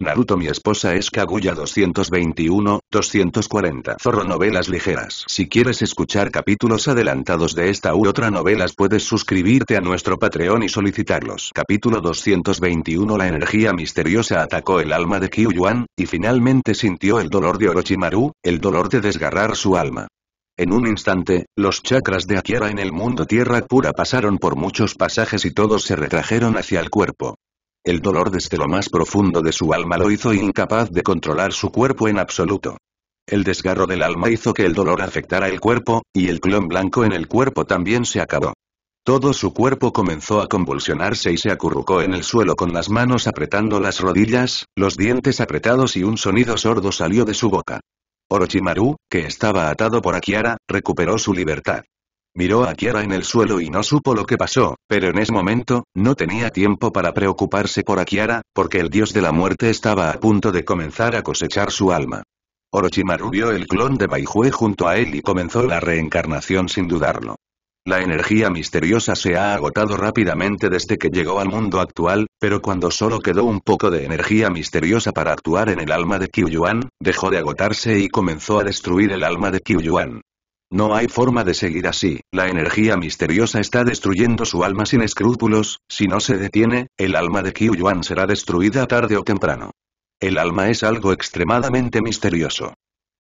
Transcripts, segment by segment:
Naruto mi esposa es Kaguya 221, 240 Zorro Novelas Ligeras Si quieres escuchar capítulos adelantados de esta u otra novelas puedes suscribirte a nuestro Patreon y solicitarlos Capítulo 221 La energía misteriosa atacó el alma de Kyuyuan, y finalmente sintió el dolor de Orochimaru, el dolor de desgarrar su alma en un instante, los chakras de Akira en el mundo tierra pura pasaron por muchos pasajes y todos se retrajeron hacia el cuerpo. El dolor desde lo más profundo de su alma lo hizo incapaz de controlar su cuerpo en absoluto. El desgarro del alma hizo que el dolor afectara el cuerpo, y el clon blanco en el cuerpo también se acabó. Todo su cuerpo comenzó a convulsionarse y se acurrucó en el suelo con las manos apretando las rodillas, los dientes apretados y un sonido sordo salió de su boca. Orochimaru, que estaba atado por Akiara, recuperó su libertad. Miró a Kiara en el suelo y no supo lo que pasó, pero en ese momento, no tenía tiempo para preocuparse por Kiara, porque el dios de la muerte estaba a punto de comenzar a cosechar su alma. Orochimaru vio el clon de Baihue junto a él y comenzó la reencarnación sin dudarlo. La energía misteriosa se ha agotado rápidamente desde que llegó al mundo actual, pero cuando solo quedó un poco de energía misteriosa para actuar en el alma de Kyuyuan, dejó de agotarse y comenzó a destruir el alma de Kyuyuan. No hay forma de seguir así, la energía misteriosa está destruyendo su alma sin escrúpulos, si no se detiene, el alma de Kyu Yuan será destruida tarde o temprano. El alma es algo extremadamente misterioso.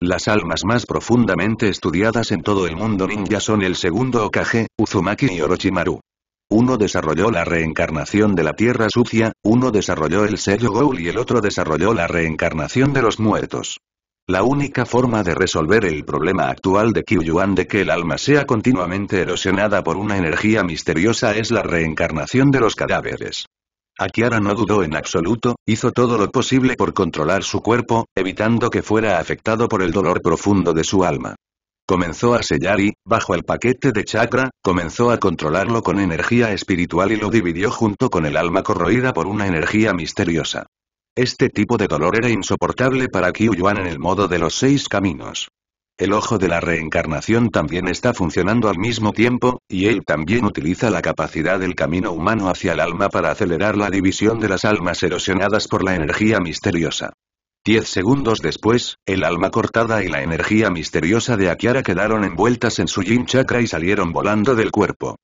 Las almas más profundamente estudiadas en todo el mundo ninja son el segundo Okage, Uzumaki y Orochimaru. Uno desarrolló la reencarnación de la tierra sucia, uno desarrolló el sello Goul y el otro desarrolló la reencarnación de los muertos. La única forma de resolver el problema actual de Yuan de que el alma sea continuamente erosionada por una energía misteriosa es la reencarnación de los cadáveres. Akiara no dudó en absoluto, hizo todo lo posible por controlar su cuerpo, evitando que fuera afectado por el dolor profundo de su alma. Comenzó a sellar y, bajo el paquete de chakra, comenzó a controlarlo con energía espiritual y lo dividió junto con el alma corroída por una energía misteriosa. Este tipo de dolor era insoportable para Qiu en el modo de los seis caminos. El ojo de la reencarnación también está funcionando al mismo tiempo, y él también utiliza la capacidad del camino humano hacia el alma para acelerar la división de las almas erosionadas por la energía misteriosa. Diez segundos después, el alma cortada y la energía misteriosa de Akiara quedaron envueltas en su yin chakra y salieron volando del cuerpo.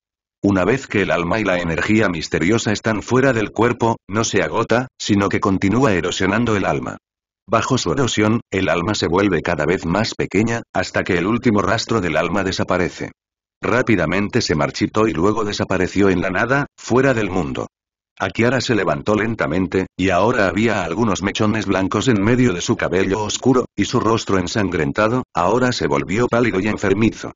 Una vez que el alma y la energía misteriosa están fuera del cuerpo, no se agota, sino que continúa erosionando el alma. Bajo su erosión, el alma se vuelve cada vez más pequeña, hasta que el último rastro del alma desaparece. Rápidamente se marchitó y luego desapareció en la nada, fuera del mundo. Akiara se levantó lentamente, y ahora había algunos mechones blancos en medio de su cabello oscuro, y su rostro ensangrentado, ahora se volvió pálido y enfermizo.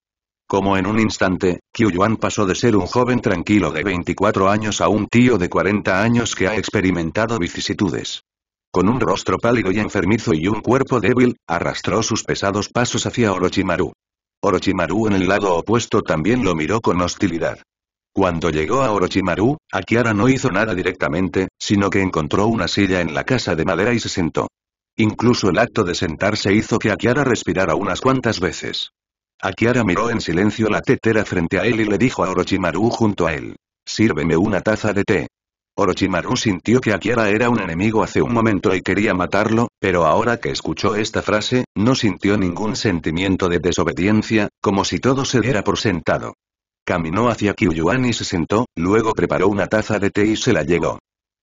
Como en un instante, Kyuyuan pasó de ser un joven tranquilo de 24 años a un tío de 40 años que ha experimentado vicisitudes. Con un rostro pálido y enfermizo y un cuerpo débil, arrastró sus pesados pasos hacia Orochimaru. Orochimaru en el lado opuesto también lo miró con hostilidad. Cuando llegó a Orochimaru, Akiara no hizo nada directamente, sino que encontró una silla en la casa de madera y se sentó. Incluso el acto de sentarse hizo que Akiara respirara unas cuantas veces. Akiara miró en silencio la tetera frente a él y le dijo a Orochimaru junto a él. Sírveme una taza de té. Orochimaru sintió que Akiara era un enemigo hace un momento y quería matarlo, pero ahora que escuchó esta frase, no sintió ningún sentimiento de desobediencia, como si todo se diera por sentado. Caminó hacia Kyuyuan y se sentó, luego preparó una taza de té y se la llevó.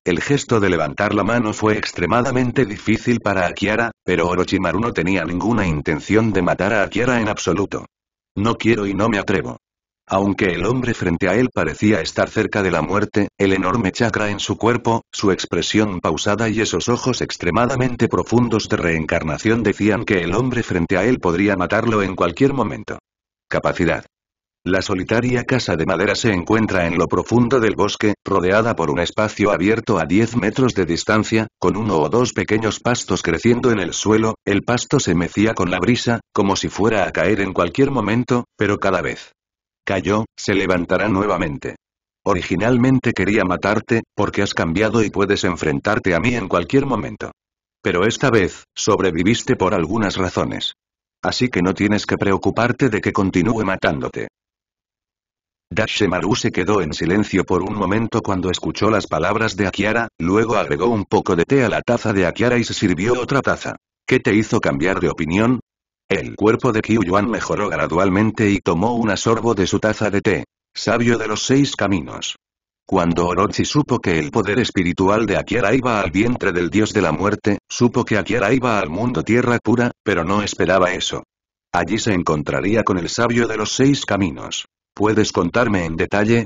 El gesto de levantar la mano fue extremadamente difícil para Akiara, pero Orochimaru no tenía ninguna intención de matar a Akiara en absoluto. No quiero y no me atrevo. Aunque el hombre frente a él parecía estar cerca de la muerte, el enorme chakra en su cuerpo, su expresión pausada y esos ojos extremadamente profundos de reencarnación decían que el hombre frente a él podría matarlo en cualquier momento. Capacidad. La solitaria casa de madera se encuentra en lo profundo del bosque, rodeada por un espacio abierto a 10 metros de distancia, con uno o dos pequeños pastos creciendo en el suelo, el pasto se mecía con la brisa, como si fuera a caer en cualquier momento, pero cada vez cayó, se levantará nuevamente. Originalmente quería matarte, porque has cambiado y puedes enfrentarte a mí en cualquier momento. Pero esta vez, sobreviviste por algunas razones. Así que no tienes que preocuparte de que continúe matándote. Dashemaru se quedó en silencio por un momento cuando escuchó las palabras de Akiara, luego agregó un poco de té a la taza de Akiara y se sirvió otra taza. ¿Qué te hizo cambiar de opinión? El cuerpo de Yuan mejoró gradualmente y tomó un sorbo de su taza de té. Sabio de los seis caminos. Cuando Orochi supo que el poder espiritual de Akiara iba al vientre del dios de la muerte, supo que Akiara iba al mundo tierra pura, pero no esperaba eso. Allí se encontraría con el sabio de los seis caminos. ¿Puedes contarme en detalle?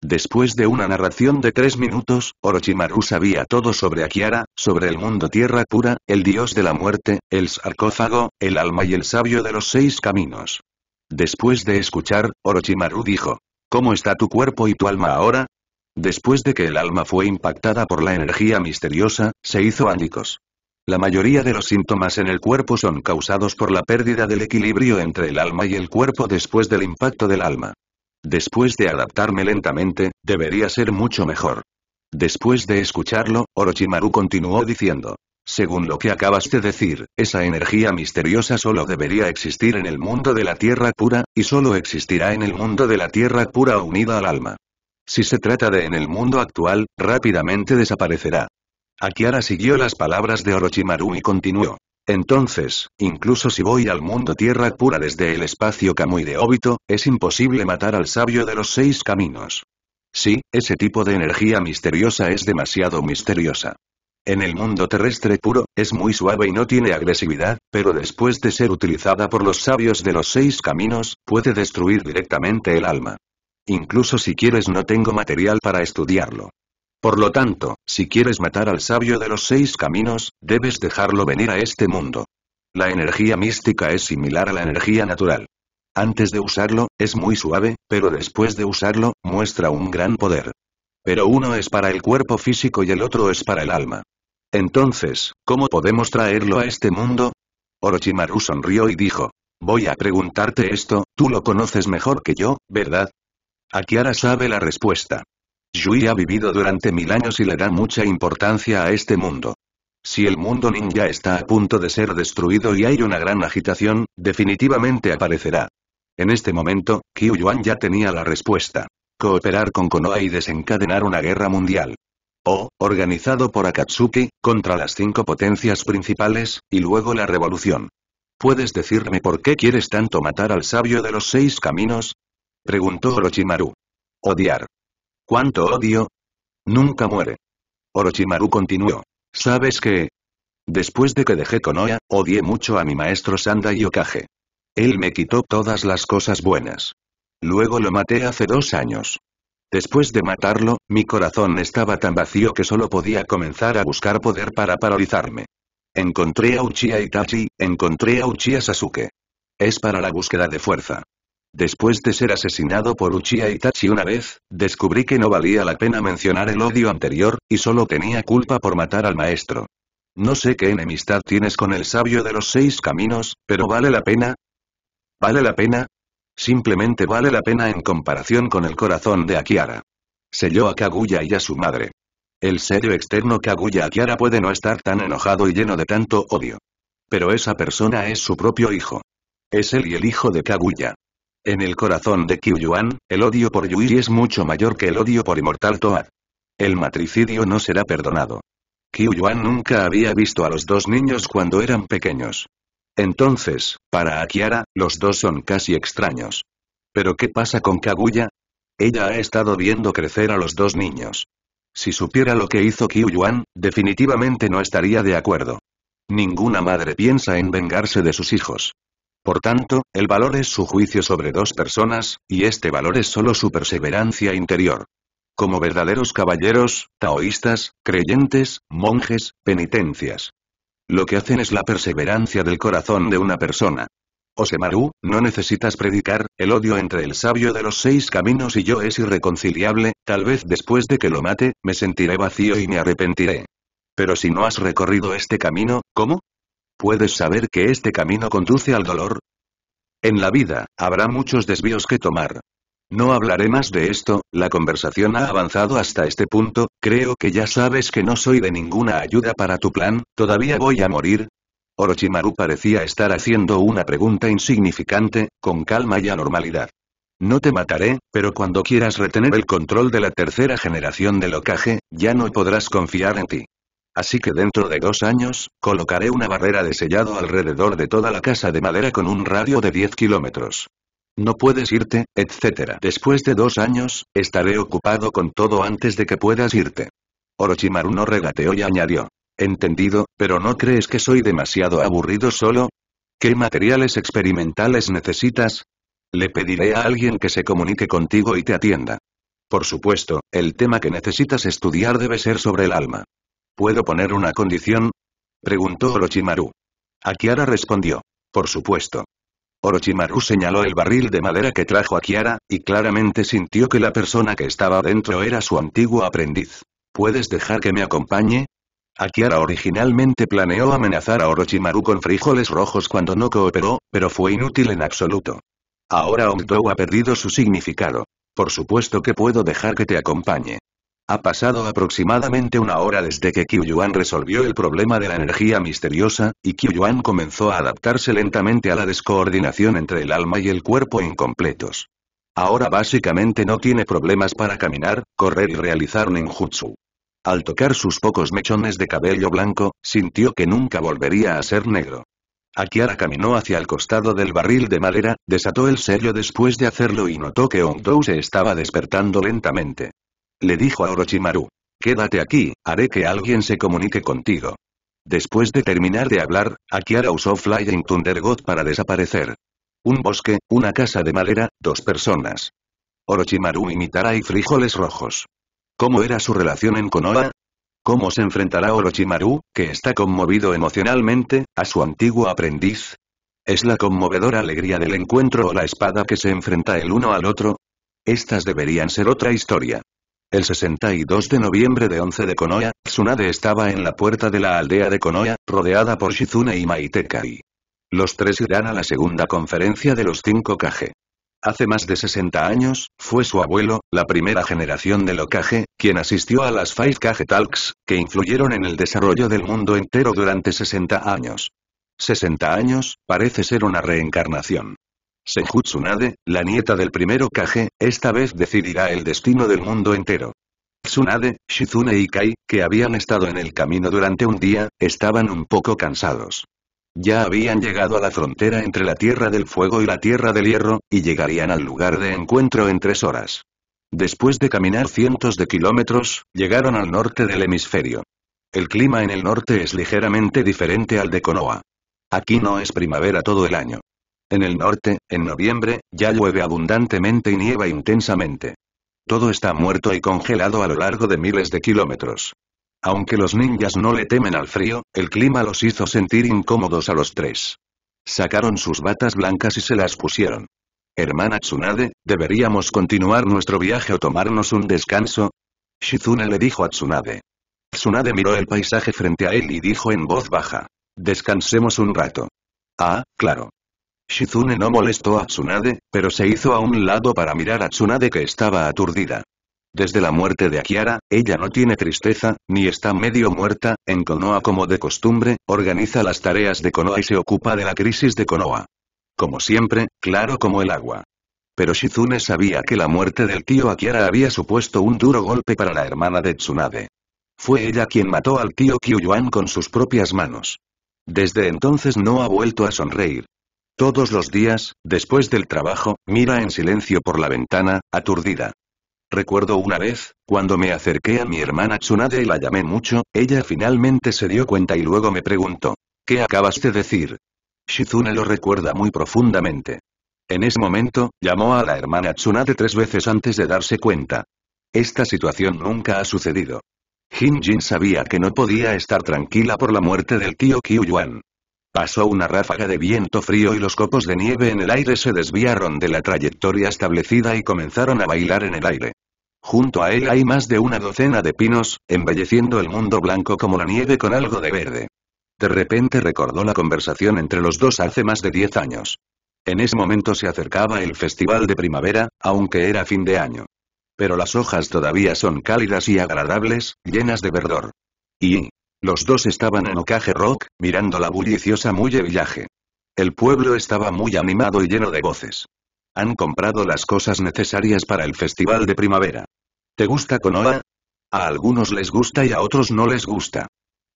Después de una narración de tres minutos, Orochimaru sabía todo sobre Akiara, sobre el mundo tierra pura, el dios de la muerte, el sarcófago, el alma y el sabio de los seis caminos. Después de escuchar, Orochimaru dijo, ¿Cómo está tu cuerpo y tu alma ahora? Después de que el alma fue impactada por la energía misteriosa, se hizo ánicos. La mayoría de los síntomas en el cuerpo son causados por la pérdida del equilibrio entre el alma y el cuerpo después del impacto del alma. Después de adaptarme lentamente, debería ser mucho mejor. Después de escucharlo, Orochimaru continuó diciendo. Según lo que acabas de decir, esa energía misteriosa solo debería existir en el mundo de la Tierra Pura, y solo existirá en el mundo de la Tierra Pura unida al alma. Si se trata de en el mundo actual, rápidamente desaparecerá. Akiara siguió las palabras de Orochimaru y continuó. Entonces, incluso si voy al mundo tierra pura desde el espacio Kamui de óbito, es imposible matar al sabio de los seis caminos. Sí, ese tipo de energía misteriosa es demasiado misteriosa. En el mundo terrestre puro, es muy suave y no tiene agresividad, pero después de ser utilizada por los sabios de los seis caminos, puede destruir directamente el alma. Incluso si quieres no tengo material para estudiarlo. Por lo tanto, si quieres matar al sabio de los seis caminos, debes dejarlo venir a este mundo. La energía mística es similar a la energía natural. Antes de usarlo, es muy suave, pero después de usarlo, muestra un gran poder. Pero uno es para el cuerpo físico y el otro es para el alma. Entonces, ¿cómo podemos traerlo a este mundo? Orochimaru sonrió y dijo. Voy a preguntarte esto, tú lo conoces mejor que yo, ¿verdad? Akiara sabe la respuesta. Yui ha vivido durante mil años y le da mucha importancia a este mundo. Si el mundo ninja está a punto de ser destruido y hay una gran agitación, definitivamente aparecerá. En este momento, Qiu Yuan ya tenía la respuesta. Cooperar con Konoha y desencadenar una guerra mundial. O, organizado por Akatsuki, contra las cinco potencias principales, y luego la revolución. ¿Puedes decirme por qué quieres tanto matar al sabio de los seis caminos? Preguntó Orochimaru. Odiar. ¿Cuánto odio? Nunca muere. Orochimaru continuó. ¿Sabes qué? Después de que dejé Konoha, odié mucho a mi maestro Sanda y Okage. Él me quitó todas las cosas buenas. Luego lo maté hace dos años. Después de matarlo, mi corazón estaba tan vacío que solo podía comenzar a buscar poder para paralizarme. Encontré a Uchiha Itachi, encontré a Uchiha Sasuke. Es para la búsqueda de fuerza. Después de ser asesinado por Uchiha Itachi una vez, descubrí que no valía la pena mencionar el odio anterior, y solo tenía culpa por matar al maestro. No sé qué enemistad tienes con el sabio de los seis caminos, pero ¿vale la pena? ¿Vale la pena? Simplemente vale la pena en comparación con el corazón de Akiara. Selló a Kaguya y a su madre. El serio externo Kaguya Akiara puede no estar tan enojado y lleno de tanto odio. Pero esa persona es su propio hijo. Es él y el hijo de Kaguya. En el corazón de Yuan, el odio por Yui es mucho mayor que el odio por Inmortal Toad. El matricidio no será perdonado. Yuan nunca había visto a los dos niños cuando eran pequeños. Entonces, para Akiara, los dos son casi extraños. ¿Pero qué pasa con Kaguya? Ella ha estado viendo crecer a los dos niños. Si supiera lo que hizo Yuan, definitivamente no estaría de acuerdo. Ninguna madre piensa en vengarse de sus hijos. Por tanto, el valor es su juicio sobre dos personas, y este valor es solo su perseverancia interior. Como verdaderos caballeros, taoístas, creyentes, monjes, penitencias. Lo que hacen es la perseverancia del corazón de una persona. Osemaru, no necesitas predicar, el odio entre el sabio de los seis caminos y yo es irreconciliable, tal vez después de que lo mate, me sentiré vacío y me arrepentiré. Pero si no has recorrido este camino, ¿cómo? ¿Puedes saber que este camino conduce al dolor? En la vida, habrá muchos desvíos que tomar. No hablaré más de esto, la conversación ha avanzado hasta este punto, creo que ya sabes que no soy de ninguna ayuda para tu plan, todavía voy a morir. Orochimaru parecía estar haciendo una pregunta insignificante, con calma y anormalidad. No te mataré, pero cuando quieras retener el control de la tercera generación de locaje ya no podrás confiar en ti. Así que dentro de dos años, colocaré una barrera de sellado alrededor de toda la casa de madera con un radio de 10 kilómetros. No puedes irte, etc. Después de dos años, estaré ocupado con todo antes de que puedas irte. Orochimaru no regateó y añadió. Entendido, pero ¿no crees que soy demasiado aburrido solo? ¿Qué materiales experimentales necesitas? Le pediré a alguien que se comunique contigo y te atienda. Por supuesto, el tema que necesitas estudiar debe ser sobre el alma. ¿Puedo poner una condición? Preguntó Orochimaru. Akiara respondió. Por supuesto. Orochimaru señaló el barril de madera que trajo a y claramente sintió que la persona que estaba dentro era su antiguo aprendiz. ¿Puedes dejar que me acompañe? Akiara originalmente planeó amenazar a Orochimaru con frijoles rojos cuando no cooperó, pero fue inútil en absoluto. Ahora Omdou ha perdido su significado. Por supuesto que puedo dejar que te acompañe. Ha pasado aproximadamente una hora desde que Yuan resolvió el problema de la energía misteriosa, y Yuan comenzó a adaptarse lentamente a la descoordinación entre el alma y el cuerpo incompletos. Ahora básicamente no tiene problemas para caminar, correr y realizar ninjutsu. Al tocar sus pocos mechones de cabello blanco, sintió que nunca volvería a ser negro. Akiara caminó hacia el costado del barril de madera, desató el sello después de hacerlo y notó que Ongdou se estaba despertando lentamente le dijo a Orochimaru. Quédate aquí, haré que alguien se comunique contigo. Después de terminar de hablar, Akiara usó Flying Thunder God para desaparecer. Un bosque, una casa de madera, dos personas. Orochimaru imitará y frijoles rojos. ¿Cómo era su relación en Konoha? ¿Cómo se enfrentará Orochimaru, que está conmovido emocionalmente, a su antiguo aprendiz? ¿Es la conmovedora alegría del encuentro o la espada que se enfrenta el uno al otro? Estas deberían ser otra historia. El 62 de noviembre de 11 de Konoya, Tsunade estaba en la puerta de la aldea de Konoya, rodeada por Shizune y Maitekai. Los tres irán a la segunda conferencia de los cinco Kage. Hace más de 60 años, fue su abuelo, la primera generación de Kage, quien asistió a las Five Kage Talks, que influyeron en el desarrollo del mundo entero durante 60 años. 60 años, parece ser una reencarnación. Senju Tsunade, la nieta del primero Kage, esta vez decidirá el destino del mundo entero. Tsunade, Shizune y Kai, que habían estado en el camino durante un día, estaban un poco cansados. Ya habían llegado a la frontera entre la Tierra del Fuego y la Tierra del Hierro, y llegarían al lugar de encuentro en tres horas. Después de caminar cientos de kilómetros, llegaron al norte del hemisferio. El clima en el norte es ligeramente diferente al de Konoha. Aquí no es primavera todo el año. En el norte, en noviembre, ya llueve abundantemente y nieva intensamente. Todo está muerto y congelado a lo largo de miles de kilómetros. Aunque los ninjas no le temen al frío, el clima los hizo sentir incómodos a los tres. Sacaron sus batas blancas y se las pusieron. Hermana Tsunade, ¿deberíamos continuar nuestro viaje o tomarnos un descanso? Shizune le dijo a Tsunade. Tsunade miró el paisaje frente a él y dijo en voz baja. Descansemos un rato. Ah, claro. Shizune no molestó a Tsunade, pero se hizo a un lado para mirar a Tsunade que estaba aturdida. Desde la muerte de Akiara, ella no tiene tristeza, ni está medio muerta, en Konoha como de costumbre, organiza las tareas de Konoha y se ocupa de la crisis de Konoha. Como siempre, claro como el agua. Pero Shizune sabía que la muerte del tío Akiara había supuesto un duro golpe para la hermana de Tsunade. Fue ella quien mató al tío Kyuyuan con sus propias manos. Desde entonces no ha vuelto a sonreír. Todos los días, después del trabajo, mira en silencio por la ventana, aturdida. Recuerdo una vez, cuando me acerqué a mi hermana Tsunade y la llamé mucho, ella finalmente se dio cuenta y luego me preguntó, ¿qué acabas de decir? Shizune lo recuerda muy profundamente. En ese momento, llamó a la hermana Tsunade tres veces antes de darse cuenta. Esta situación nunca ha sucedido. Jin Jin sabía que no podía estar tranquila por la muerte del tío Kyu Yuan. Pasó una ráfaga de viento frío y los copos de nieve en el aire se desviaron de la trayectoria establecida y comenzaron a bailar en el aire. Junto a él hay más de una docena de pinos, embelleciendo el mundo blanco como la nieve con algo de verde. De repente recordó la conversación entre los dos hace más de diez años. En ese momento se acercaba el festival de primavera, aunque era fin de año. Pero las hojas todavía son cálidas y agradables, llenas de verdor. Y, los dos estaban en Ocaje Rock, mirando la bulliciosa Muye Villaje. El pueblo estaba muy animado y lleno de voces. Han comprado las cosas necesarias para el festival de primavera. ¿Te gusta Konoha? A algunos les gusta y a otros no les gusta.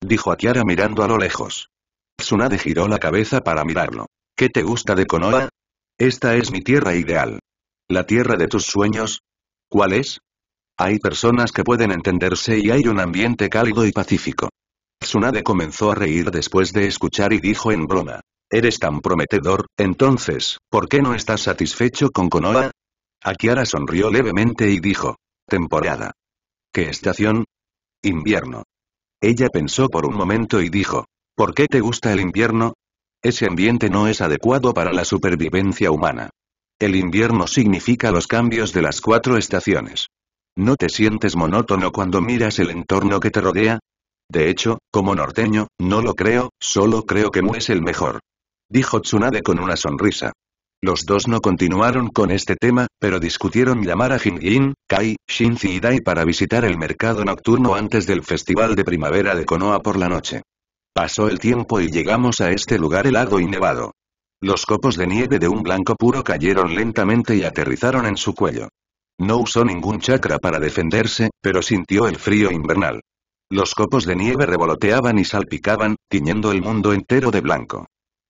Dijo Akiara mirando a lo lejos. Tsunade giró la cabeza para mirarlo. ¿Qué te gusta de Konoha? Esta es mi tierra ideal. ¿La tierra de tus sueños? ¿Cuál es? Hay personas que pueden entenderse y hay un ambiente cálido y pacífico. Tsunade comenzó a reír después de escuchar y dijo en broma. Eres tan prometedor, entonces, ¿por qué no estás satisfecho con Konoha? Akiara sonrió levemente y dijo. Temporada. ¿Qué estación? Invierno. Ella pensó por un momento y dijo. ¿Por qué te gusta el invierno? Ese ambiente no es adecuado para la supervivencia humana. El invierno significa los cambios de las cuatro estaciones. ¿No te sientes monótono cuando miras el entorno que te rodea? De hecho, como norteño, no lo creo, solo creo que Mu es el mejor. Dijo Tsunade con una sonrisa. Los dos no continuaron con este tema, pero discutieron llamar a Jin Kai, Shinzi y Dai para visitar el mercado nocturno antes del festival de primavera de Konoha por la noche. Pasó el tiempo y llegamos a este lugar helado y nevado. Los copos de nieve de un blanco puro cayeron lentamente y aterrizaron en su cuello. No usó ningún chakra para defenderse, pero sintió el frío invernal. Los copos de nieve revoloteaban y salpicaban, tiñendo el mundo entero de blanco.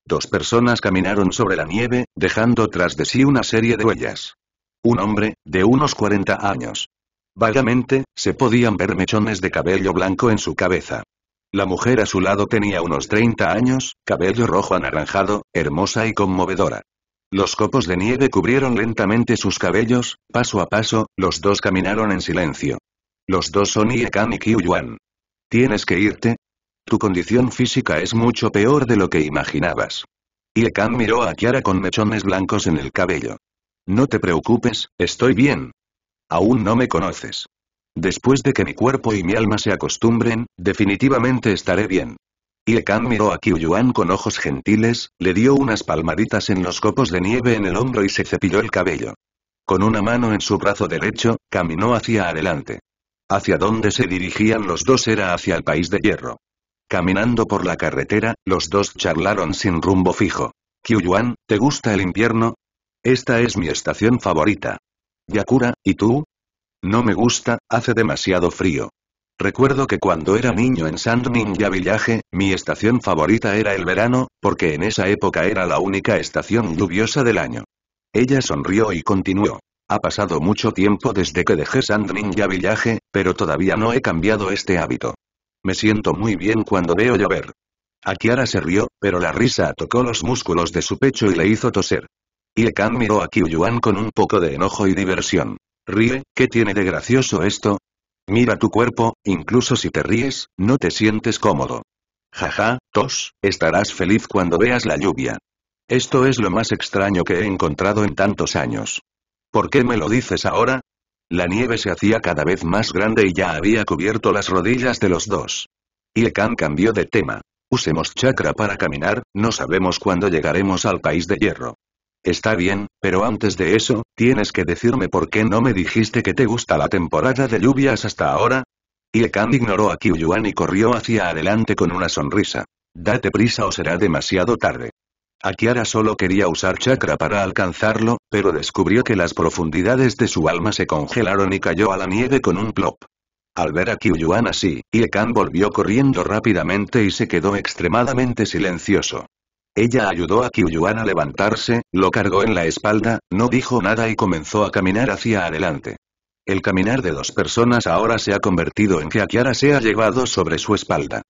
Dos personas caminaron sobre la nieve, dejando tras de sí una serie de huellas. Un hombre, de unos 40 años. Vagamente, se podían ver mechones de cabello blanco en su cabeza. La mujer a su lado tenía unos 30 años, cabello rojo anaranjado, hermosa y conmovedora. Los copos de nieve cubrieron lentamente sus cabellos, paso a paso, los dos caminaron en silencio. Los dos son Iekan y Tienes que irte. Tu condición física es mucho peor de lo que imaginabas. Iekan miró a Kiara con mechones blancos en el cabello. No te preocupes, estoy bien. Aún no me conoces. Después de que mi cuerpo y mi alma se acostumbren, definitivamente estaré bien. Iekan miró a Kyuyuan con ojos gentiles, le dio unas palmaditas en los copos de nieve en el hombro y se cepilló el cabello. Con una mano en su brazo derecho, caminó hacia adelante. Hacia donde se dirigían los dos era hacia el país de hierro. Caminando por la carretera, los dos charlaron sin rumbo fijo. Yuan, ¿te gusta el invierno? Esta es mi estación favorita. Yakura, ¿y tú? No me gusta, hace demasiado frío. Recuerdo que cuando era niño en Sand Ninja Village, mi estación favorita era el verano, porque en esa época era la única estación lluviosa del año. Ella sonrió y continuó. Ha pasado mucho tiempo desde que dejé Sand Ninja Villaje, pero todavía no he cambiado este hábito. Me siento muy bien cuando veo llover. Kiara se rió, pero la risa tocó los músculos de su pecho y le hizo toser. Iekan miró a Kyuyuan con un poco de enojo y diversión. Ríe, ¿qué tiene de gracioso esto? Mira tu cuerpo, incluso si te ríes, no te sientes cómodo. Jaja, Tos, estarás feliz cuando veas la lluvia. Esto es lo más extraño que he encontrado en tantos años. ¿Por qué me lo dices ahora? La nieve se hacía cada vez más grande y ya había cubierto las rodillas de los dos. Khan cambió de tema. Usemos chakra para caminar, no sabemos cuándo llegaremos al país de hierro. Está bien, pero antes de eso, tienes que decirme por qué no me dijiste que te gusta la temporada de lluvias hasta ahora. Yekan ignoró a Yuan y corrió hacia adelante con una sonrisa. Date prisa o será demasiado tarde. Akiara solo quería usar chakra para alcanzarlo, pero descubrió que las profundidades de su alma se congelaron y cayó a la nieve con un plop. Al ver a Kyuyuan así, Iekan volvió corriendo rápidamente y se quedó extremadamente silencioso. Ella ayudó a Kyuyuan a levantarse, lo cargó en la espalda, no dijo nada y comenzó a caminar hacia adelante. El caminar de dos personas ahora se ha convertido en que Akiara se ha llevado sobre su espalda.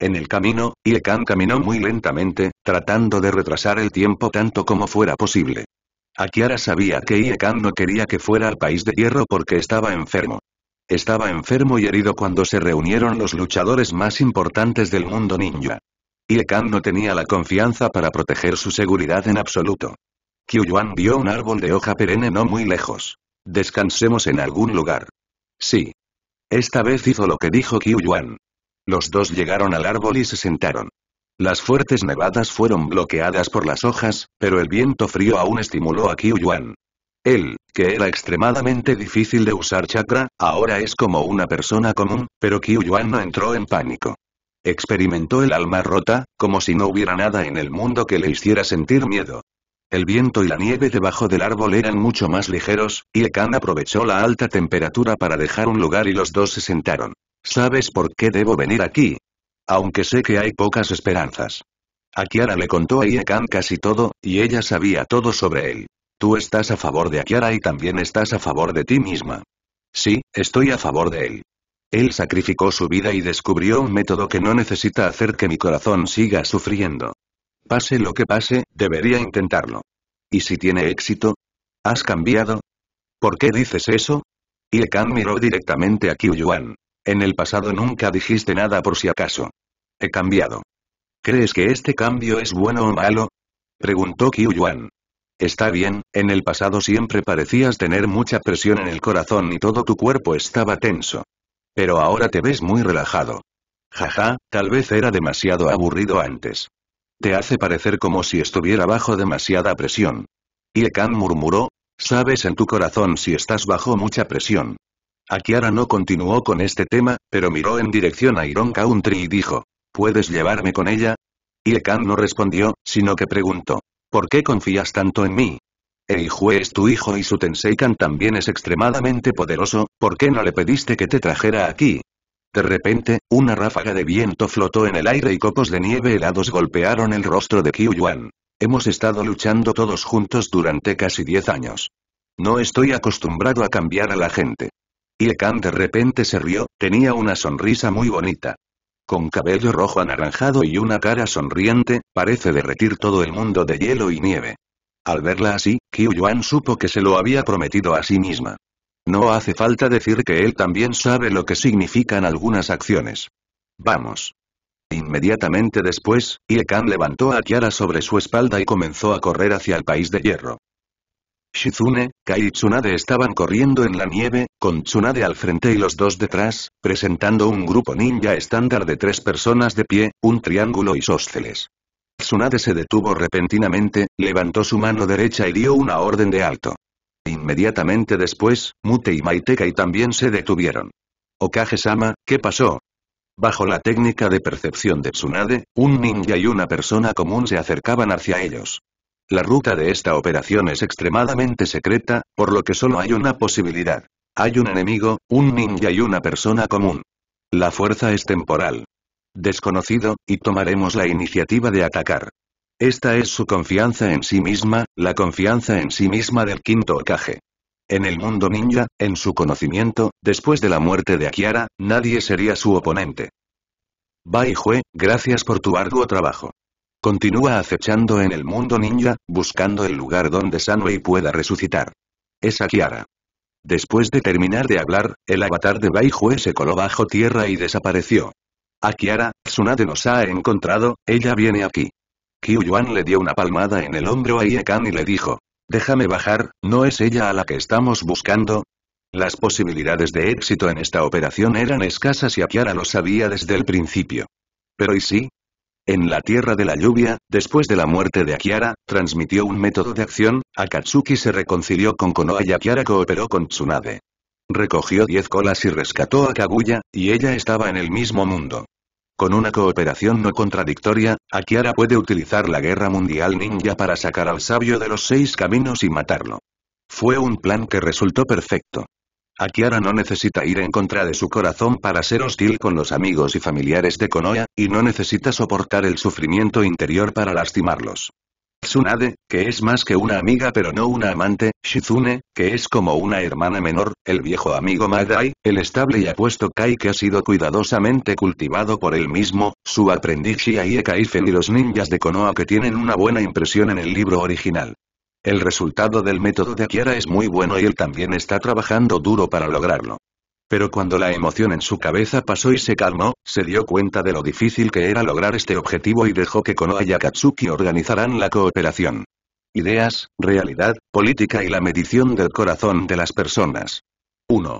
En el camino, Iekan caminó muy lentamente, tratando de retrasar el tiempo tanto como fuera posible. Akiara sabía que Iekan no quería que fuera al país de hierro porque estaba enfermo. Estaba enfermo y herido cuando se reunieron los luchadores más importantes del mundo ninja. Iekan no tenía la confianza para proteger su seguridad en absoluto. Yuan vio un árbol de hoja perenne no muy lejos. Descansemos en algún lugar. Sí. Esta vez hizo lo que dijo Kyuyuan. Los dos llegaron al árbol y se sentaron. Las fuertes nevadas fueron bloqueadas por las hojas, pero el viento frío aún estimuló a Qiu Yuan. Él, que era extremadamente difícil de usar chakra, ahora es como una persona común, pero Qiu Yuan no entró en pánico. Experimentó el alma rota, como si no hubiera nada en el mundo que le hiciera sentir miedo. El viento y la nieve debajo del árbol eran mucho más ligeros, y Ekan aprovechó la alta temperatura para dejar un lugar y los dos se sentaron. ¿Sabes por qué debo venir aquí? aunque sé que hay pocas esperanzas. Akiara le contó a Iekan casi todo, y ella sabía todo sobre él. Tú estás a favor de Akiara y también estás a favor de ti misma. Sí, estoy a favor de él. Él sacrificó su vida y descubrió un método que no necesita hacer que mi corazón siga sufriendo. Pase lo que pase, debería intentarlo. ¿Y si tiene éxito? ¿Has cambiado? ¿Por qué dices eso? Iekan miró directamente a Kyuyuan. En el pasado nunca dijiste nada por si acaso. He cambiado. ¿Crees que este cambio es bueno o malo? Preguntó Qiu Yuan. Está bien, en el pasado siempre parecías tener mucha presión en el corazón y todo tu cuerpo estaba tenso. Pero ahora te ves muy relajado. Jaja, tal vez era demasiado aburrido antes. Te hace parecer como si estuviera bajo demasiada presión. Yekan murmuró, sabes en tu corazón si estás bajo mucha presión. Akiara no continuó con este tema, pero miró en dirección a Iron Country y dijo, ¿Puedes llevarme con ella? kan no respondió, sino que preguntó. ¿Por qué confías tanto en mí? Eijue es tu hijo y su Tenseikan también es extremadamente poderoso, ¿por qué no le pediste que te trajera aquí? De repente, una ráfaga de viento flotó en el aire y copos de nieve helados golpearon el rostro de Qiu Yuan. Hemos estado luchando todos juntos durante casi diez años. No estoy acostumbrado a cambiar a la gente. kan de repente se rió, tenía una sonrisa muy bonita con cabello rojo anaranjado y una cara sonriente, parece derretir todo el mundo de hielo y nieve. Al verla así, Qiu Yuan supo que se lo había prometido a sí misma. No hace falta decir que él también sabe lo que significan algunas acciones. Vamos. Inmediatamente después, Ye Kan levantó a Kiara sobre su espalda y comenzó a correr hacia el país de hierro. Shizune, Kai y Tsunade estaban corriendo en la nieve, con Tsunade al frente y los dos detrás, presentando un grupo ninja estándar de tres personas de pie, un triángulo y sósceles. Tsunade se detuvo repentinamente, levantó su mano derecha y dio una orden de alto. Inmediatamente después, Mute y Maitekai también se detuvieron. Okage-sama, ¿qué pasó? Bajo la técnica de percepción de Tsunade, un ninja y una persona común se acercaban hacia ellos. La ruta de esta operación es extremadamente secreta, por lo que solo hay una posibilidad. Hay un enemigo, un ninja y una persona común. La fuerza es temporal. Desconocido, y tomaremos la iniciativa de atacar. Esta es su confianza en sí misma, la confianza en sí misma del quinto Okage. En el mundo ninja, en su conocimiento, después de la muerte de Akiara, nadie sería su oponente. Bai Jue, gracias por tu arduo trabajo. Continúa acechando en el mundo ninja, buscando el lugar donde Sanwei pueda resucitar. Es Akiara. Después de terminar de hablar, el avatar de Baijue se coló bajo tierra y desapareció. Akiara, Tsunade nos ha encontrado, ella viene aquí. Kyu Yuan le dio una palmada en el hombro a Iekan y le dijo. Déjame bajar, ¿no es ella a la que estamos buscando? Las posibilidades de éxito en esta operación eran escasas y Akiara lo sabía desde el principio. Pero ¿y si? En la Tierra de la Lluvia, después de la muerte de Akiara, transmitió un método de acción, Akatsuki se reconcilió con Konoha y Akiara cooperó con Tsunade. Recogió diez colas y rescató a Kaguya, y ella estaba en el mismo mundo. Con una cooperación no contradictoria, Akiara puede utilizar la guerra mundial ninja para sacar al sabio de los seis caminos y matarlo. Fue un plan que resultó perfecto. Akiara no necesita ir en contra de su corazón para ser hostil con los amigos y familiares de Konoha, y no necesita soportar el sufrimiento interior para lastimarlos. Tsunade, que es más que una amiga pero no una amante, Shizune, que es como una hermana menor, el viejo amigo Madai, el estable y apuesto Kai que ha sido cuidadosamente cultivado por él mismo, su aprendiz Shia y los ninjas de Konoha que tienen una buena impresión en el libro original. El resultado del método de Kiara es muy bueno y él también está trabajando duro para lograrlo. Pero cuando la emoción en su cabeza pasó y se calmó, se dio cuenta de lo difícil que era lograr este objetivo y dejó que Konoha y Akatsuki organizaran la cooperación. Ideas, realidad, política y la medición del corazón de las personas. 1.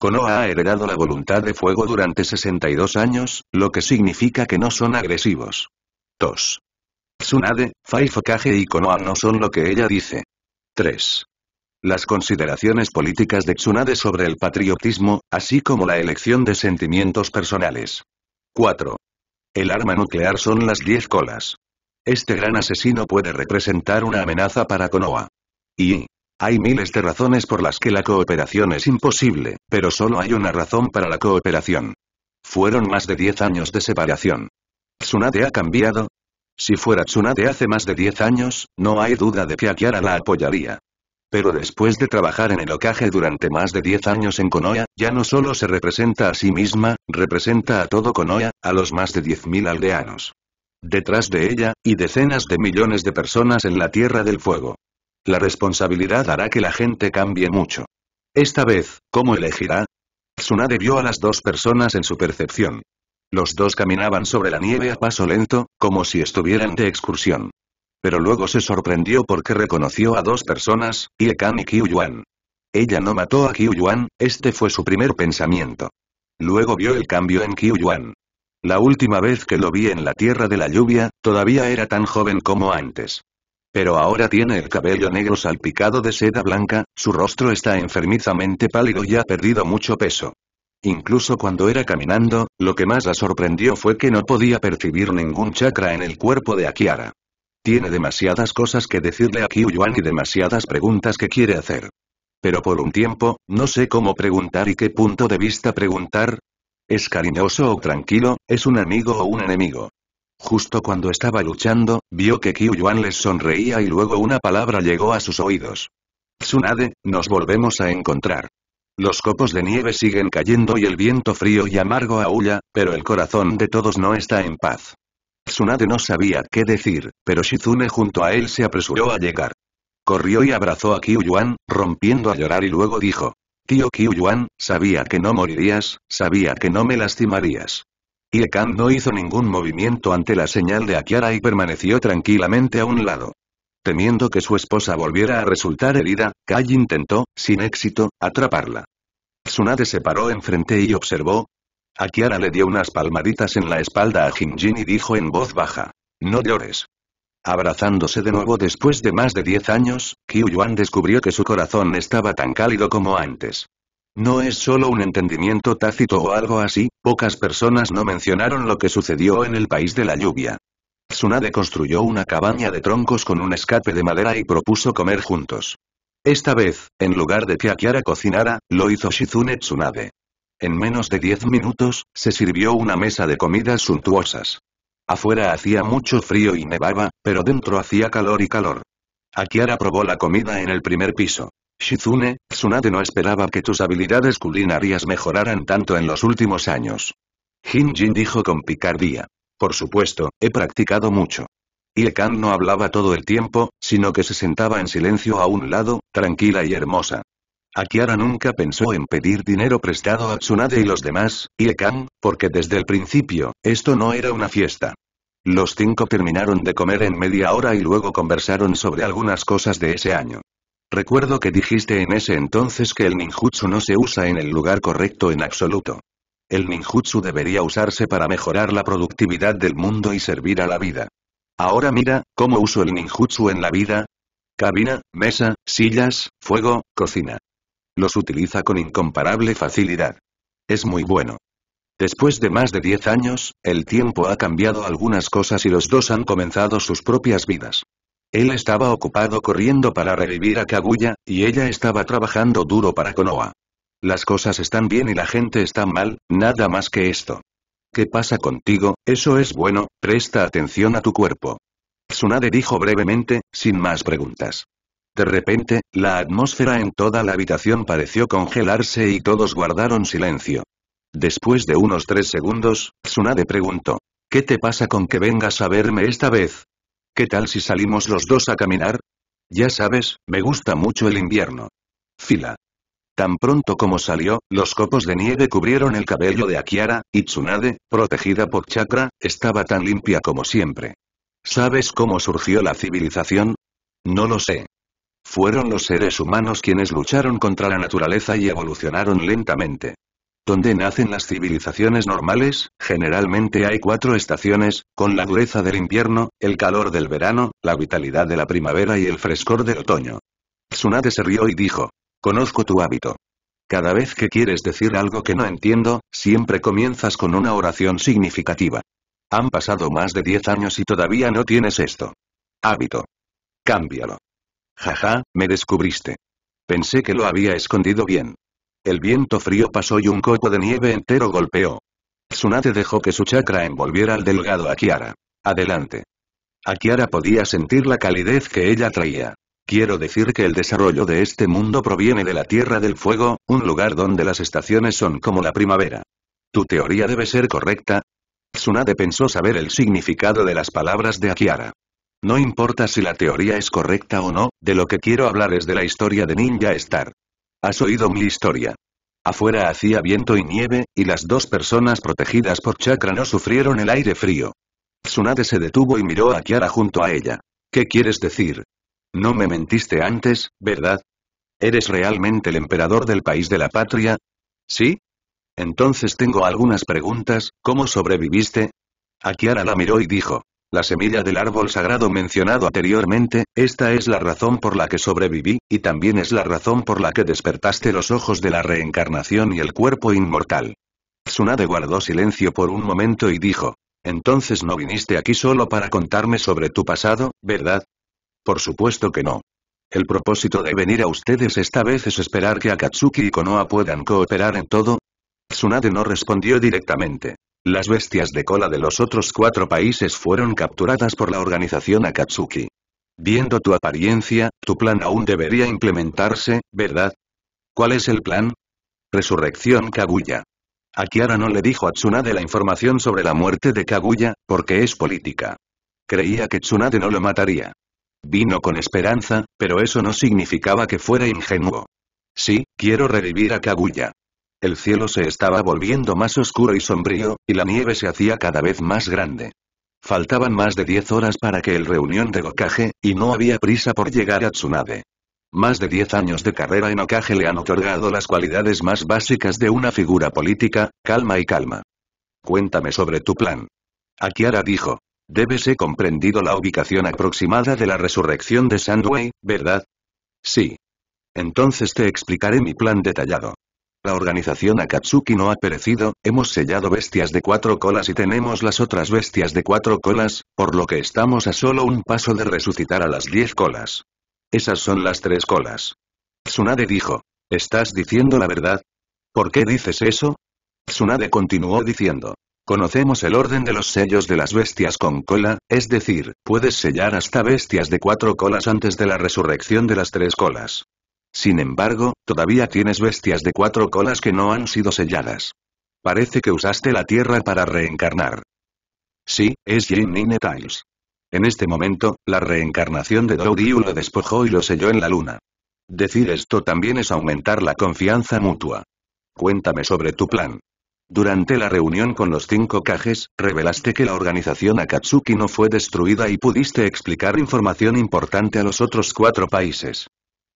Konoha ha heredado la voluntad de fuego durante 62 años, lo que significa que no son agresivos. 2. Tsunade, Fai Kage y Konoha no son lo que ella dice. 3. Las consideraciones políticas de Tsunade sobre el patriotismo, así como la elección de sentimientos personales. 4. El arma nuclear son las 10 colas. Este gran asesino puede representar una amenaza para Konoha. Y... Hay miles de razones por las que la cooperación es imposible, pero solo hay una razón para la cooperación. Fueron más de 10 años de separación. Tsunade ha cambiado, si fuera Tsunade hace más de 10 años, no hay duda de que Akiara la apoyaría. Pero después de trabajar en el ocaje durante más de 10 años en Konoha, ya no solo se representa a sí misma, representa a todo Konoha, a los más de 10.000 aldeanos. Detrás de ella, y decenas de millones de personas en la Tierra del Fuego. La responsabilidad hará que la gente cambie mucho. Esta vez, ¿cómo elegirá? Tsunade vio a las dos personas en su percepción. Los dos caminaban sobre la nieve a paso lento, como si estuvieran de excursión. Pero luego se sorprendió porque reconoció a dos personas, Iekan y Yuan. Ella no mató a Yuan, este fue su primer pensamiento. Luego vio el cambio en Yuan. La última vez que lo vi en la Tierra de la Lluvia, todavía era tan joven como antes. Pero ahora tiene el cabello negro salpicado de seda blanca, su rostro está enfermizamente pálido y ha perdido mucho peso. Incluso cuando era caminando, lo que más la sorprendió fue que no podía percibir ningún chakra en el cuerpo de Akiara. Tiene demasiadas cosas que decirle a Yuan y demasiadas preguntas que quiere hacer. Pero por un tiempo, no sé cómo preguntar y qué punto de vista preguntar. ¿Es cariñoso o tranquilo? ¿Es un amigo o un enemigo? Justo cuando estaba luchando, vio que Yuan les sonreía y luego una palabra llegó a sus oídos. Tsunade, nos volvemos a encontrar. Los copos de nieve siguen cayendo y el viento frío y amargo aúlla, pero el corazón de todos no está en paz. Tsunade no sabía qué decir, pero Shizune junto a él se apresuró a llegar. Corrió y abrazó a Kiyuan, rompiendo a llorar y luego dijo. Tío Kiyuan, sabía que no morirías, sabía que no me lastimarías. Iekan no hizo ningún movimiento ante la señal de Akiara y permaneció tranquilamente a un lado. Temiendo que su esposa volviera a resultar herida, Kai intentó, sin éxito, atraparla. Tsunade se paró enfrente y observó. Kiara le dio unas palmaditas en la espalda a Jinjin y dijo en voz baja. No llores. Abrazándose de nuevo después de más de 10 años, Kyu Yuan descubrió que su corazón estaba tan cálido como antes. No es solo un entendimiento tácito o algo así, pocas personas no mencionaron lo que sucedió en el país de la lluvia. Tsunade construyó una cabaña de troncos con un escape de madera y propuso comer juntos. Esta vez, en lugar de que Akiara cocinara, lo hizo Shizune Tsunade. En menos de diez minutos, se sirvió una mesa de comidas suntuosas. Afuera hacía mucho frío y nevaba, pero dentro hacía calor y calor. Akiara probó la comida en el primer piso. Shizune, Tsunade no esperaba que tus habilidades culinarias mejoraran tanto en los últimos años. Hinjin dijo con picardía. Por supuesto, he practicado mucho. Iekan no hablaba todo el tiempo, sino que se sentaba en silencio a un lado, tranquila y hermosa. Akiara nunca pensó en pedir dinero prestado a Tsunade y los demás, Iekan, porque desde el principio, esto no era una fiesta. Los cinco terminaron de comer en media hora y luego conversaron sobre algunas cosas de ese año. Recuerdo que dijiste en ese entonces que el ninjutsu no se usa en el lugar correcto en absoluto. El ninjutsu debería usarse para mejorar la productividad del mundo y servir a la vida. Ahora mira, cómo uso el ninjutsu en la vida. Cabina, mesa, sillas, fuego, cocina. Los utiliza con incomparable facilidad. Es muy bueno. Después de más de 10 años, el tiempo ha cambiado algunas cosas y los dos han comenzado sus propias vidas. Él estaba ocupado corriendo para revivir a Kaguya, y ella estaba trabajando duro para Konoha. Las cosas están bien y la gente está mal, nada más que esto. ¿Qué pasa contigo? Eso es bueno, presta atención a tu cuerpo. Tsunade dijo brevemente, sin más preguntas. De repente, la atmósfera en toda la habitación pareció congelarse y todos guardaron silencio. Después de unos tres segundos, Tsunade preguntó. ¿Qué te pasa con que vengas a verme esta vez? ¿Qué tal si salimos los dos a caminar? Ya sabes, me gusta mucho el invierno. Fila. Tan pronto como salió, los copos de nieve cubrieron el cabello de Akiara, y Tsunade, protegida por chakra, estaba tan limpia como siempre. ¿Sabes cómo surgió la civilización? No lo sé. Fueron los seres humanos quienes lucharon contra la naturaleza y evolucionaron lentamente. Donde nacen las civilizaciones normales, generalmente hay cuatro estaciones, con la dureza del invierno, el calor del verano, la vitalidad de la primavera y el frescor del otoño. Tsunade se rió y dijo, Conozco tu hábito. Cada vez que quieres decir algo que no entiendo, siempre comienzas con una oración significativa. Han pasado más de 10 años y todavía no tienes esto. Hábito. Cámbialo. Jaja, me descubriste. Pensé que lo había escondido bien. El viento frío pasó y un copo de nieve entero golpeó. Tsunade dejó que su chakra envolviera al delgado Akiara. Adelante. Akiara podía sentir la calidez que ella traía. Quiero decir que el desarrollo de este mundo proviene de la Tierra del Fuego, un lugar donde las estaciones son como la primavera. ¿Tu teoría debe ser correcta? Tsunade pensó saber el significado de las palabras de Akiara. No importa si la teoría es correcta o no, de lo que quiero hablar es de la historia de Ninja Star. Has oído mi historia. Afuera hacía viento y nieve, y las dos personas protegidas por chakra no sufrieron el aire frío. Tsunade se detuvo y miró a Kiara junto a ella. ¿Qué quieres decir? No me mentiste antes, ¿verdad? ¿Eres realmente el emperador del país de la patria? ¿Sí? Entonces tengo algunas preguntas, ¿cómo sobreviviste? Akiara la miró y dijo. La semilla del árbol sagrado mencionado anteriormente, esta es la razón por la que sobreviví, y también es la razón por la que despertaste los ojos de la reencarnación y el cuerpo inmortal. Tsunade guardó silencio por un momento y dijo. Entonces no viniste aquí solo para contarme sobre tu pasado, ¿verdad? Por supuesto que no. El propósito de venir a ustedes esta vez es esperar que Akatsuki y Konoha puedan cooperar en todo. Tsunade no respondió directamente. Las bestias de cola de los otros cuatro países fueron capturadas por la organización Akatsuki. Viendo tu apariencia, tu plan aún debería implementarse, ¿verdad? ¿Cuál es el plan? Resurrección Kaguya. Akiara no le dijo a Tsunade la información sobre la muerte de Kaguya, porque es política. Creía que Tsunade no lo mataría. Vino con esperanza, pero eso no significaba que fuera ingenuo. Sí, quiero revivir a Kaguya. El cielo se estaba volviendo más oscuro y sombrío, y la nieve se hacía cada vez más grande. Faltaban más de 10 horas para que el reunión de Gokage, y no había prisa por llegar a Tsunade. Más de 10 años de carrera en Okage le han otorgado las cualidades más básicas de una figura política, calma y calma. Cuéntame sobre tu plan. Akiara dijo ser comprendido la ubicación aproximada de la resurrección de Sandway, ¿verdad? Sí. Entonces te explicaré mi plan detallado. La organización Akatsuki no ha perecido, hemos sellado bestias de cuatro colas y tenemos las otras bestias de cuatro colas, por lo que estamos a solo un paso de resucitar a las diez colas. Esas son las tres colas. Tsunade dijo. ¿Estás diciendo la verdad? ¿Por qué dices eso? Tsunade continuó diciendo. Conocemos el orden de los sellos de las bestias con cola, es decir, puedes sellar hasta bestias de cuatro colas antes de la resurrección de las tres colas. Sin embargo, todavía tienes bestias de cuatro colas que no han sido selladas. Parece que usaste la tierra para reencarnar. Sí, es Jin Nine En este momento, la reencarnación de Doudiu lo despojó y lo selló en la luna. Decir esto también es aumentar la confianza mutua. Cuéntame sobre tu plan. Durante la reunión con los cinco cajes, revelaste que la organización Akatsuki no fue destruida y pudiste explicar información importante a los otros cuatro países.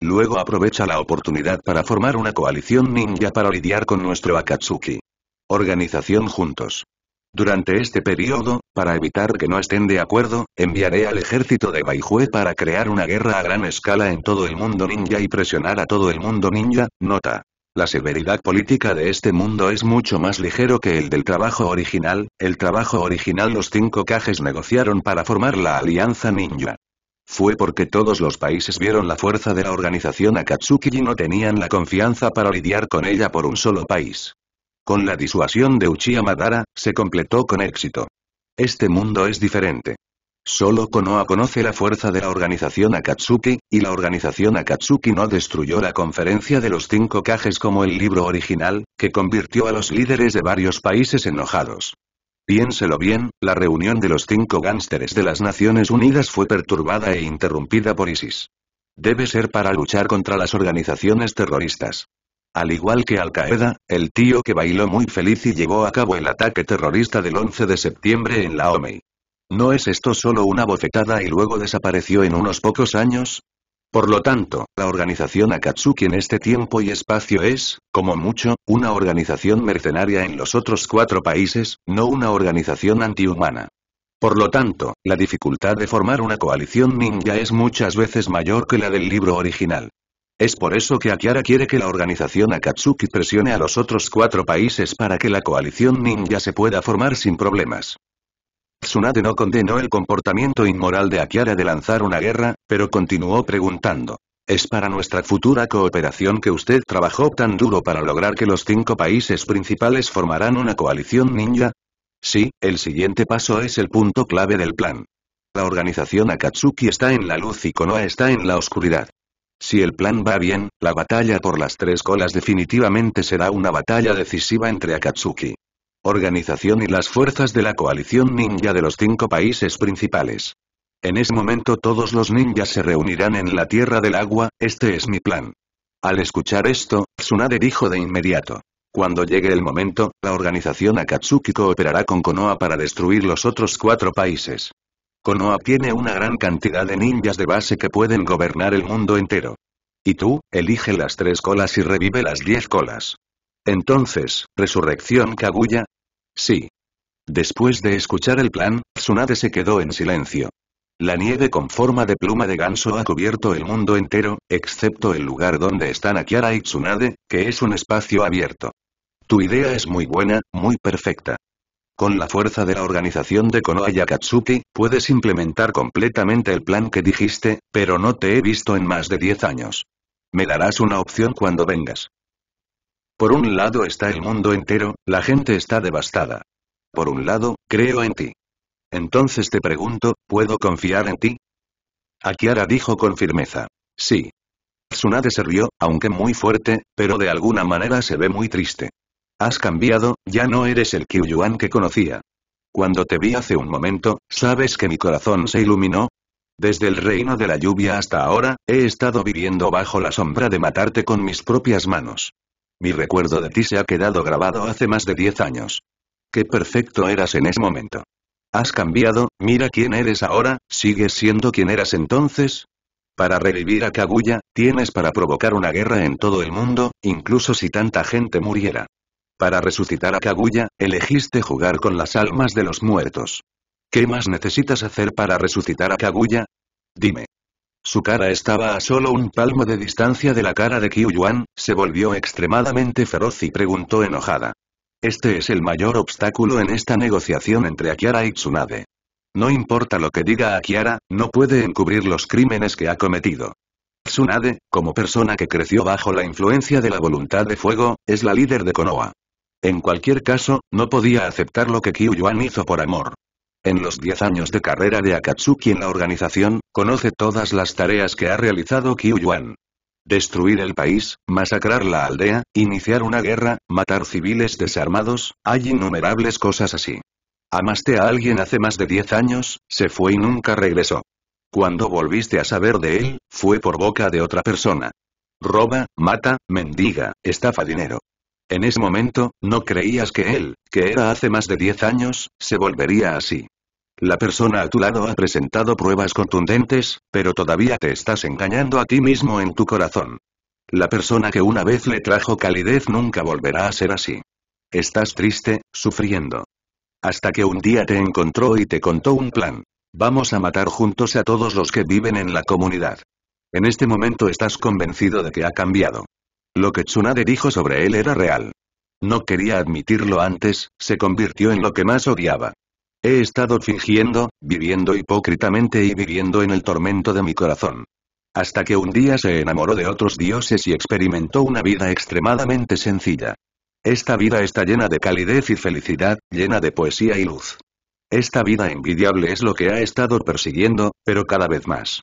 Luego aprovecha la oportunidad para formar una coalición ninja para lidiar con nuestro Akatsuki. Organización juntos. Durante este periodo, para evitar que no estén de acuerdo, enviaré al ejército de Baihue para crear una guerra a gran escala en todo el mundo ninja y presionar a todo el mundo ninja, nota. La severidad política de este mundo es mucho más ligero que el del trabajo original, el trabajo original los cinco cajes negociaron para formar la Alianza Ninja. Fue porque todos los países vieron la fuerza de la organización Akatsuki y no tenían la confianza para lidiar con ella por un solo país. Con la disuasión de Uchiha Madara, se completó con éxito. Este mundo es diferente. Solo Konoha conoce la fuerza de la organización Akatsuki, y la organización Akatsuki no destruyó la conferencia de los cinco cajes como el libro original, que convirtió a los líderes de varios países enojados. Piénselo bien, la reunión de los cinco gánsteres de las Naciones Unidas fue perturbada e interrumpida por ISIS. Debe ser para luchar contra las organizaciones terroristas. Al igual que Al-Qaeda, el tío que bailó muy feliz y llevó a cabo el ataque terrorista del 11 de septiembre en la Laomei. ¿No es esto solo una bofetada y luego desapareció en unos pocos años? Por lo tanto, la organización Akatsuki en este tiempo y espacio es, como mucho, una organización mercenaria en los otros cuatro países, no una organización antihumana. Por lo tanto, la dificultad de formar una coalición ninja es muchas veces mayor que la del libro original. Es por eso que Akiara quiere que la organización Akatsuki presione a los otros cuatro países para que la coalición ninja se pueda formar sin problemas. Tsunade no condenó el comportamiento inmoral de Akiara de lanzar una guerra, pero continuó preguntando. Es para nuestra futura cooperación que usted trabajó tan duro para lograr que los cinco países principales formarán una coalición ninja. Sí, el siguiente paso es el punto clave del plan. La organización Akatsuki está en la luz y Konoha está en la oscuridad. Si el plan va bien, la batalla por las tres colas definitivamente será una batalla decisiva entre Akatsuki, organización y las fuerzas de la coalición ninja de los cinco países principales. En ese momento todos los ninjas se reunirán en la Tierra del Agua, este es mi plan. Al escuchar esto, Tsunade dijo de inmediato. Cuando llegue el momento, la organización Akatsuki cooperará con Konoha para destruir los otros cuatro países. Konoha tiene una gran cantidad de ninjas de base que pueden gobernar el mundo entero. Y tú, elige las tres colas y revive las diez colas. Entonces, Resurrección Kaguya, Sí. Después de escuchar el plan, Tsunade se quedó en silencio. La nieve con forma de pluma de ganso ha cubierto el mundo entero, excepto el lugar donde están Akiara y Tsunade, que es un espacio abierto. Tu idea es muy buena, muy perfecta. Con la fuerza de la organización de Konoha y puedes implementar completamente el plan que dijiste, pero no te he visto en más de 10 años. Me darás una opción cuando vengas. Por un lado está el mundo entero, la gente está devastada. Por un lado, creo en ti. Entonces te pregunto, ¿puedo confiar en ti? Akiara dijo con firmeza. Sí. Tsunade se rió, aunque muy fuerte, pero de alguna manera se ve muy triste. Has cambiado, ya no eres el Kyuyuan que conocía. Cuando te vi hace un momento, ¿sabes que mi corazón se iluminó? Desde el reino de la lluvia hasta ahora, he estado viviendo bajo la sombra de matarte con mis propias manos. Mi recuerdo de ti se ha quedado grabado hace más de diez años. Qué perfecto eras en ese momento. Has cambiado, mira quién eres ahora, ¿sigues siendo quien eras entonces? Para revivir a Kaguya, tienes para provocar una guerra en todo el mundo, incluso si tanta gente muriera. Para resucitar a Kaguya, elegiste jugar con las almas de los muertos. ¿Qué más necesitas hacer para resucitar a Kaguya? Dime. Su cara estaba a solo un palmo de distancia de la cara de Kyu Yuan, se volvió extremadamente feroz y preguntó enojada. Este es el mayor obstáculo en esta negociación entre Akiara y Tsunade. No importa lo que diga Akiara, no puede encubrir los crímenes que ha cometido. Tsunade, como persona que creció bajo la influencia de la voluntad de fuego, es la líder de Konoha. En cualquier caso, no podía aceptar lo que Kyu Yuan hizo por amor. En los 10 años de carrera de Akatsuki en la organización, conoce todas las tareas que ha realizado Kyuyuan. Destruir el país, masacrar la aldea, iniciar una guerra, matar civiles desarmados, hay innumerables cosas así. Amaste a alguien hace más de 10 años, se fue y nunca regresó. Cuando volviste a saber de él, fue por boca de otra persona. Roba, mata, mendiga, estafa dinero. En ese momento, no creías que él, que era hace más de 10 años, se volvería así. La persona a tu lado ha presentado pruebas contundentes, pero todavía te estás engañando a ti mismo en tu corazón. La persona que una vez le trajo calidez nunca volverá a ser así. Estás triste, sufriendo. Hasta que un día te encontró y te contó un plan. Vamos a matar juntos a todos los que viven en la comunidad. En este momento estás convencido de que ha cambiado. Lo que Tsunade dijo sobre él era real. No quería admitirlo antes, se convirtió en lo que más odiaba. He estado fingiendo, viviendo hipócritamente y viviendo en el tormento de mi corazón. Hasta que un día se enamoró de otros dioses y experimentó una vida extremadamente sencilla. Esta vida está llena de calidez y felicidad, llena de poesía y luz. Esta vida envidiable es lo que ha estado persiguiendo, pero cada vez más.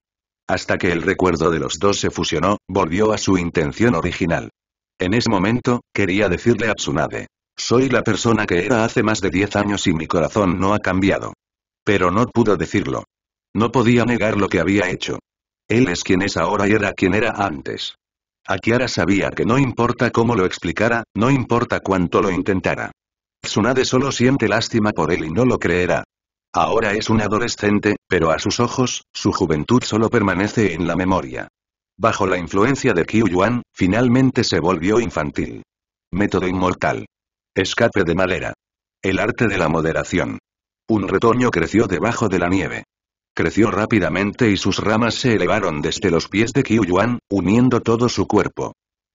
Hasta que el recuerdo de los dos se fusionó, volvió a su intención original. En ese momento, quería decirle a Tsunade, soy la persona que era hace más de 10 años y mi corazón no ha cambiado. Pero no pudo decirlo. No podía negar lo que había hecho. Él es quien es ahora y era quien era antes. Kiara sabía que no importa cómo lo explicara, no importa cuánto lo intentara. Tsunade solo siente lástima por él y no lo creerá. Ahora es un adolescente, pero a sus ojos, su juventud solo permanece en la memoria. Bajo la influencia de Kyu Yuan, finalmente se volvió infantil. Método inmortal. Escape de madera. El arte de la moderación. Un retoño creció debajo de la nieve. Creció rápidamente y sus ramas se elevaron desde los pies de Yuan, uniendo todo su cuerpo.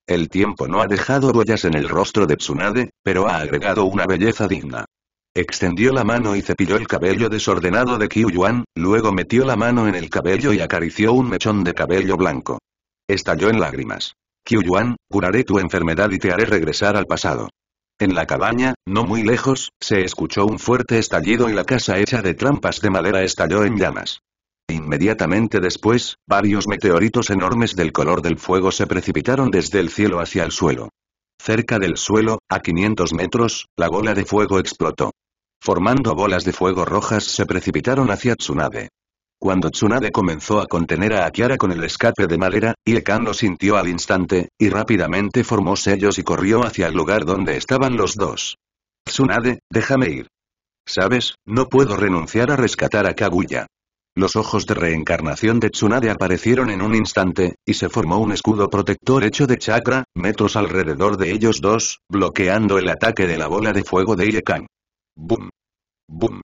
El tiempo no ha dejado huellas en el rostro de Tsunade, pero ha agregado una belleza digna. Extendió la mano y cepilló el cabello desordenado de Yuan, luego metió la mano en el cabello y acarició un mechón de cabello blanco. Estalló en lágrimas. Yuan, curaré tu enfermedad y te haré regresar al pasado. En la cabaña, no muy lejos, se escuchó un fuerte estallido y la casa hecha de trampas de madera estalló en llamas. Inmediatamente después, varios meteoritos enormes del color del fuego se precipitaron desde el cielo hacia el suelo. Cerca del suelo, a 500 metros, la bola de fuego explotó. Formando bolas de fuego rojas se precipitaron hacia Tsunade. Cuando Tsunade comenzó a contener a Akiara con el escape de madera, Iekan lo sintió al instante, y rápidamente formó sellos y corrió hacia el lugar donde estaban los dos. Tsunade, déjame ir. Sabes, no puedo renunciar a rescatar a Kaguya. Los ojos de reencarnación de Tsunade aparecieron en un instante, y se formó un escudo protector hecho de chakra, metros alrededor de ellos dos, bloqueando el ataque de la bola de fuego de Iekan. Boom. Boom.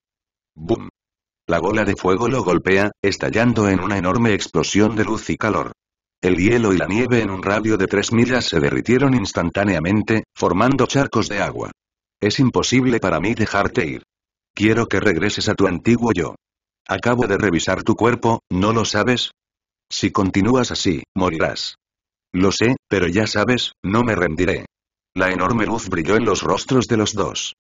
Boom. La bola de fuego lo golpea, estallando en una enorme explosión de luz y calor. El hielo y la nieve en un radio de tres millas se derritieron instantáneamente, formando charcos de agua. Es imposible para mí dejarte ir. Quiero que regreses a tu antiguo yo. Acabo de revisar tu cuerpo, ¿no lo sabes? Si continúas así, morirás. Lo sé, pero ya sabes, no me rendiré. La enorme luz brilló en los rostros de los dos.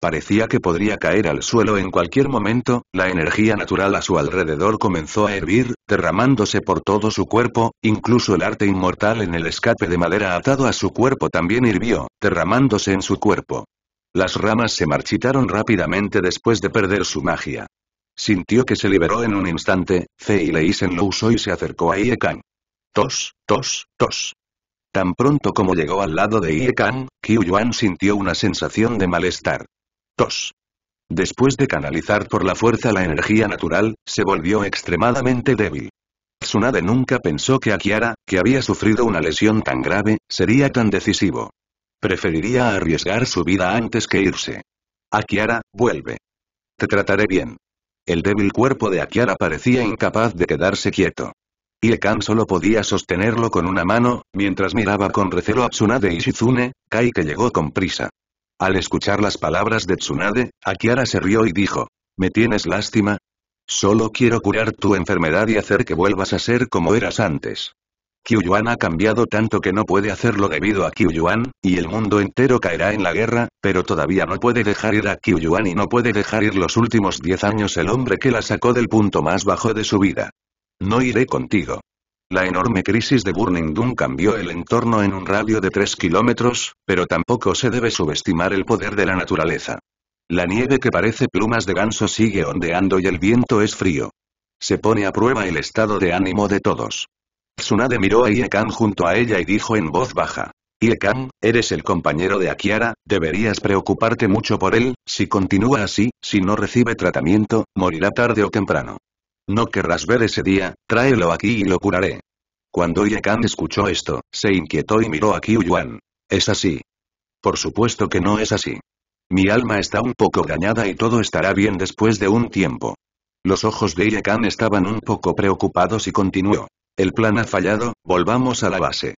Parecía que podría caer al suelo en cualquier momento, la energía natural a su alrededor comenzó a hervir, derramándose por todo su cuerpo, incluso el arte inmortal en el escape de madera atado a su cuerpo también hirvió, derramándose en su cuerpo. Las ramas se marchitaron rápidamente después de perder su magia. Sintió que se liberó en un instante, Fei Leisen lo usó y se acercó a Iekan. Tos, tos, tos. Tan pronto como llegó al lado de Iekan, Kyu Yuan sintió una sensación de malestar. Tos. Después de canalizar por la fuerza la energía natural, se volvió extremadamente débil. Tsunade nunca pensó que Akiara, que había sufrido una lesión tan grave, sería tan decisivo. Preferiría arriesgar su vida antes que irse. Akiara, vuelve. Te trataré bien. El débil cuerpo de Akiara parecía incapaz de quedarse quieto. Iekan solo podía sostenerlo con una mano, mientras miraba con recelo a Tsunade y Shizune, Kai que llegó con prisa. Al escuchar las palabras de Tsunade, Akiara se rió y dijo. ¿Me tienes lástima? Solo quiero curar tu enfermedad y hacer que vuelvas a ser como eras antes. Kyuyuan ha cambiado tanto que no puede hacerlo debido a Kyuyuan, y el mundo entero caerá en la guerra, pero todavía no puede dejar ir a Kyuyuan y no puede dejar ir los últimos diez años el hombre que la sacó del punto más bajo de su vida. No iré contigo. La enorme crisis de Burning Doom cambió el entorno en un radio de 3 kilómetros, pero tampoco se debe subestimar el poder de la naturaleza. La nieve que parece plumas de ganso sigue ondeando y el viento es frío. Se pone a prueba el estado de ánimo de todos. Tsunade miró a Iekan junto a ella y dijo en voz baja. Iekan, eres el compañero de Akiara, deberías preocuparte mucho por él, si continúa así, si no recibe tratamiento, morirá tarde o temprano. No querrás ver ese día, tráelo aquí y lo curaré. Cuando Ye escuchó esto, se inquietó y miró a Qiu ¿Es así? Por supuesto que no es así. Mi alma está un poco dañada y todo estará bien después de un tiempo. Los ojos de Ye estaban un poco preocupados y continuó. El plan ha fallado, volvamos a la base.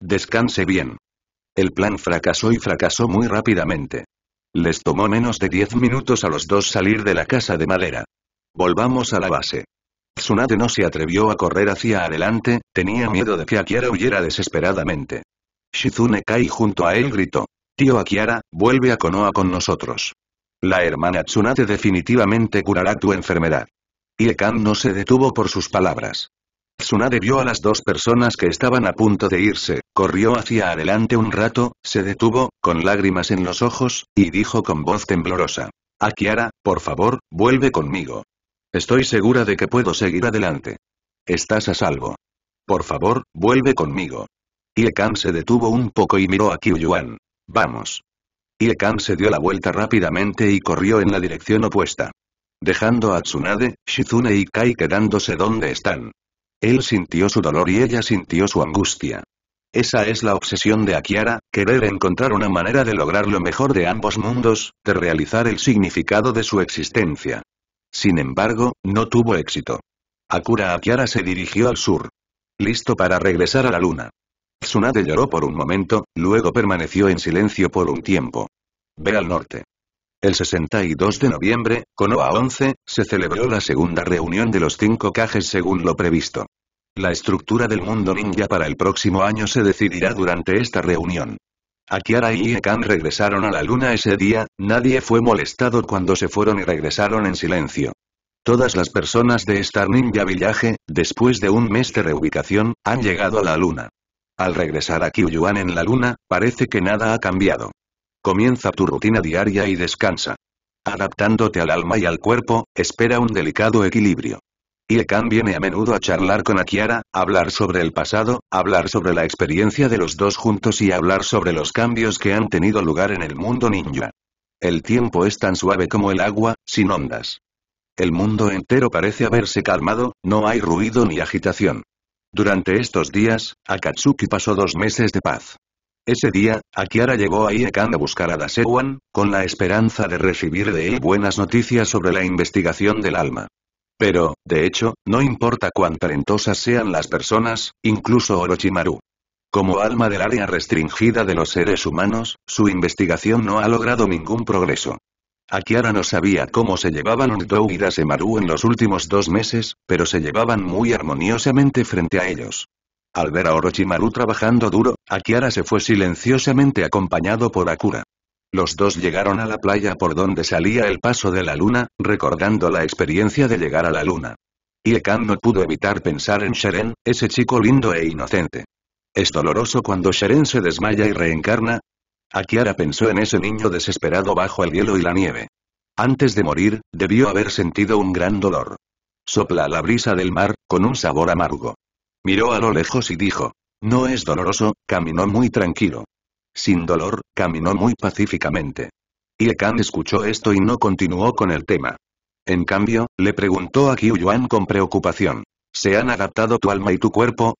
Descanse bien. El plan fracasó y fracasó muy rápidamente. Les tomó menos de diez minutos a los dos salir de la casa de madera. Volvamos a la base. Tsunade no se atrevió a correr hacia adelante, tenía miedo de que Akiara huyera desesperadamente. Shizune Kai junto a él gritó. Tío Akiara, vuelve a Konoha con nosotros. La hermana Tsunade definitivamente curará tu enfermedad. Iekan no se detuvo por sus palabras. Tsunade vio a las dos personas que estaban a punto de irse, corrió hacia adelante un rato, se detuvo, con lágrimas en los ojos, y dijo con voz temblorosa. Akiara, por favor, vuelve conmigo. Estoy segura de que puedo seguir adelante. Estás a salvo. Por favor, vuelve conmigo. Iekan se detuvo un poco y miró a Kyuyuan. Vamos. Iekan se dio la vuelta rápidamente y corrió en la dirección opuesta. Dejando a Tsunade, Shizune y Kai quedándose donde están. Él sintió su dolor y ella sintió su angustia. Esa es la obsesión de Akiara, querer encontrar una manera de lograr lo mejor de ambos mundos, de realizar el significado de su existencia. Sin embargo, no tuvo éxito. Akura Akiara se dirigió al sur. Listo para regresar a la luna. Tsunade lloró por un momento, luego permaneció en silencio por un tiempo. Ve al norte. El 62 de noviembre, con Oa 11, se celebró la segunda reunión de los cinco cajes según lo previsto. La estructura del mundo ninja para el próximo año se decidirá durante esta reunión. Akiara y Ekan regresaron a la luna ese día, nadie fue molestado cuando se fueron y regresaron en silencio. Todas las personas de Star Ninja villaje, después de un mes de reubicación, han llegado a la luna. Al regresar a Kyuyuan en la luna, parece que nada ha cambiado. Comienza tu rutina diaria y descansa. Adaptándote al alma y al cuerpo, espera un delicado equilibrio. Iekan viene a menudo a charlar con Akiara, hablar sobre el pasado, hablar sobre la experiencia de los dos juntos y hablar sobre los cambios que han tenido lugar en el mundo ninja. El tiempo es tan suave como el agua, sin ondas. El mundo entero parece haberse calmado, no hay ruido ni agitación. Durante estos días, Akatsuki pasó dos meses de paz. Ese día, Akiara llegó a Iekan a buscar a Dasewan, con la esperanza de recibir de él buenas noticias sobre la investigación del alma. Pero, de hecho, no importa cuán talentosas sean las personas, incluso Orochimaru. Como alma del área restringida de los seres humanos, su investigación no ha logrado ningún progreso. Akiara no sabía cómo se llevaban Orochimaru y en los últimos dos meses, pero se llevaban muy armoniosamente frente a ellos. Al ver a Orochimaru trabajando duro, Akiara se fue silenciosamente acompañado por Akura. Los dos llegaron a la playa por donde salía el paso de la luna, recordando la experiencia de llegar a la luna. Y no pudo evitar pensar en Sheren, ese chico lindo e inocente. ¿Es doloroso cuando Sheren se desmaya y reencarna? Akiara pensó en ese niño desesperado bajo el hielo y la nieve. Antes de morir, debió haber sentido un gran dolor. Sopla la brisa del mar, con un sabor amargo. Miró a lo lejos y dijo. No es doloroso, caminó muy tranquilo sin dolor, caminó muy pacíficamente. Yekan escuchó esto y no continuó con el tema. En cambio, le preguntó a Qiu Yuan con preocupación. ¿Se han adaptado tu alma y tu cuerpo?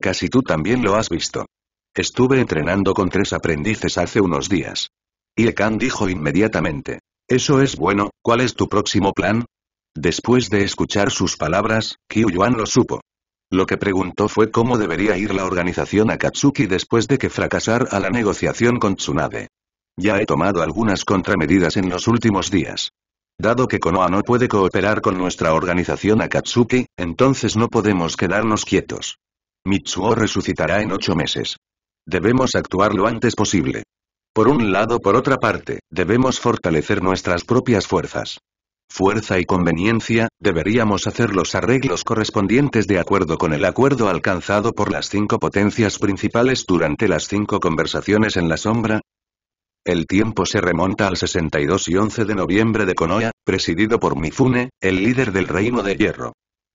Casi tú también lo has visto. Estuve entrenando con tres aprendices hace unos días. Yekan dijo inmediatamente. Eso es bueno, ¿cuál es tu próximo plan? Después de escuchar sus palabras, Qiu Yuan lo supo. Lo que preguntó fue cómo debería ir la organización Akatsuki después de que fracasara la negociación con Tsunade. Ya he tomado algunas contramedidas en los últimos días. Dado que Konoha no puede cooperar con nuestra organización Akatsuki, entonces no podemos quedarnos quietos. Mitsuo resucitará en ocho meses. Debemos actuar lo antes posible. Por un lado por otra parte, debemos fortalecer nuestras propias fuerzas fuerza y conveniencia, deberíamos hacer los arreglos correspondientes de acuerdo con el acuerdo alcanzado por las cinco potencias principales durante las cinco conversaciones en la sombra. El tiempo se remonta al 62 y 11 de noviembre de Konoha, presidido por Mifune, el líder del Reino de Hierro.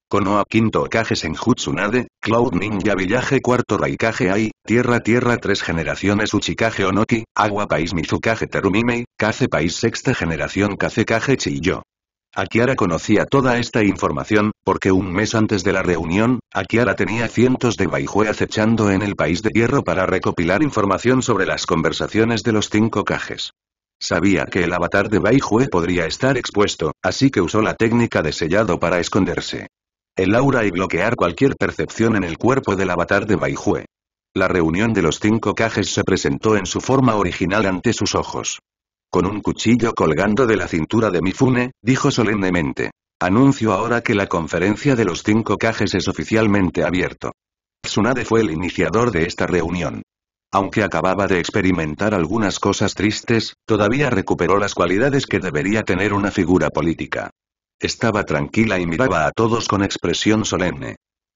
Konoha Quinto Okage Senjutsunade, Cloud Ninja Villaje Cuarto Raikage Ai, Tierra Tierra Tres Generaciones Uchikage Onoki, Agua País Mizukage Terumimei, Kaze País Sexta Generación Kaze Chiyo. Akiara conocía toda esta información, porque un mes antes de la reunión, Akiara tenía cientos de Baijue acechando en el País de Hierro para recopilar información sobre las conversaciones de los cinco cajes. Sabía que el avatar de Baijue podría estar expuesto, así que usó la técnica de sellado para esconderse. El aura y bloquear cualquier percepción en el cuerpo del avatar de Baijue. La reunión de los cinco cajes se presentó en su forma original ante sus ojos con un cuchillo colgando de la cintura de Mifune, dijo solemnemente. Anuncio ahora que la conferencia de los cinco cajes es oficialmente abierto. Tsunade fue el iniciador de esta reunión. Aunque acababa de experimentar algunas cosas tristes, todavía recuperó las cualidades que debería tener una figura política. Estaba tranquila y miraba a todos con expresión solemne.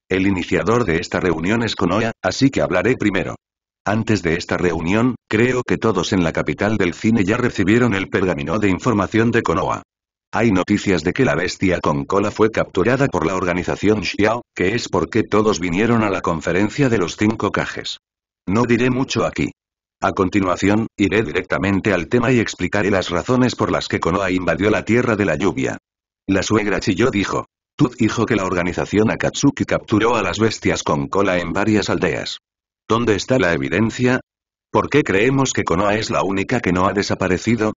El iniciador de esta reunión es Konoha, así que hablaré primero. Antes de esta reunión, creo que todos en la capital del cine ya recibieron el pergamino de información de Konoha. Hay noticias de que la bestia con cola fue capturada por la organización Xiao, que es porque todos vinieron a la conferencia de los cinco cajes. No diré mucho aquí. A continuación, iré directamente al tema y explicaré las razones por las que Konoha invadió la Tierra de la Lluvia. La suegra Chiyo dijo. Tud dijo que la organización Akatsuki capturó a las bestias con cola en varias aldeas. ¿Dónde está la evidencia? ¿Por qué creemos que Konoha es la única que no ha desaparecido?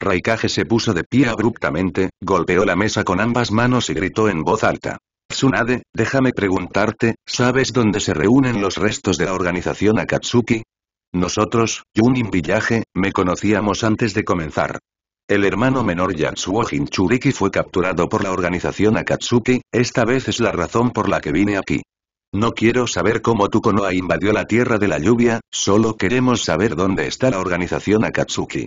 Raikage se puso de pie abruptamente, golpeó la mesa con ambas manos y gritó en voz alta. Tsunade, déjame preguntarte, ¿sabes dónde se reúnen los restos de la organización Akatsuki? Nosotros, Yunin villaje, me conocíamos antes de comenzar. El hermano menor Yatsuo Hinchuriki fue capturado por la organización Akatsuki, esta vez es la razón por la que vine aquí. No quiero saber cómo Tukonoa invadió la Tierra de la Lluvia, solo queremos saber dónde está la organización Akatsuki.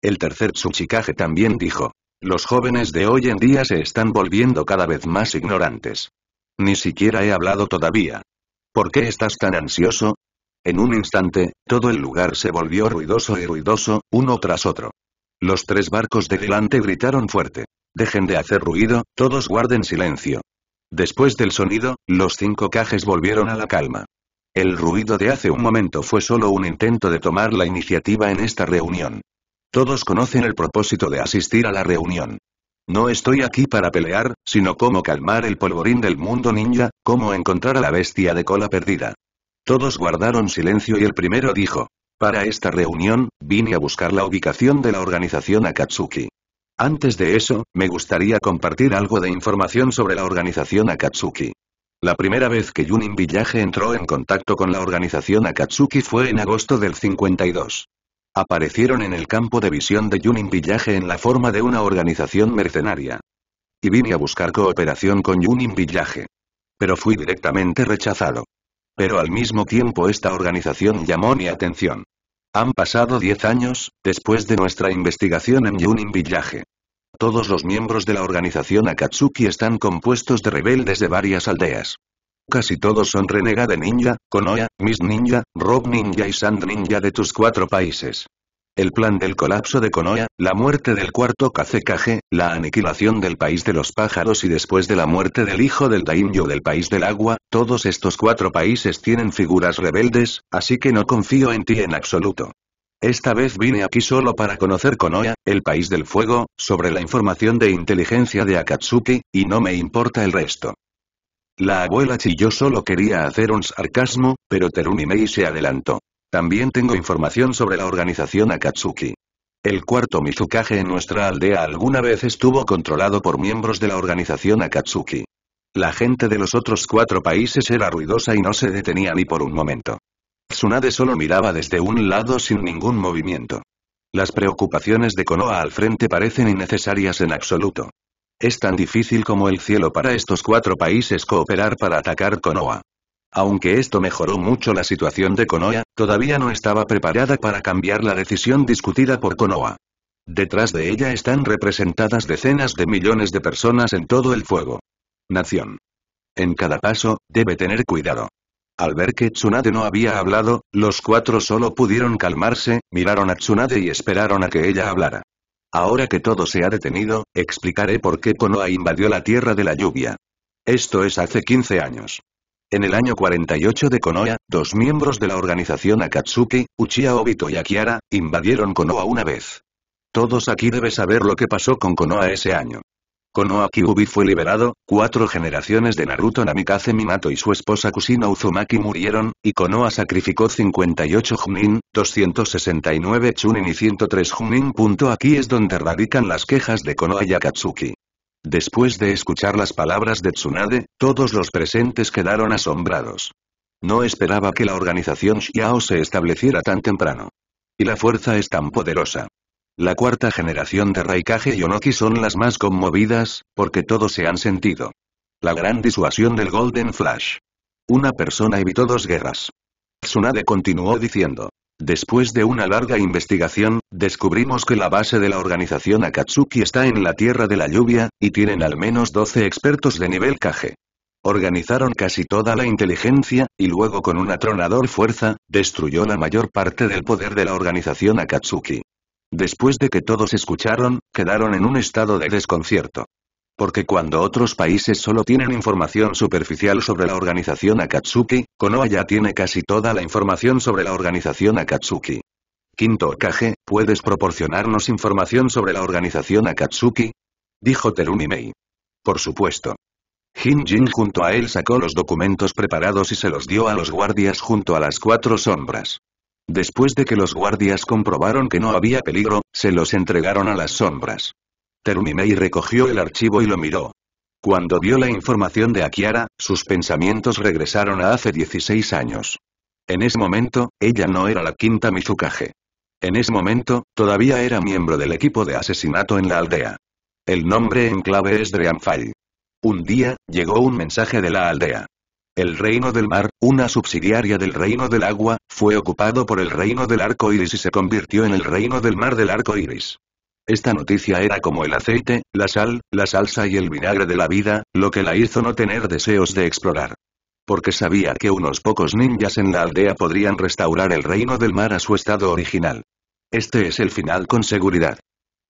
El tercer Tsuchikage también dijo. Los jóvenes de hoy en día se están volviendo cada vez más ignorantes. Ni siquiera he hablado todavía. ¿Por qué estás tan ansioso? En un instante, todo el lugar se volvió ruidoso y ruidoso, uno tras otro. Los tres barcos de delante gritaron fuerte. Dejen de hacer ruido, todos guarden silencio. Después del sonido, los cinco cajes volvieron a la calma. El ruido de hace un momento fue solo un intento de tomar la iniciativa en esta reunión. Todos conocen el propósito de asistir a la reunión. No estoy aquí para pelear, sino cómo calmar el polvorín del mundo ninja, cómo encontrar a la bestia de cola perdida. Todos guardaron silencio y el primero dijo. Para esta reunión, vine a buscar la ubicación de la organización Akatsuki. Antes de eso, me gustaría compartir algo de información sobre la organización Akatsuki. La primera vez que Yunin Village entró en contacto con la organización Akatsuki fue en agosto del 52. Aparecieron en el campo de visión de Yunin Village en la forma de una organización mercenaria. Y vine a buscar cooperación con Yunin Village. Pero fui directamente rechazado. Pero al mismo tiempo esta organización llamó mi atención. Han pasado 10 años, después de nuestra investigación en Yunin Villaje. Todos los miembros de la organización Akatsuki están compuestos de rebeldes de varias aldeas. Casi todos son Renegade Ninja, Konoha, Miss Ninja, Rob Ninja y Sand Ninja de tus cuatro países el plan del colapso de Konoha, la muerte del cuarto Kazekage, la aniquilación del país de los pájaros y después de la muerte del hijo del Daimyo del país del agua, todos estos cuatro países tienen figuras rebeldes, así que no confío en ti en absoluto. Esta vez vine aquí solo para conocer Konoha, el país del fuego, sobre la información de inteligencia de Akatsuki, y no me importa el resto. La abuela Chiyo solo quería hacer un sarcasmo, pero Terumi se adelantó. También tengo información sobre la organización Akatsuki. El cuarto Mizukage en nuestra aldea alguna vez estuvo controlado por miembros de la organización Akatsuki. La gente de los otros cuatro países era ruidosa y no se detenía ni por un momento. Tsunade solo miraba desde un lado sin ningún movimiento. Las preocupaciones de Konoha al frente parecen innecesarias en absoluto. Es tan difícil como el cielo para estos cuatro países cooperar para atacar Konoha. Aunque esto mejoró mucho la situación de Konoha, todavía no estaba preparada para cambiar la decisión discutida por Konoha. Detrás de ella están representadas decenas de millones de personas en todo el fuego. Nación. En cada paso, debe tener cuidado. Al ver que Tsunade no había hablado, los cuatro solo pudieron calmarse, miraron a Tsunade y esperaron a que ella hablara. Ahora que todo se ha detenido, explicaré por qué Konoa invadió la Tierra de la Lluvia. Esto es hace 15 años. En el año 48 de Konoha, dos miembros de la organización Akatsuki, Uchiha Obito y Akiara, invadieron Konoha una vez. Todos aquí debe saber lo que pasó con Konoha ese año. Konoha Kyubi fue liberado, cuatro generaciones de Naruto Namikaze Minato y su esposa Kusina Uzumaki murieron, y Konoha sacrificó 58 Junin, 269 Chunin y 103 Junin. Aquí es donde radican las quejas de Konoha y Akatsuki. Después de escuchar las palabras de Tsunade, todos los presentes quedaron asombrados. No esperaba que la organización Xiao se estableciera tan temprano. Y la fuerza es tan poderosa. La cuarta generación de Raikage y Onoki son las más conmovidas, porque todos se han sentido. La gran disuasión del Golden Flash. Una persona evitó dos guerras. Tsunade continuó diciendo. Después de una larga investigación, descubrimos que la base de la organización Akatsuki está en la Tierra de la Lluvia, y tienen al menos 12 expertos de nivel Kage. Organizaron casi toda la inteligencia, y luego con un tronador fuerza, destruyó la mayor parte del poder de la organización Akatsuki. Después de que todos escucharon, quedaron en un estado de desconcierto. Porque cuando otros países solo tienen información superficial sobre la organización Akatsuki, Konoha ya tiene casi toda la información sobre la organización Akatsuki. Quinto Kage, ¿puedes proporcionarnos información sobre la organización Akatsuki? Dijo Terumi Mei. Por supuesto. Jin junto a él sacó los documentos preparados y se los dio a los guardias junto a las cuatro sombras. Después de que los guardias comprobaron que no había peligro, se los entregaron a las sombras y recogió el archivo y lo miró. Cuando vio la información de Akiara, sus pensamientos regresaron a hace 16 años. En ese momento, ella no era la quinta Mizukage. En ese momento, todavía era miembro del equipo de asesinato en la aldea. El nombre en clave es Dreamfall. Un día, llegó un mensaje de la aldea. El Reino del Mar, una subsidiaria del Reino del Agua, fue ocupado por el Reino del Arco Iris y se convirtió en el Reino del Mar del Arco Iris. Esta noticia era como el aceite, la sal, la salsa y el vinagre de la vida, lo que la hizo no tener deseos de explorar. Porque sabía que unos pocos ninjas en la aldea podrían restaurar el reino del mar a su estado original. Este es el final con seguridad.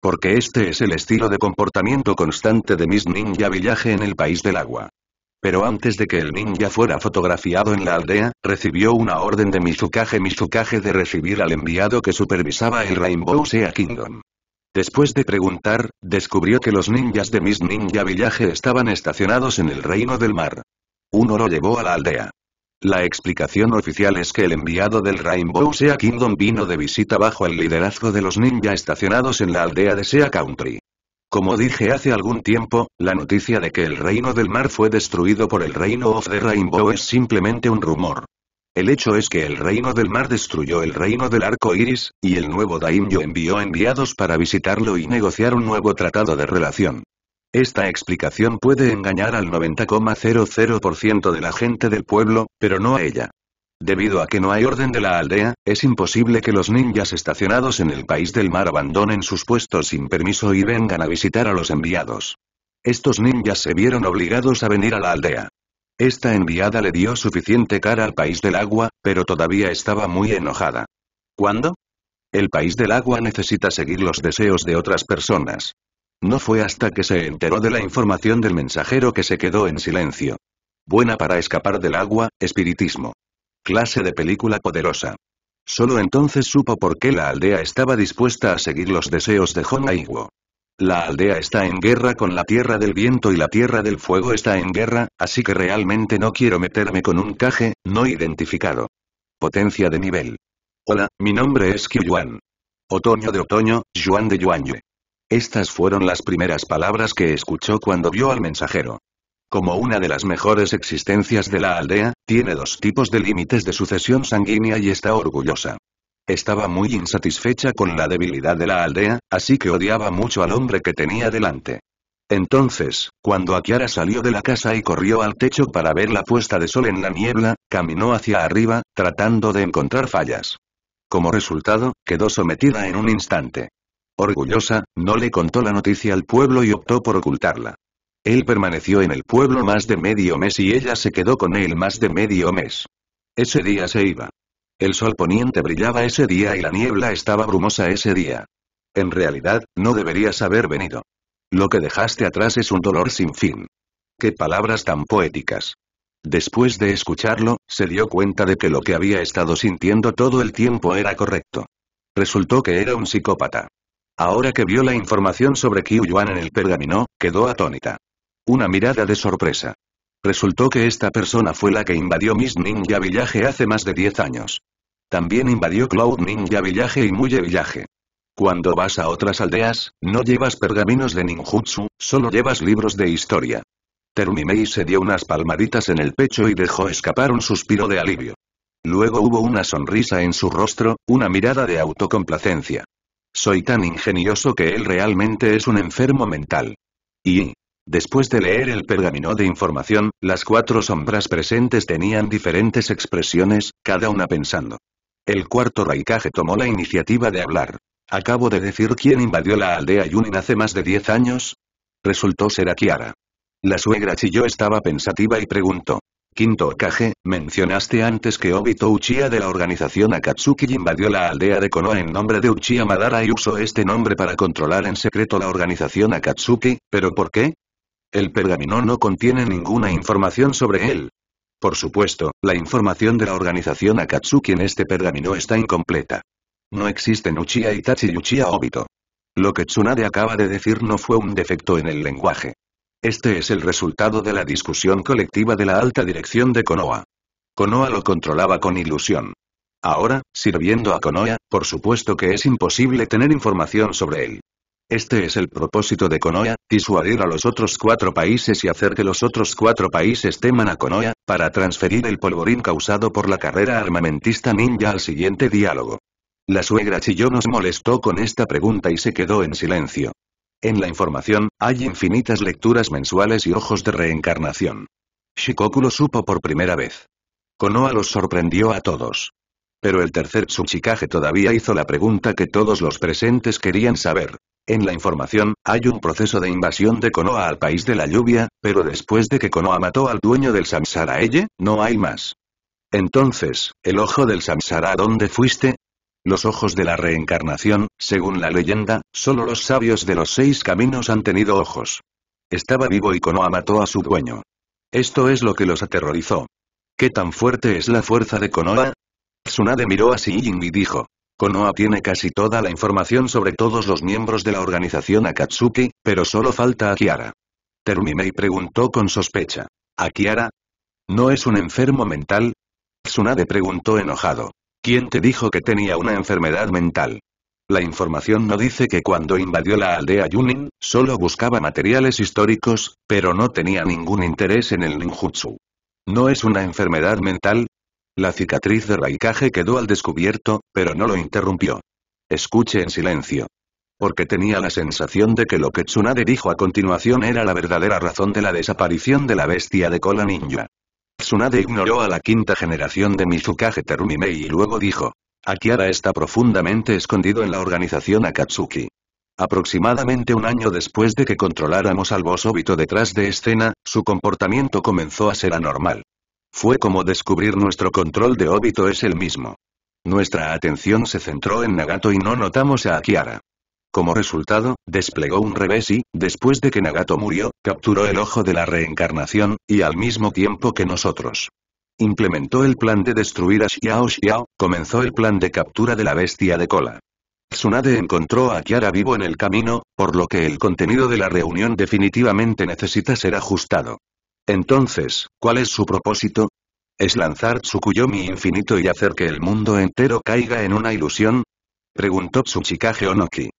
Porque este es el estilo de comportamiento constante de Miss Ninja Villaje en el País del Agua. Pero antes de que el ninja fuera fotografiado en la aldea, recibió una orden de Mizukage Mizukage de recibir al enviado que supervisaba el Rainbow Sea Kingdom. Después de preguntar, descubrió que los ninjas de Miss Ninja Village estaban estacionados en el Reino del Mar. Uno lo llevó a la aldea. La explicación oficial es que el enviado del Rainbow Sea Kingdom vino de visita bajo el liderazgo de los ninjas estacionados en la aldea de Sea Country. Como dije hace algún tiempo, la noticia de que el Reino del Mar fue destruido por el Reino of the Rainbow es simplemente un rumor. El hecho es que el reino del mar destruyó el reino del arco iris, y el nuevo daimyo envió enviados para visitarlo y negociar un nuevo tratado de relación. Esta explicación puede engañar al 90,00% de la gente del pueblo, pero no a ella. Debido a que no hay orden de la aldea, es imposible que los ninjas estacionados en el país del mar abandonen sus puestos sin permiso y vengan a visitar a los enviados. Estos ninjas se vieron obligados a venir a la aldea. Esta enviada le dio suficiente cara al país del agua, pero todavía estaba muy enojada. ¿Cuándo? El país del agua necesita seguir los deseos de otras personas. No fue hasta que se enteró de la información del mensajero que se quedó en silencio. Buena para escapar del agua, espiritismo. Clase de película poderosa. Solo entonces supo por qué la aldea estaba dispuesta a seguir los deseos de Honaiwo. La aldea está en guerra con la Tierra del Viento y la Tierra del Fuego está en guerra, así que realmente no quiero meterme con un caje, no identificado. Potencia de nivel. Hola, mi nombre es Qiyuan. Otoño de otoño, Yuan de Yue. Estas fueron las primeras palabras que escuchó cuando vio al mensajero. Como una de las mejores existencias de la aldea, tiene dos tipos de límites de sucesión sanguínea y está orgullosa. Estaba muy insatisfecha con la debilidad de la aldea, así que odiaba mucho al hombre que tenía delante. Entonces, cuando Akiara salió de la casa y corrió al techo para ver la puesta de sol en la niebla, caminó hacia arriba, tratando de encontrar fallas. Como resultado, quedó sometida en un instante. Orgullosa, no le contó la noticia al pueblo y optó por ocultarla. Él permaneció en el pueblo más de medio mes y ella se quedó con él más de medio mes. Ese día se iba. El sol poniente brillaba ese día y la niebla estaba brumosa ese día. En realidad, no deberías haber venido. Lo que dejaste atrás es un dolor sin fin. Qué palabras tan poéticas. Después de escucharlo, se dio cuenta de que lo que había estado sintiendo todo el tiempo era correcto. Resultó que era un psicópata. Ahora que vio la información sobre Qiu Yuan en el pergamino, quedó atónita. Una mirada de sorpresa. Resultó que esta persona fue la que invadió Miss Ninja Villaje hace más de 10 años. También invadió Cloud Ninja Villaje y Muye Villaje. Cuando vas a otras aldeas, no llevas pergaminos de ninjutsu, solo llevas libros de historia. Terumimei se dio unas palmaditas en el pecho y dejó escapar un suspiro de alivio. Luego hubo una sonrisa en su rostro, una mirada de autocomplacencia. Soy tan ingenioso que él realmente es un enfermo mental. Y, Después de leer el pergamino de información, las cuatro sombras presentes tenían diferentes expresiones, cada una pensando. El cuarto Raikage tomó la iniciativa de hablar. Acabo de decir quién invadió la aldea Yunin hace más de diez años. Resultó ser Akiara. La suegra Chiyo estaba pensativa y preguntó. Quinto Okage, mencionaste antes que Obito Uchiha de la organización Akatsuki invadió la aldea de Konoha en nombre de Uchiha Madara y usó este nombre para controlar en secreto la organización Akatsuki, ¿pero por qué? El pergamino no contiene ninguna información sobre él. Por supuesto, la información de la organización Akatsuki en este pergamino está incompleta. No existen Uchiha Itachi y Uchiha Obito. Lo que Tsunade acaba de decir no fue un defecto en el lenguaje. Este es el resultado de la discusión colectiva de la alta dirección de Konoha. Konoha lo controlaba con ilusión. Ahora, sirviendo a Konoha, por supuesto que es imposible tener información sobre él. Este es el propósito de Konoha, disuadir a los otros cuatro países y hacer que los otros cuatro países teman a Konoha, para transferir el polvorín causado por la carrera armamentista ninja al siguiente diálogo. La suegra Chilló nos molestó con esta pregunta y se quedó en silencio. En la información, hay infinitas lecturas mensuales y ojos de reencarnación. Shikoku lo supo por primera vez. Konoha los sorprendió a todos. Pero el tercer Tsuchikage todavía hizo la pregunta que todos los presentes querían saber. En la información, hay un proceso de invasión de Konoha al país de la lluvia, pero después de que Konoha mató al dueño del Samsara ella, no hay más. Entonces, ¿el ojo del Samsara dónde fuiste? Los ojos de la reencarnación, según la leyenda, solo los sabios de los seis caminos han tenido ojos. Estaba vivo y Konoha mató a su dueño. Esto es lo que los aterrorizó. ¿Qué tan fuerte es la fuerza de Konoha? Tsunade miró a Siying y dijo. «Konoa tiene casi toda la información sobre todos los miembros de la organización Akatsuki, pero solo falta a Kiara. preguntó con sospecha. ¿A Kiara? ¿No es un enfermo mental? Tsunade preguntó enojado. ¿Quién te dijo que tenía una enfermedad mental? La información no dice que cuando invadió la aldea Yunin, solo buscaba materiales históricos, pero no tenía ningún interés en el ninjutsu. ¿No es una enfermedad mental? La cicatriz de Raikage quedó al descubierto, pero no lo interrumpió. Escuche en silencio. Porque tenía la sensación de que lo que Tsunade dijo a continuación era la verdadera razón de la desaparición de la bestia de cola ninja. Tsunade ignoró a la quinta generación de Mizukage Terumimei y luego dijo. Akiara está profundamente escondido en la organización Akatsuki. Aproximadamente un año después de que controláramos al boss detrás de escena, su comportamiento comenzó a ser anormal. Fue como descubrir nuestro control de óbito es el mismo. Nuestra atención se centró en Nagato y no notamos a Akiara. Como resultado, desplegó un revés y, después de que Nagato murió, capturó el ojo de la reencarnación, y al mismo tiempo que nosotros. Implementó el plan de destruir a Xiao Xiao, comenzó el plan de captura de la bestia de cola. Tsunade encontró a Kiara vivo en el camino, por lo que el contenido de la reunión definitivamente necesita ser ajustado. Entonces, ¿cuál es su propósito? ¿Es lanzar Tsukuyomi infinito y hacer que el mundo entero caiga en una ilusión? Preguntó Tsuchikage Onoki.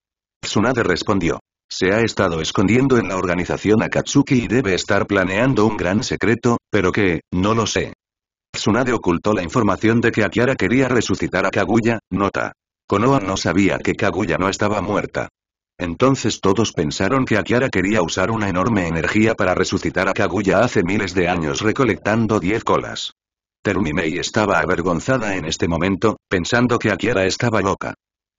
Tsunade respondió. Se ha estado escondiendo en la organización Akatsuki y debe estar planeando un gran secreto, pero que, no lo sé. Tsunade ocultó la información de que Akiara quería resucitar a Kaguya, nota. Konoha no sabía que Kaguya no estaba muerta. Entonces todos pensaron que Akiara quería usar una enorme energía para resucitar a Kaguya hace miles de años recolectando 10 colas. Terumimei estaba avergonzada en este momento, pensando que Akiara estaba loca.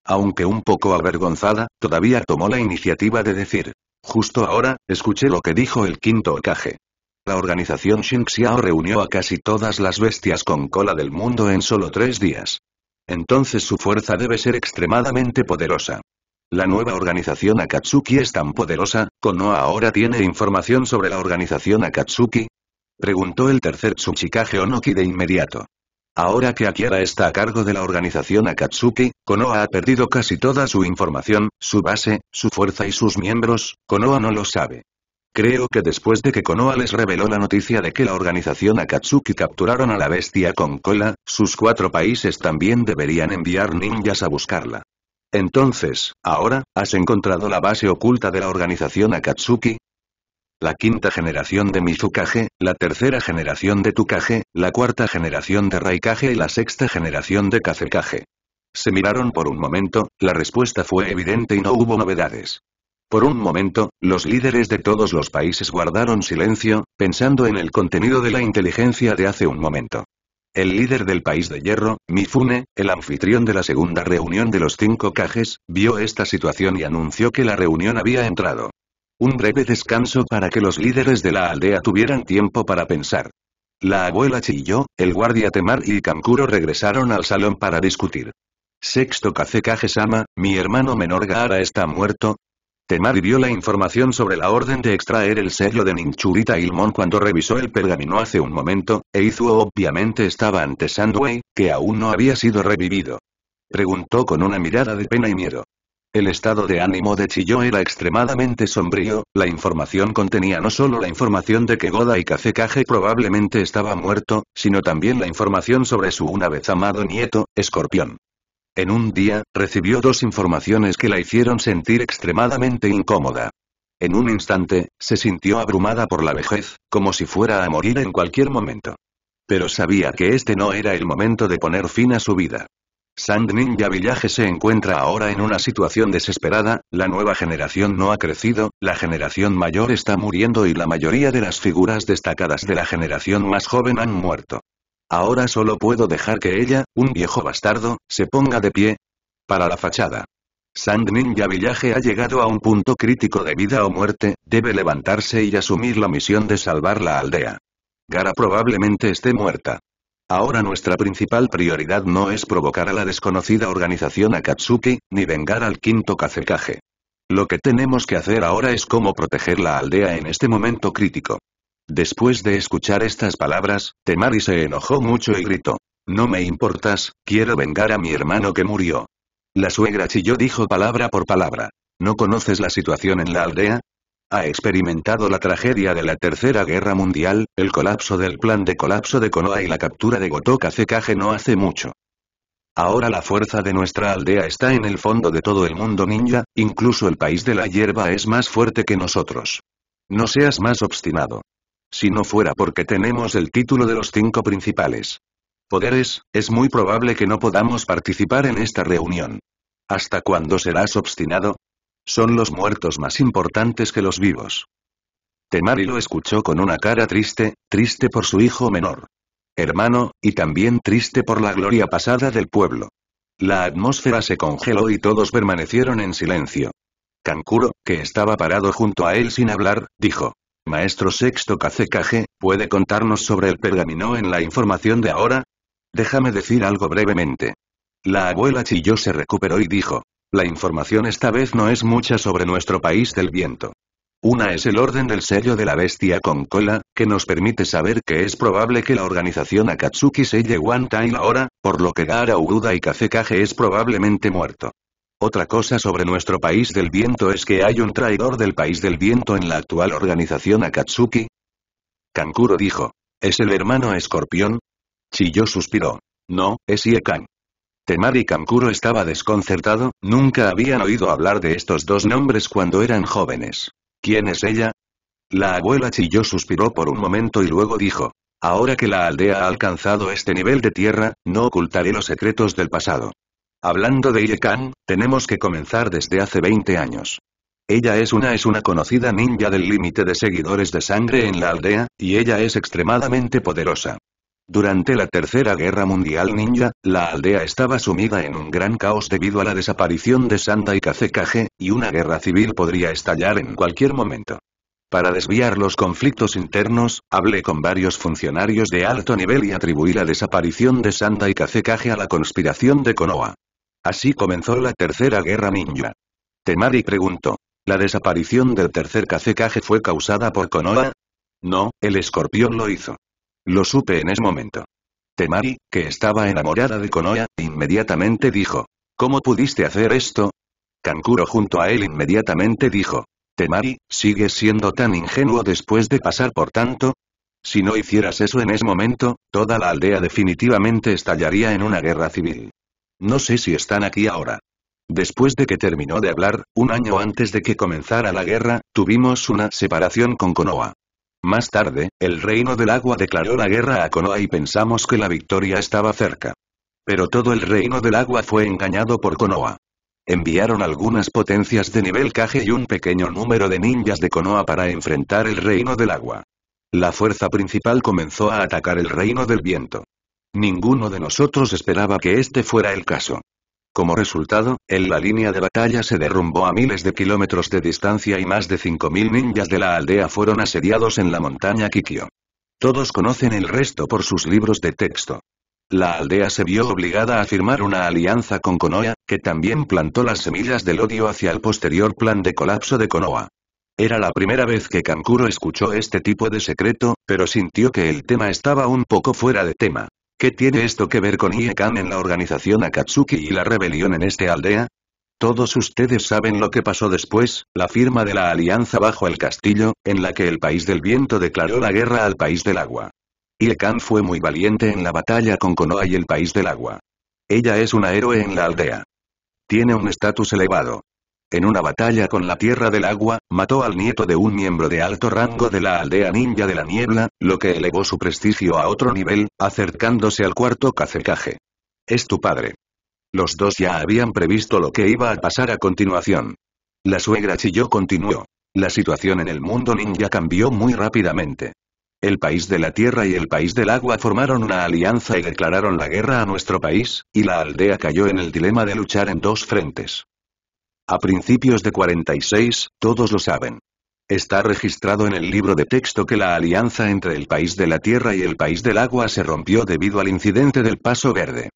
Aunque un poco avergonzada, todavía tomó la iniciativa de decir. Justo ahora, escuché lo que dijo el quinto Okage. La organización Shinxiao reunió a casi todas las bestias con cola del mundo en solo tres días. Entonces su fuerza debe ser extremadamente poderosa. La nueva organización Akatsuki es tan poderosa, ¿Konoha ahora tiene información sobre la organización Akatsuki? Preguntó el tercer Tsuchikage Onoki de inmediato. Ahora que Akira está a cargo de la organización Akatsuki, Konoha ha perdido casi toda su información, su base, su fuerza y sus miembros, Konoha no lo sabe. Creo que después de que Konoha les reveló la noticia de que la organización Akatsuki capturaron a la bestia con cola, sus cuatro países también deberían enviar ninjas a buscarla. Entonces, ahora, ¿has encontrado la base oculta de la organización Akatsuki? La quinta generación de Mizukage, la tercera generación de Tukage, la cuarta generación de Raikage y la sexta generación de Kazekage. Se miraron por un momento, la respuesta fue evidente y no hubo novedades. Por un momento, los líderes de todos los países guardaron silencio, pensando en el contenido de la inteligencia de hace un momento. El líder del País de Hierro, Mifune, el anfitrión de la segunda reunión de los cinco Cajes, vio esta situación y anunció que la reunión había entrado. Un breve descanso para que los líderes de la aldea tuvieran tiempo para pensar. La abuela chilló, el guardia Temar y Kankuro regresaron al salón para discutir. Sexto Kage mi hermano menor Gaara está muerto, Temari vio la información sobre la orden de extraer el sello de Ninchurita Ilmon cuando revisó el pergamino hace un momento, e Izuo obviamente estaba ante Sandway, que aún no había sido revivido. Preguntó con una mirada de pena y miedo. El estado de ánimo de Chiyo era extremadamente sombrío, la información contenía no solo la información de que Goda y Kazekage probablemente estaba muerto, sino también la información sobre su una vez amado nieto, Escorpión. En un día, recibió dos informaciones que la hicieron sentir extremadamente incómoda. En un instante, se sintió abrumada por la vejez, como si fuera a morir en cualquier momento. Pero sabía que este no era el momento de poner fin a su vida. Sand Ninja Village se encuentra ahora en una situación desesperada, la nueva generación no ha crecido, la generación mayor está muriendo y la mayoría de las figuras destacadas de la generación más joven han muerto. Ahora solo puedo dejar que ella, un viejo bastardo, se ponga de pie. Para la fachada. Sand Ninja Villaje ha llegado a un punto crítico de vida o muerte, debe levantarse y asumir la misión de salvar la aldea. Gara probablemente esté muerta. Ahora nuestra principal prioridad no es provocar a la desconocida organización Akatsuki, ni vengar al quinto Kazekage. Lo que tenemos que hacer ahora es cómo proteger la aldea en este momento crítico. Después de escuchar estas palabras, Temari se enojó mucho y gritó. No me importas, quiero vengar a mi hermano que murió. La suegra chilló dijo palabra por palabra. ¿No conoces la situación en la aldea? Ha experimentado la tragedia de la Tercera Guerra Mundial, el colapso del plan de colapso de Konoha y la captura de Gotoka Zekage no hace mucho. Ahora la fuerza de nuestra aldea está en el fondo de todo el mundo ninja, incluso el país de la hierba es más fuerte que nosotros. No seas más obstinado. Si no fuera porque tenemos el título de los cinco principales poderes, es muy probable que no podamos participar en esta reunión. ¿Hasta cuándo serás obstinado? Son los muertos más importantes que los vivos. Temari lo escuchó con una cara triste, triste por su hijo menor. Hermano, y también triste por la gloria pasada del pueblo. La atmósfera se congeló y todos permanecieron en silencio. Kankuro, que estaba parado junto a él sin hablar, dijo. Maestro Sexto Kazekage, ¿puede contarnos sobre el pergamino en la información de ahora? Déjame decir algo brevemente. La abuela Chilló se recuperó y dijo. La información esta vez no es mucha sobre nuestro país del viento. Una es el orden del sello de la bestia con cola, que nos permite saber que es probable que la organización Akatsuki selle One Time ahora, por lo que Gaara Uruda y Kazekage es probablemente muerto. Otra cosa sobre nuestro país del viento es que hay un traidor del país del viento en la actual organización Akatsuki. Kankuro dijo. ¿Es el hermano escorpión? Chiyo suspiró. No, es Iekan. Temari Kankuro estaba desconcertado, nunca habían oído hablar de estos dos nombres cuando eran jóvenes. ¿Quién es ella? La abuela Chiyo suspiró por un momento y luego dijo. Ahora que la aldea ha alcanzado este nivel de tierra, no ocultaré los secretos del pasado. Hablando de Yekan, tenemos que comenzar desde hace 20 años. Ella es una es una conocida ninja del límite de seguidores de sangre en la aldea, y ella es extremadamente poderosa. Durante la Tercera Guerra Mundial Ninja, la aldea estaba sumida en un gran caos debido a la desaparición de Santa y Kazekage, y una guerra civil podría estallar en cualquier momento. Para desviar los conflictos internos, hablé con varios funcionarios de alto nivel y atribuí la desaparición de Santa y Kazekage a la conspiración de Konoha. Así comenzó la Tercera Guerra Ninja. Temari preguntó. ¿La desaparición del tercer Cacecaje fue causada por Konoha? No, el escorpión lo hizo. Lo supe en ese momento. Temari, que estaba enamorada de Konoha, inmediatamente dijo. ¿Cómo pudiste hacer esto? Kankuro junto a él inmediatamente dijo. Temari, ¿sigues siendo tan ingenuo después de pasar por tanto? Si no hicieras eso en ese momento, toda la aldea definitivamente estallaría en una guerra civil. No sé si están aquí ahora. Después de que terminó de hablar, un año antes de que comenzara la guerra, tuvimos una separación con Konoha. Más tarde, el Reino del Agua declaró la guerra a Konoha y pensamos que la victoria estaba cerca. Pero todo el Reino del Agua fue engañado por Konoha. Enviaron algunas potencias de nivel Kage y un pequeño número de ninjas de Konoha para enfrentar el Reino del Agua. La fuerza principal comenzó a atacar el Reino del Viento. Ninguno de nosotros esperaba que este fuera el caso. Como resultado, en la línea de batalla se derrumbó a miles de kilómetros de distancia y más de 5.000 ninjas de la aldea fueron asediados en la montaña Kikyo. Todos conocen el resto por sus libros de texto. La aldea se vio obligada a firmar una alianza con Konoha, que también plantó las semillas del odio hacia el posterior plan de colapso de Konoha. Era la primera vez que Kankuro escuchó este tipo de secreto, pero sintió que el tema estaba un poco fuera de tema. ¿Qué tiene esto que ver con Iekan en la organización Akatsuki y la rebelión en este aldea? Todos ustedes saben lo que pasó después, la firma de la alianza bajo el castillo, en la que el país del viento declaró la guerra al país del agua. Iekan fue muy valiente en la batalla con Konoha y el país del agua. Ella es una héroe en la aldea. Tiene un estatus elevado. En una batalla con la Tierra del Agua, mató al nieto de un miembro de alto rango de la aldea ninja de la niebla, lo que elevó su prestigio a otro nivel, acercándose al cuarto cacecaje. Es tu padre. Los dos ya habían previsto lo que iba a pasar a continuación. La suegra Chilló continuó. La situación en el mundo ninja cambió muy rápidamente. El país de la tierra y el país del agua formaron una alianza y declararon la guerra a nuestro país, y la aldea cayó en el dilema de luchar en dos frentes. A principios de 46, todos lo saben. Está registrado en el libro de texto que la alianza entre el país de la tierra y el país del agua se rompió debido al incidente del Paso Verde.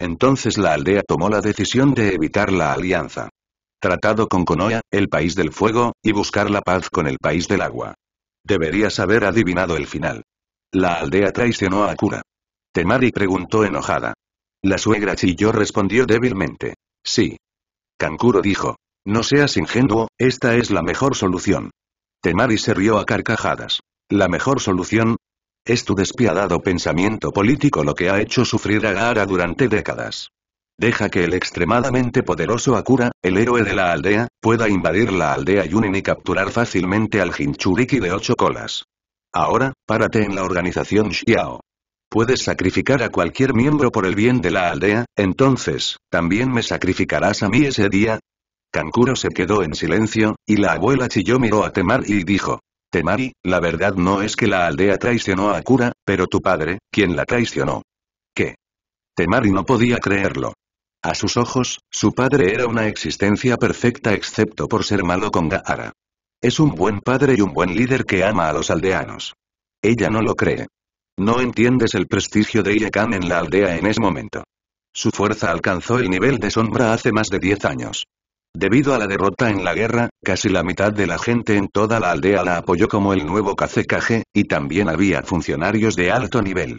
Entonces la aldea tomó la decisión de evitar la alianza. Tratado con Konoa, el país del fuego, y buscar la paz con el país del agua. Deberías haber adivinado el final. La aldea traicionó a Akura. Temari preguntó enojada. La suegra Chiyo respondió débilmente. Sí. Kankuro dijo. No seas ingenuo, esta es la mejor solución. Temari se rió a carcajadas. ¿La mejor solución? Es tu despiadado pensamiento político lo que ha hecho sufrir a Gaara durante décadas. Deja que el extremadamente poderoso Akura, el héroe de la aldea, pueda invadir la aldea Yunin y capturar fácilmente al Jinchuriki de ocho colas. Ahora, párate en la organización Xiao puedes sacrificar a cualquier miembro por el bien de la aldea, entonces, ¿también me sacrificarás a mí ese día? Kankuro se quedó en silencio, y la abuela Chilló miró a Temari y dijo, Temari, la verdad no es que la aldea traicionó a Kura, pero tu padre, quien la traicionó. ¿Qué? Temari no podía creerlo. A sus ojos, su padre era una existencia perfecta excepto por ser malo con Gaara. Es un buen padre y un buen líder que ama a los aldeanos. Ella no lo cree. No entiendes el prestigio de Iekan en la aldea en ese momento. Su fuerza alcanzó el nivel de sombra hace más de 10 años. Debido a la derrota en la guerra, casi la mitad de la gente en toda la aldea la apoyó como el nuevo KCKG, y también había funcionarios de alto nivel.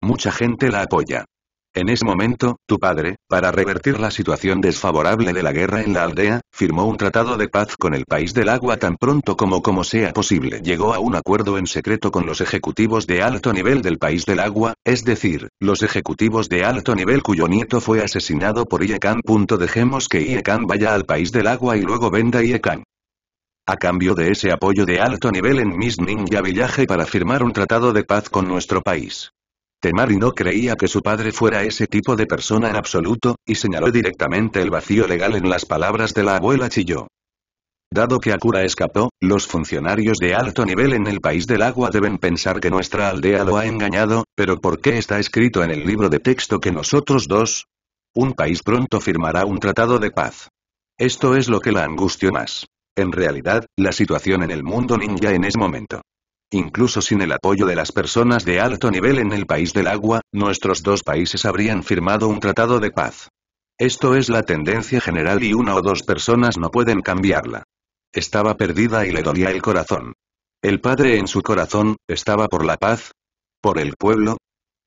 Mucha gente la apoya. En ese momento, tu padre, para revertir la situación desfavorable de la guerra en la aldea, firmó un tratado de paz con el país del agua tan pronto como como sea posible. Llegó a un acuerdo en secreto con los ejecutivos de alto nivel del país del agua, es decir, los ejecutivos de alto nivel cuyo nieto fue asesinado por Iekan. Dejemos que Iekan vaya al país del agua y luego venda Iekan. A cambio de ese apoyo de alto nivel en Miss Ninja Village para firmar un tratado de paz con nuestro país. Temari no creía que su padre fuera ese tipo de persona en absoluto, y señaló directamente el vacío legal en las palabras de la abuela Chiyo. Dado que Akura escapó, los funcionarios de alto nivel en el País del Agua deben pensar que nuestra aldea lo ha engañado, pero ¿por qué está escrito en el libro de texto que nosotros dos? Un país pronto firmará un tratado de paz. Esto es lo que la angustió más. En realidad, la situación en el mundo ninja en ese momento Incluso sin el apoyo de las personas de alto nivel en el país del agua, nuestros dos países habrían firmado un tratado de paz. Esto es la tendencia general y una o dos personas no pueden cambiarla. Estaba perdida y le dolía el corazón. El padre en su corazón, estaba por la paz, ¿Por el pueblo?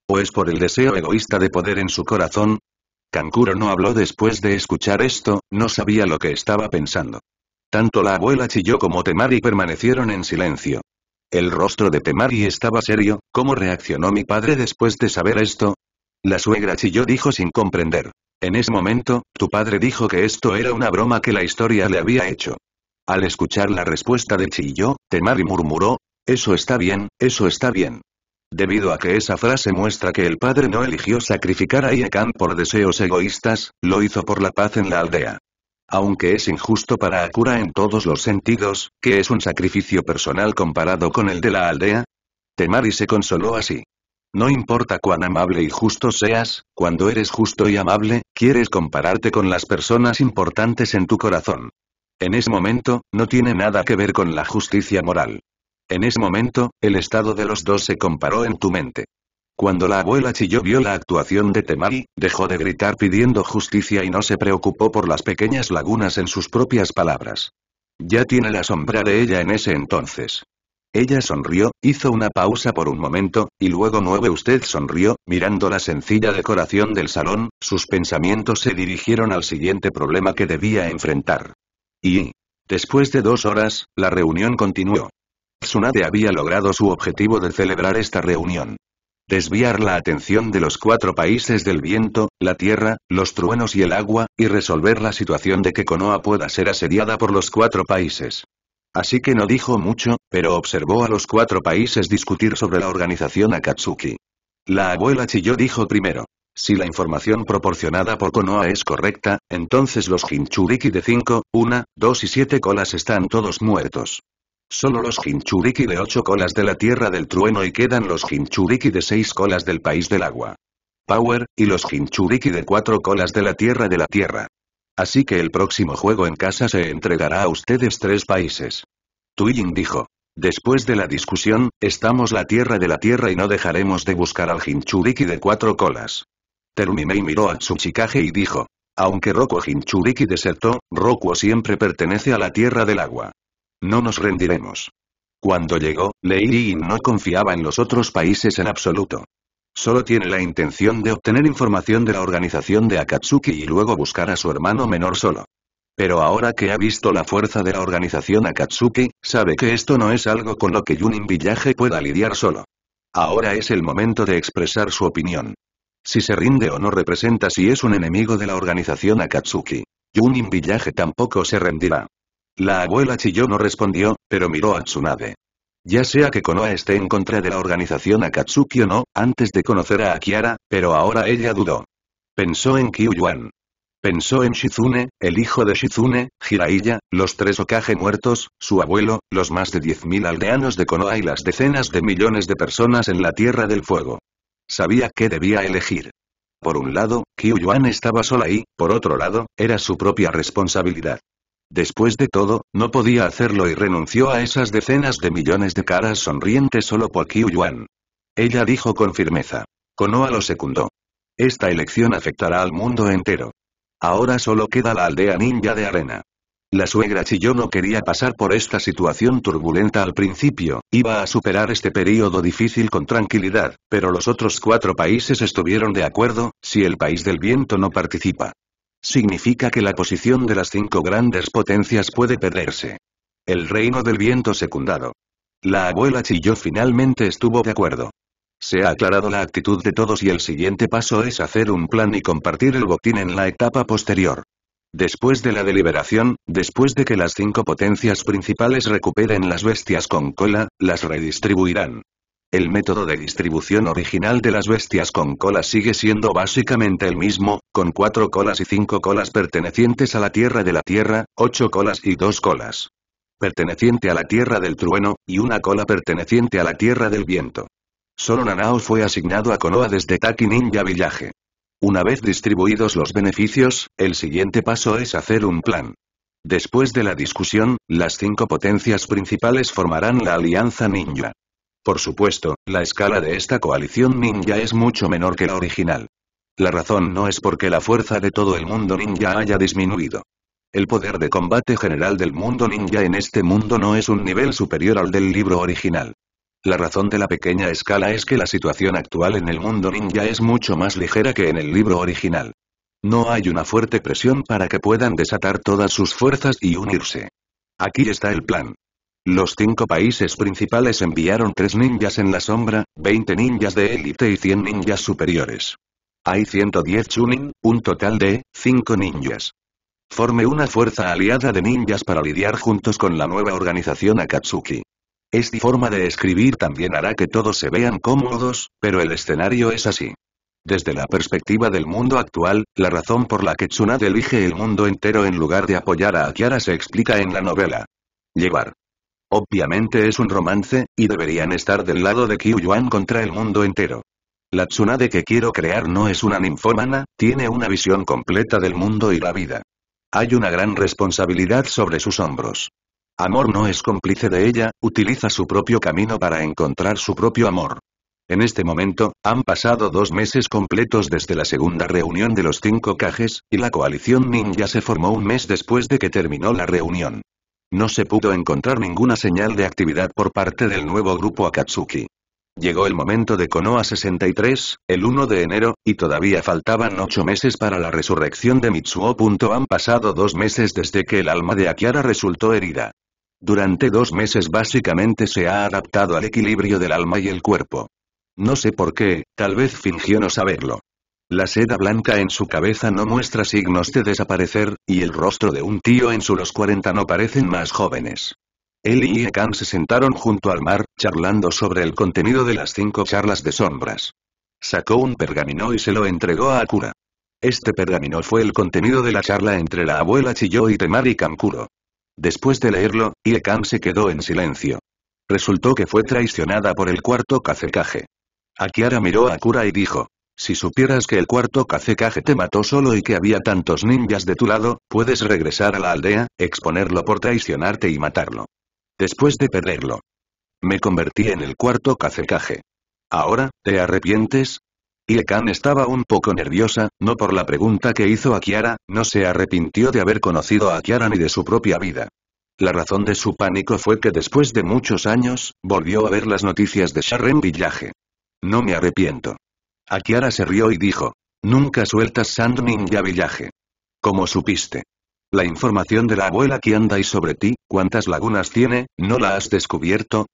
¿O es por el deseo egoísta de poder en su corazón? Kankuro no habló después de escuchar esto, no sabía lo que estaba pensando. Tanto la abuela Chilló como Temari permanecieron en silencio. El rostro de Temari estaba serio, ¿cómo reaccionó mi padre después de saber esto? La suegra chilló dijo sin comprender. En ese momento, tu padre dijo que esto era una broma que la historia le había hecho. Al escuchar la respuesta de Chilló, Temari murmuró, eso está bien, eso está bien. Debido a que esa frase muestra que el padre no eligió sacrificar a Iekan por deseos egoístas, lo hizo por la paz en la aldea. Aunque es injusto para Akura en todos los sentidos, que es un sacrificio personal comparado con el de la aldea. Temari se consoló así. No importa cuán amable y justo seas, cuando eres justo y amable, quieres compararte con las personas importantes en tu corazón. En ese momento, no tiene nada que ver con la justicia moral. En ese momento, el estado de los dos se comparó en tu mente. Cuando la abuela Chilló vio la actuación de Temari, dejó de gritar pidiendo justicia y no se preocupó por las pequeñas lagunas en sus propias palabras. Ya tiene la sombra de ella en ese entonces. Ella sonrió, hizo una pausa por un momento, y luego nueve usted sonrió, mirando la sencilla decoración del salón, sus pensamientos se dirigieron al siguiente problema que debía enfrentar. Y, después de dos horas, la reunión continuó. Tsunade había logrado su objetivo de celebrar esta reunión desviar la atención de los cuatro países del viento, la tierra, los truenos y el agua, y resolver la situación de que Konoha pueda ser asediada por los cuatro países. Así que no dijo mucho, pero observó a los cuatro países discutir sobre la organización Akatsuki. La abuela Chiyo dijo primero. Si la información proporcionada por Konoha es correcta, entonces los Hinchuriki de 5, 1, 2 y 7 colas están todos muertos. Solo los Jinchuriki de ocho colas de la Tierra del Trueno y quedan los Jinchuriki de seis colas del País del Agua. Power, y los Jinchuriki de cuatro colas de la Tierra de la Tierra. Así que el próximo juego en casa se entregará a ustedes tres países. Tuyin dijo. Después de la discusión, estamos la Tierra de la Tierra y no dejaremos de buscar al Jinchuriki de cuatro colas. Terumimei miró a Tsuchikage y dijo. Aunque Roku Jinchuriki desertó, Roku siempre pertenece a la Tierra del Agua. No nos rendiremos. Cuando llegó, Lei Yin no confiaba en los otros países en absoluto. Solo tiene la intención de obtener información de la organización de Akatsuki y luego buscar a su hermano menor solo. Pero ahora que ha visto la fuerza de la organización Akatsuki, sabe que esto no es algo con lo que Yunin Villaje pueda lidiar solo. Ahora es el momento de expresar su opinión. Si se rinde o no representa si es un enemigo de la organización Akatsuki. Yunin Villaje tampoco se rendirá. La abuela Chiyo no respondió, pero miró a Tsunade. Ya sea que Konoha esté en contra de la organización Akatsuki o no, antes de conocer a Akiara, pero ahora ella dudó. Pensó en Kyuyuan. Pensó en Shizune, el hijo de Shizune, Jiraiya, los tres Okage muertos, su abuelo, los más de 10.000 aldeanos de Konoha y las decenas de millones de personas en la Tierra del Fuego. Sabía que debía elegir. Por un lado, Kyuyuan estaba sola y, por otro lado, era su propia responsabilidad. Después de todo, no podía hacerlo y renunció a esas decenas de millones de caras sonrientes solo por Qiu Yuan. Ella dijo con firmeza. Konoha lo secundó. Esta elección afectará al mundo entero. Ahora solo queda la aldea ninja de arena. La suegra yo no quería pasar por esta situación turbulenta al principio, iba a superar este período difícil con tranquilidad, pero los otros cuatro países estuvieron de acuerdo, si el país del viento no participa. Significa que la posición de las cinco grandes potencias puede perderse. El reino del viento secundado. La abuela Chilló finalmente estuvo de acuerdo. Se ha aclarado la actitud de todos y el siguiente paso es hacer un plan y compartir el botín en la etapa posterior. Después de la deliberación, después de que las cinco potencias principales recuperen las bestias con cola, las redistribuirán. El método de distribución original de las bestias con colas sigue siendo básicamente el mismo, con cuatro colas y cinco colas pertenecientes a la Tierra de la Tierra, ocho colas y dos colas perteneciente a la Tierra del Trueno, y una cola perteneciente a la Tierra del Viento. Solo Nanao fue asignado a Konoha desde Taki Ninja Villaje. Una vez distribuidos los beneficios, el siguiente paso es hacer un plan. Después de la discusión, las cinco potencias principales formarán la Alianza Ninja. Por supuesto, la escala de esta coalición ninja es mucho menor que la original. La razón no es porque la fuerza de todo el mundo ninja haya disminuido. El poder de combate general del mundo ninja en este mundo no es un nivel superior al del libro original. La razón de la pequeña escala es que la situación actual en el mundo ninja es mucho más ligera que en el libro original. No hay una fuerte presión para que puedan desatar todas sus fuerzas y unirse. Aquí está el plan. Los cinco países principales enviaron tres ninjas en la sombra, 20 ninjas de élite y 100 ninjas superiores. Hay 110 Chunin, un total de 5 ninjas. Forme una fuerza aliada de ninjas para lidiar juntos con la nueva organización Akatsuki. Esta forma de escribir también hará que todos se vean cómodos, pero el escenario es así. Desde la perspectiva del mundo actual, la razón por la que Tsunade elige el mundo entero en lugar de apoyar a Akiara se explica en la novela. Llevar Obviamente es un romance, y deberían estar del lado de Qiu Yuan contra el mundo entero. La Tsunade que quiero crear no es una ninfómana, tiene una visión completa del mundo y la vida. Hay una gran responsabilidad sobre sus hombros. Amor no es cómplice de ella, utiliza su propio camino para encontrar su propio amor. En este momento, han pasado dos meses completos desde la segunda reunión de los cinco cajes, y la coalición ninja se formó un mes después de que terminó la reunión. No se pudo encontrar ninguna señal de actividad por parte del nuevo grupo Akatsuki. Llegó el momento de Konoha 63, el 1 de enero, y todavía faltaban ocho meses para la resurrección de Mitsuo. Han pasado dos meses desde que el alma de Akiara resultó herida. Durante dos meses básicamente se ha adaptado al equilibrio del alma y el cuerpo. No sé por qué, tal vez fingió no saberlo. La seda blanca en su cabeza no muestra signos de desaparecer, y el rostro de un tío en su los 40 no parecen más jóvenes. Él y Iekan se sentaron junto al mar, charlando sobre el contenido de las cinco charlas de sombras. Sacó un pergamino y se lo entregó a Akura. Este pergamino fue el contenido de la charla entre la abuela Chiyo y Temari Kankuro. Después de leerlo, Iekan se quedó en silencio. Resultó que fue traicionada por el cuarto cacecaje. Akiara miró a Akura y dijo, si supieras que el cuarto cacecaje te mató solo y que había tantos ninjas de tu lado, puedes regresar a la aldea, exponerlo por traicionarte y matarlo. Después de perderlo. Me convertí en el cuarto cacecaje. Ahora, ¿te arrepientes? Iekan estaba un poco nerviosa, no por la pregunta que hizo a Kiara, no se arrepintió de haber conocido a Kiara ni de su propia vida. La razón de su pánico fue que después de muchos años, volvió a ver las noticias de Sharren Villaje. No me arrepiento. Akiara se rió y dijo. Nunca sueltas sandning y Villaje. Como supiste. La información de la abuela Kianda y sobre ti, cuántas lagunas tiene, ¿no la has descubierto?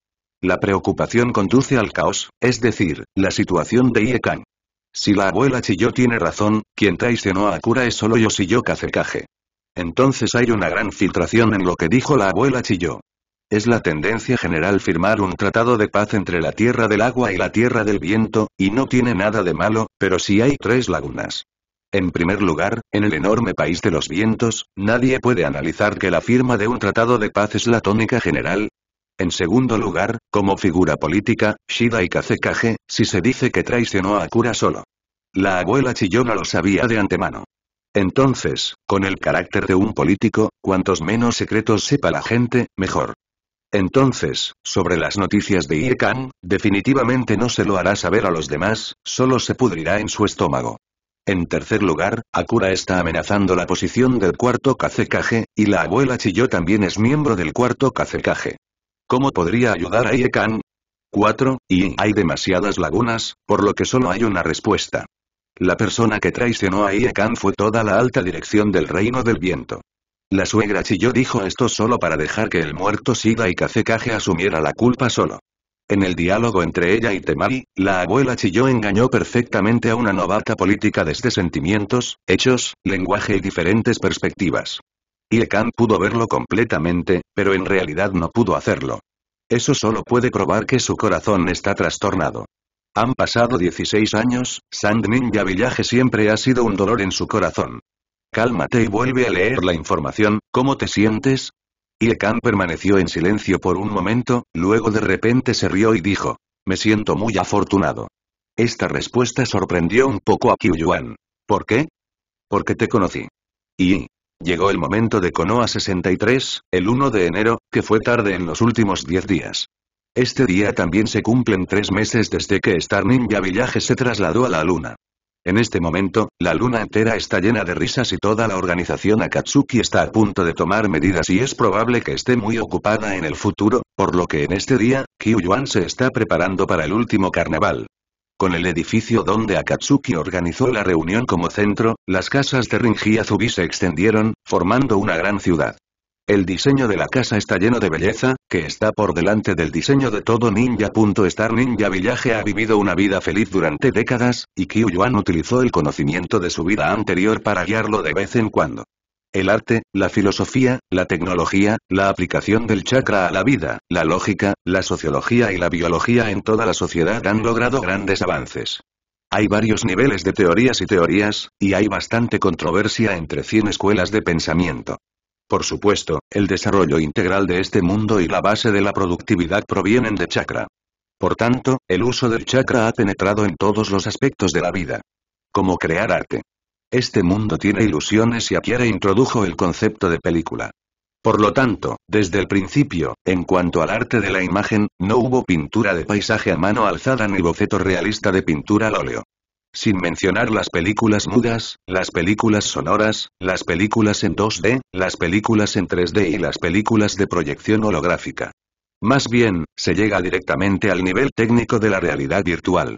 La preocupación conduce al caos, es decir, la situación de Iekan. Si la abuela Chiyo tiene razón, quien traicionó a Akura es solo yo Kazekage. Entonces hay una gran filtración en lo que dijo la abuela Chiyo. Es la tendencia general firmar un tratado de paz entre la Tierra del Agua y la Tierra del Viento, y no tiene nada de malo, pero sí hay tres lagunas. En primer lugar, en el enorme país de los vientos, nadie puede analizar que la firma de un tratado de paz es la tónica general. En segundo lugar, como figura política, Shida y Kazekage, si se dice que traicionó a Kura solo. La abuela chillona lo sabía de antemano. Entonces, con el carácter de un político, cuantos menos secretos sepa la gente, mejor. Entonces, sobre las noticias de Iekan, definitivamente no se lo hará saber a los demás, solo se pudrirá en su estómago. En tercer lugar, Akura está amenazando la posición del cuarto Kazekage, y la abuela Chiyo también es miembro del cuarto Kazekage. ¿Cómo podría ayudar a Iekan? 4. Y hay demasiadas lagunas, por lo que solo hay una respuesta. La persona que traicionó a Iekan fue toda la alta dirección del Reino del Viento. La suegra chilló dijo esto solo para dejar que el muerto siga y Kazekage asumiera la culpa solo. En el diálogo entre ella y Temari, la abuela Chilló engañó perfectamente a una novata política desde sentimientos, hechos, lenguaje y diferentes perspectivas. Iekan pudo verlo completamente, pero en realidad no pudo hacerlo. Eso solo puede probar que su corazón está trastornado. Han pasado 16 años, Sand Ninja Village siempre ha sido un dolor en su corazón. Cálmate y vuelve a leer la información, ¿cómo te sientes? Iekan permaneció en silencio por un momento, luego de repente se rió y dijo, me siento muy afortunado. Esta respuesta sorprendió un poco a Yuan. ¿Por qué? Porque te conocí. Y... Llegó el momento de Konoha 63, el 1 de enero, que fue tarde en los últimos 10 días. Este día también se cumplen tres meses desde que Star Ninja Village se trasladó a la luna. En este momento, la luna entera está llena de risas y toda la organización Akatsuki está a punto de tomar medidas y es probable que esté muy ocupada en el futuro, por lo que en este día, Kyuyuan se está preparando para el último carnaval. Con el edificio donde Akatsuki organizó la reunión como centro, las casas de Rinji Azubi se extendieron, formando una gran ciudad. El diseño de la casa está lleno de belleza, que está por delante del diseño de todo ninja. Star Ninja Village ha vivido una vida feliz durante décadas, y Kyu Yuan utilizó el conocimiento de su vida anterior para guiarlo de vez en cuando. El arte, la filosofía, la tecnología, la aplicación del chakra a la vida, la lógica, la sociología y la biología en toda la sociedad han logrado grandes avances. Hay varios niveles de teorías y teorías, y hay bastante controversia entre 100 escuelas de pensamiento. Por supuesto, el desarrollo integral de este mundo y la base de la productividad provienen de chakra. Por tanto, el uso del chakra ha penetrado en todos los aspectos de la vida. Como crear arte. Este mundo tiene ilusiones y Akiara introdujo el concepto de película. Por lo tanto, desde el principio, en cuanto al arte de la imagen, no hubo pintura de paisaje a mano alzada ni boceto realista de pintura al óleo sin mencionar las películas mudas, las películas sonoras, las películas en 2D, las películas en 3D y las películas de proyección holográfica. Más bien, se llega directamente al nivel técnico de la realidad virtual.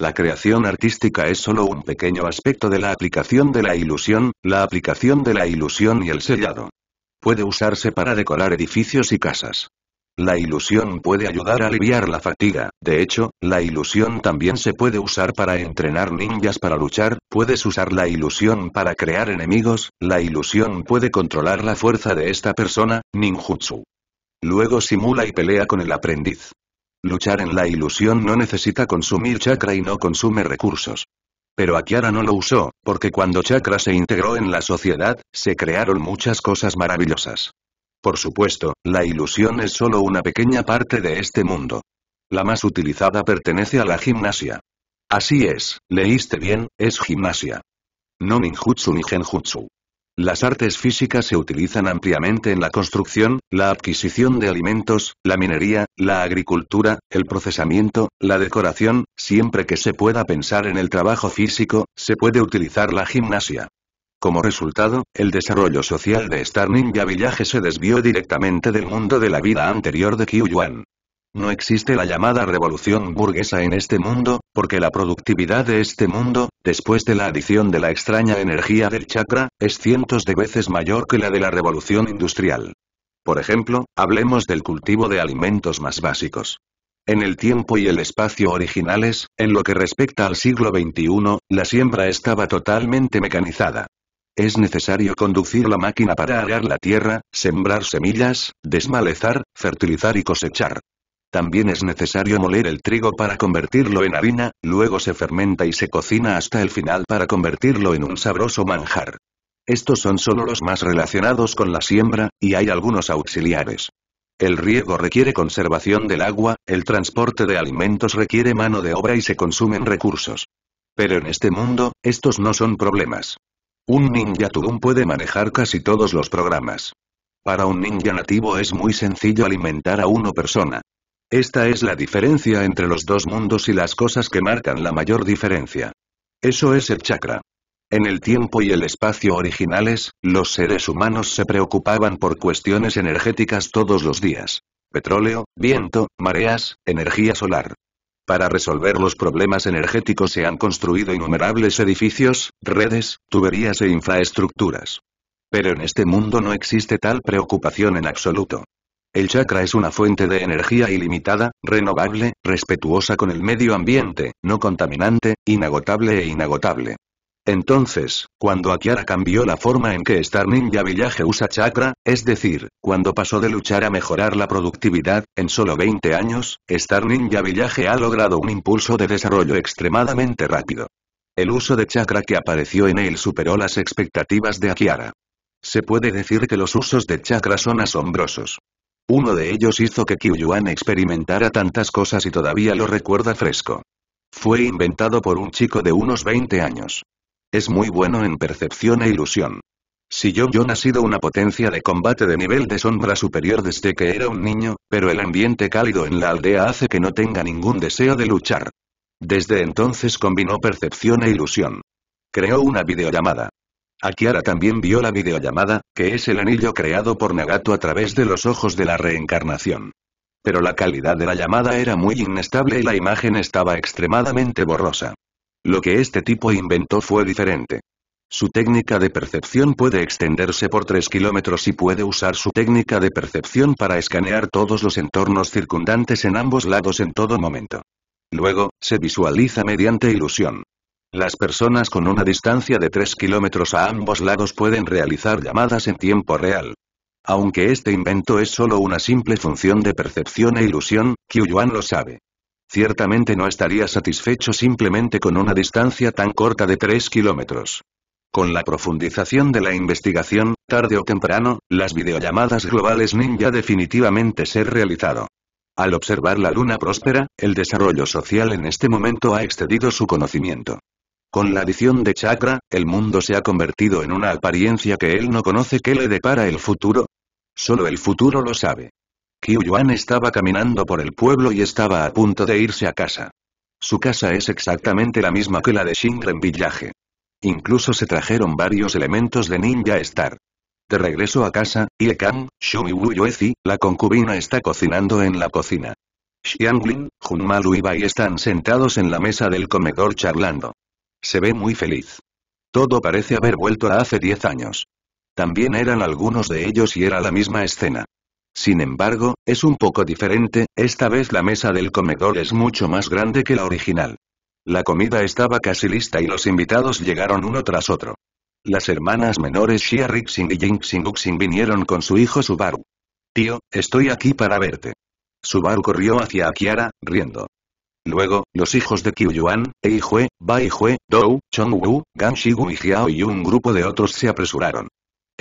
La creación artística es solo un pequeño aspecto de la aplicación de la ilusión, la aplicación de la ilusión y el sellado. Puede usarse para decorar edificios y casas. La ilusión puede ayudar a aliviar la fatiga, de hecho, la ilusión también se puede usar para entrenar ninjas para luchar, puedes usar la ilusión para crear enemigos, la ilusión puede controlar la fuerza de esta persona, ninjutsu. Luego simula y pelea con el aprendiz. Luchar en la ilusión no necesita consumir chakra y no consume recursos. Pero Akiara no lo usó, porque cuando Chakra se integró en la sociedad, se crearon muchas cosas maravillosas. Por supuesto, la ilusión es solo una pequeña parte de este mundo. La más utilizada pertenece a la gimnasia. Así es, leíste bien, es gimnasia. No ninjutsu ni genjutsu. Las artes físicas se utilizan ampliamente en la construcción, la adquisición de alimentos, la minería, la agricultura, el procesamiento, la decoración, siempre que se pueda pensar en el trabajo físico, se puede utilizar la gimnasia. Como resultado, el desarrollo social de Star Ninja Village se desvió directamente del mundo de la vida anterior de Yuan. No existe la llamada revolución burguesa en este mundo, porque la productividad de este mundo, después de la adición de la extraña energía del chakra, es cientos de veces mayor que la de la revolución industrial. Por ejemplo, hablemos del cultivo de alimentos más básicos. En el tiempo y el espacio originales, en lo que respecta al siglo XXI, la siembra estaba totalmente mecanizada. Es necesario conducir la máquina para arar la tierra, sembrar semillas, desmalezar, fertilizar y cosechar. También es necesario moler el trigo para convertirlo en harina, luego se fermenta y se cocina hasta el final para convertirlo en un sabroso manjar. Estos son solo los más relacionados con la siembra, y hay algunos auxiliares. El riego requiere conservación del agua, el transporte de alimentos requiere mano de obra y se consumen recursos. Pero en este mundo, estos no son problemas. Un ninja Tugum puede manejar casi todos los programas. Para un ninja nativo es muy sencillo alimentar a una persona. Esta es la diferencia entre los dos mundos y las cosas que marcan la mayor diferencia. Eso es el chakra. En el tiempo y el espacio originales, los seres humanos se preocupaban por cuestiones energéticas todos los días. Petróleo, viento, mareas, energía solar. Para resolver los problemas energéticos se han construido innumerables edificios, redes, tuberías e infraestructuras. Pero en este mundo no existe tal preocupación en absoluto. El chakra es una fuente de energía ilimitada, renovable, respetuosa con el medio ambiente, no contaminante, inagotable e inagotable. Entonces, cuando Akiara cambió la forma en que Star Ninja Village usa chakra, es decir, cuando pasó de luchar a mejorar la productividad, en solo 20 años, Star Ninja Village ha logrado un impulso de desarrollo extremadamente rápido. El uso de chakra que apareció en él superó las expectativas de Akiara. Se puede decir que los usos de chakra son asombrosos. Uno de ellos hizo que Kyuyuan experimentara tantas cosas y todavía lo recuerda fresco. Fue inventado por un chico de unos 20 años. Es muy bueno en percepción e ilusión. Si yo, yo ha sido una potencia de combate de nivel de sombra superior desde que era un niño, pero el ambiente cálido en la aldea hace que no tenga ningún deseo de luchar. Desde entonces combinó percepción e ilusión. Creó una videollamada. Akiara también vio la videollamada, que es el anillo creado por Nagato a través de los ojos de la reencarnación. Pero la calidad de la llamada era muy inestable y la imagen estaba extremadamente borrosa. Lo que este tipo inventó fue diferente. Su técnica de percepción puede extenderse por 3 kilómetros y puede usar su técnica de percepción para escanear todos los entornos circundantes en ambos lados en todo momento. Luego, se visualiza mediante ilusión. Las personas con una distancia de 3 kilómetros a ambos lados pueden realizar llamadas en tiempo real. Aunque este invento es solo una simple función de percepción e ilusión, Qiu lo sabe ciertamente no estaría satisfecho simplemente con una distancia tan corta de 3 kilómetros. Con la profundización de la investigación, tarde o temprano, las videollamadas globales ninja definitivamente ser realizado. Al observar la luna próspera, el desarrollo social en este momento ha excedido su conocimiento. Con la adición de chakra, el mundo se ha convertido en una apariencia que él no conoce que le depara el futuro. Solo el futuro lo sabe. Qiu Yuan estaba caminando por el pueblo y estaba a punto de irse a casa. Su casa es exactamente la misma que la de Shingren Villaje. Incluso se trajeron varios elementos de Ninja Star. De regreso a casa, Ye Kang, Shumi Wu Yuezi, la concubina está cocinando en la cocina. Xianglin, Junmalu y Bai están sentados en la mesa del comedor charlando. Se ve muy feliz. Todo parece haber vuelto a hace 10 años. También eran algunos de ellos y era la misma escena. Sin embargo, es un poco diferente, esta vez la mesa del comedor es mucho más grande que la original. La comida estaba casi lista y los invitados llegaron uno tras otro. Las hermanas menores Xia Rixing y Jing Xing vinieron con su hijo Subaru. Tío, estoy aquí para verte. Subaru corrió hacia Akiara, riendo. Luego, los hijos de Qiyuan, Bai-Hue, Dou, Chongwu, Ganshigu y Jiao y un grupo de otros se apresuraron.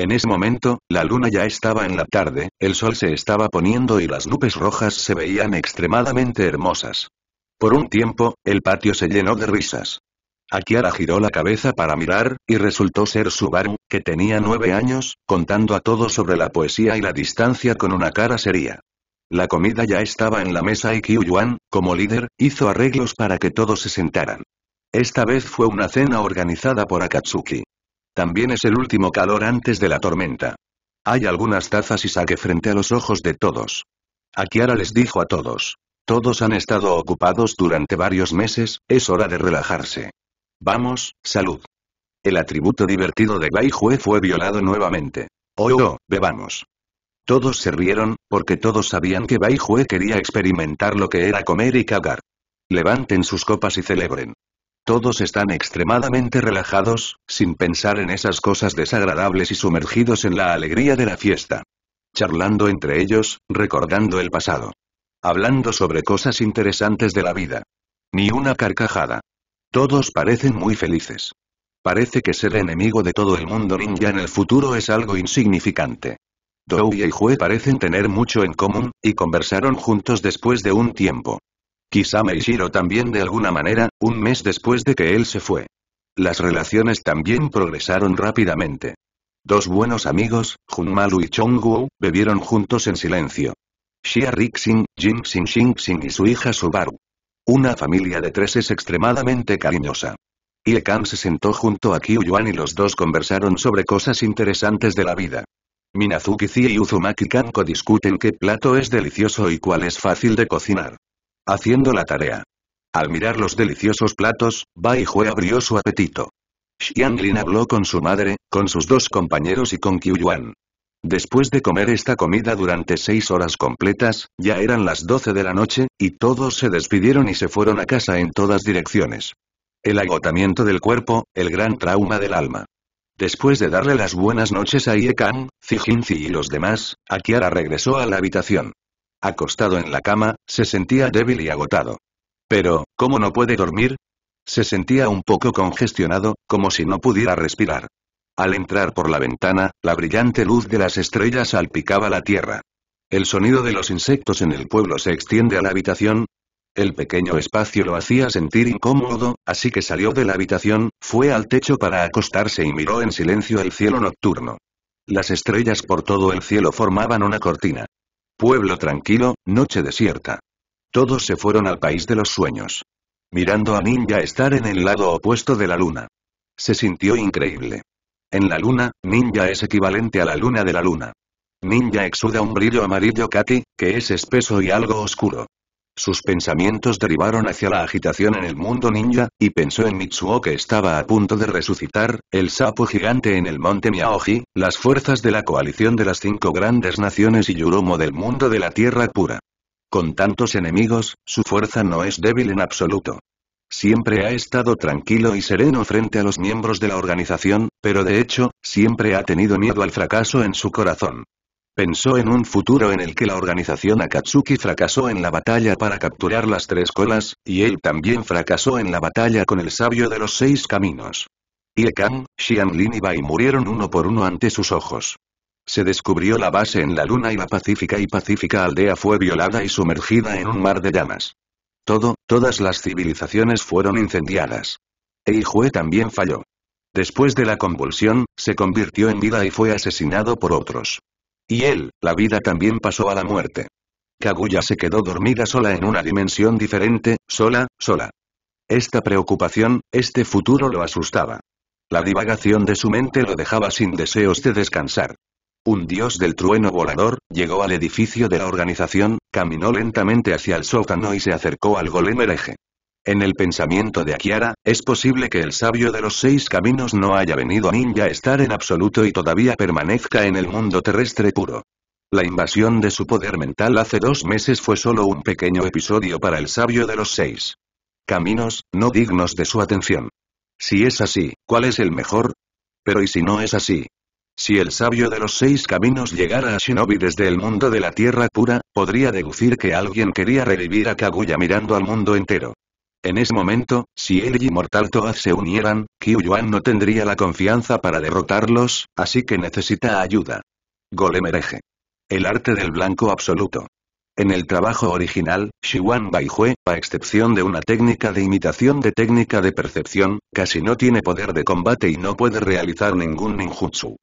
En ese momento, la luna ya estaba en la tarde, el sol se estaba poniendo y las nubes rojas se veían extremadamente hermosas. Por un tiempo, el patio se llenó de risas. Akiara giró la cabeza para mirar, y resultó ser Subaru, que tenía nueve años, contando a todos sobre la poesía y la distancia con una cara seria. La comida ya estaba en la mesa y Yuan, como líder, hizo arreglos para que todos se sentaran. Esta vez fue una cena organizada por Akatsuki. También es el último calor antes de la tormenta. Hay algunas tazas y saque frente a los ojos de todos. A les dijo a todos. Todos han estado ocupados durante varios meses, es hora de relajarse. Vamos, salud. El atributo divertido de Bai Jue fue violado nuevamente. Oh, oh, bebamos. Todos se rieron, porque todos sabían que Bai Jue quería experimentar lo que era comer y cagar. Levanten sus copas y celebren. Todos están extremadamente relajados, sin pensar en esas cosas desagradables y sumergidos en la alegría de la fiesta. Charlando entre ellos, recordando el pasado. Hablando sobre cosas interesantes de la vida. Ni una carcajada. Todos parecen muy felices. Parece que ser enemigo de todo el mundo ninja en el futuro es algo insignificante. Dou y Hue parecen tener mucho en común, y conversaron juntos después de un tiempo. Quizá Meishiro también de alguna manera, un mes después de que él se fue. Las relaciones también progresaron rápidamente. Dos buenos amigos, Junmalu y Chongguo, bebieron juntos en silencio. Xia Rixin, Jin Xin y su hija Subaru. Una familia de tres es extremadamente cariñosa. Ie se sentó junto a Yuan y los dos conversaron sobre cosas interesantes de la vida. Minazuki Zi y Uzumaki Kanko discuten qué plato es delicioso y cuál es fácil de cocinar. Haciendo la tarea. Al mirar los deliciosos platos, Bai Hue abrió su apetito. Xianglin habló con su madre, con sus dos compañeros y con Yuan. Después de comer esta comida durante seis horas completas, ya eran las doce de la noche, y todos se despidieron y se fueron a casa en todas direcciones. El agotamiento del cuerpo, el gran trauma del alma. Después de darle las buenas noches a Ye Kang, y los demás, Akiara regresó a la habitación. Acostado en la cama, se sentía débil y agotado. Pero, ¿cómo no puede dormir? Se sentía un poco congestionado, como si no pudiera respirar. Al entrar por la ventana, la brillante luz de las estrellas salpicaba la tierra. El sonido de los insectos en el pueblo se extiende a la habitación. El pequeño espacio lo hacía sentir incómodo, así que salió de la habitación, fue al techo para acostarse y miró en silencio el cielo nocturno. Las estrellas por todo el cielo formaban una cortina. Pueblo tranquilo, noche desierta. Todos se fueron al país de los sueños. Mirando a Ninja estar en el lado opuesto de la luna. Se sintió increíble. En la luna, Ninja es equivalente a la luna de la luna. Ninja exuda un brillo amarillo Kati que es espeso y algo oscuro. Sus pensamientos derivaron hacia la agitación en el mundo ninja, y pensó en Mitsuo que estaba a punto de resucitar, el sapo gigante en el monte Miaoji, las fuerzas de la coalición de las cinco grandes naciones y Yurumo del mundo de la tierra pura. Con tantos enemigos, su fuerza no es débil en absoluto. Siempre ha estado tranquilo y sereno frente a los miembros de la organización, pero de hecho, siempre ha tenido miedo al fracaso en su corazón. Pensó en un futuro en el que la organización Akatsuki fracasó en la batalla para capturar las tres colas, y él también fracasó en la batalla con el sabio de los seis caminos. Iekan, Lin y Bai murieron uno por uno ante sus ojos. Se descubrió la base en la luna y la pacífica y pacífica aldea fue violada y sumergida en un mar de llamas. Todo, todas las civilizaciones fueron incendiadas. Eijue también falló. Después de la convulsión, se convirtió en vida y fue asesinado por otros. Y él, la vida también pasó a la muerte. Kaguya se quedó dormida sola en una dimensión diferente, sola, sola. Esta preocupación, este futuro lo asustaba. La divagación de su mente lo dejaba sin deseos de descansar. Un dios del trueno volador, llegó al edificio de la organización, caminó lentamente hacia el sótano y se acercó al golem hereje. En el pensamiento de Akiara, es posible que el sabio de los seis caminos no haya venido a Ninja estar en absoluto y todavía permanezca en el mundo terrestre puro. La invasión de su poder mental hace dos meses fue solo un pequeño episodio para el sabio de los seis caminos, no dignos de su atención. Si es así, ¿cuál es el mejor? Pero ¿y si no es así? Si el sabio de los seis caminos llegara a Shinobi desde el mundo de la tierra pura, podría deducir que alguien quería revivir a Kaguya mirando al mundo entero. En ese momento, si él y Mortal Toad se unieran, Kyu Yuan no tendría la confianza para derrotarlos, así que necesita ayuda. Golem El arte del blanco absoluto. En el trabajo original, Bai Baihue, a excepción de una técnica de imitación de técnica de percepción, casi no tiene poder de combate y no puede realizar ningún ninjutsu.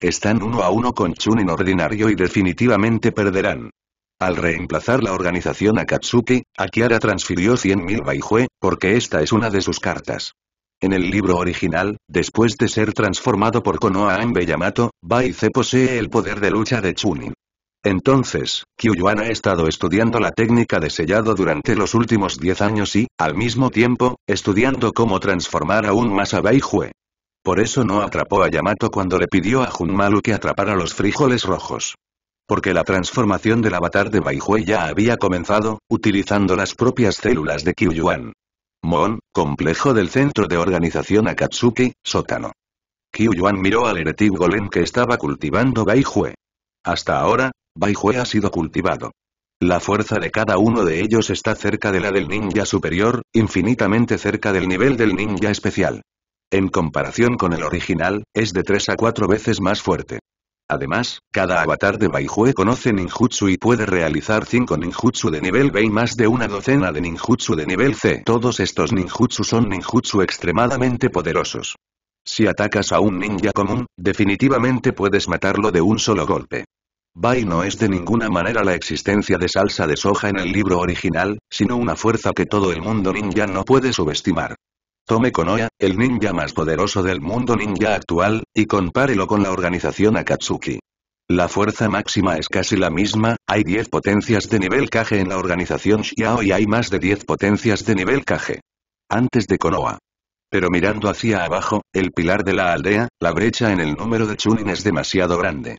Están uno a uno con Chunin ordinario y definitivamente perderán. Al reemplazar la organización a Katsuki, Akiara transfirió 100.000 Baijue, porque esta es una de sus cartas. En el libro original, después de ser transformado por Konoha en Beyamato Baize posee el poder de lucha de Chunin. Entonces, Kyuyuan ha estado estudiando la técnica de sellado durante los últimos 10 años y, al mismo tiempo, estudiando cómo transformar aún más a Baijue. Por eso no atrapó a Yamato cuando le pidió a Junmalu que atrapara los frijoles rojos. Porque la transformación del avatar de Baihue ya había comenzado, utilizando las propias células de Kyuyuan. Mon, complejo del centro de organización Akatsuki, sótano. Kyuyuan miró al Eretiv Golem que estaba cultivando Baihue. Hasta ahora, Baihue ha sido cultivado. La fuerza de cada uno de ellos está cerca de la del ninja superior, infinitamente cerca del nivel del ninja especial. En comparación con el original, es de 3 a 4 veces más fuerte. Además, cada avatar de Jue conoce ninjutsu y puede realizar 5 ninjutsu de nivel B y más de una docena de ninjutsu de nivel C. Todos estos ninjutsu son ninjutsu extremadamente poderosos. Si atacas a un ninja común, definitivamente puedes matarlo de un solo golpe. Bai no es de ninguna manera la existencia de salsa de soja en el libro original, sino una fuerza que todo el mundo ninja no puede subestimar. Tome Konoha, el ninja más poderoso del mundo ninja actual, y compárelo con la organización Akatsuki. La fuerza máxima es casi la misma, hay 10 potencias de nivel Kage en la organización Xiao y hay más de 10 potencias de nivel Kage. Antes de Konoha. Pero mirando hacia abajo, el pilar de la aldea, la brecha en el número de Chunin es demasiado grande.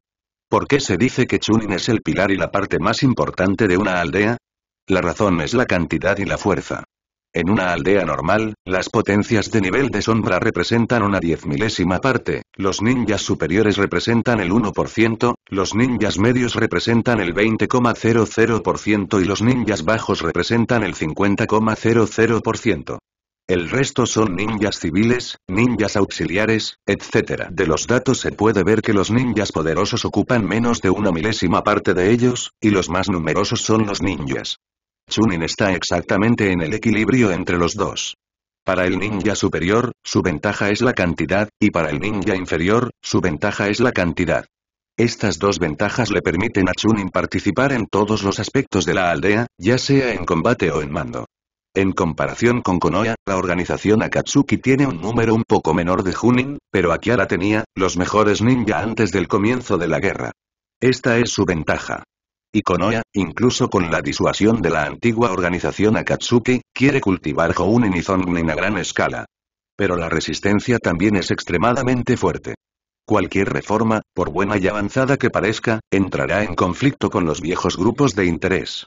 ¿Por qué se dice que Chunin es el pilar y la parte más importante de una aldea? La razón es la cantidad y la fuerza. En una aldea normal, las potencias de nivel de sombra representan una diez milésima parte, los ninjas superiores representan el 1%, los ninjas medios representan el 20,00% y los ninjas bajos representan el 50,00%. El resto son ninjas civiles, ninjas auxiliares, etc. De los datos se puede ver que los ninjas poderosos ocupan menos de una milésima parte de ellos, y los más numerosos son los ninjas. Chunin está exactamente en el equilibrio entre los dos. Para el ninja superior, su ventaja es la cantidad, y para el ninja inferior, su ventaja es la cantidad. Estas dos ventajas le permiten a Chunin participar en todos los aspectos de la aldea, ya sea en combate o en mando. En comparación con Konoha, la organización Akatsuki tiene un número un poco menor de Junin, pero Akiara tenía, los mejores ninja antes del comienzo de la guerra. Esta es su ventaja. Y Konoya, incluso con la disuasión de la antigua organización Akatsuki, quiere cultivar Jounen y Zongnen a gran escala. Pero la resistencia también es extremadamente fuerte. Cualquier reforma, por buena y avanzada que parezca, entrará en conflicto con los viejos grupos de interés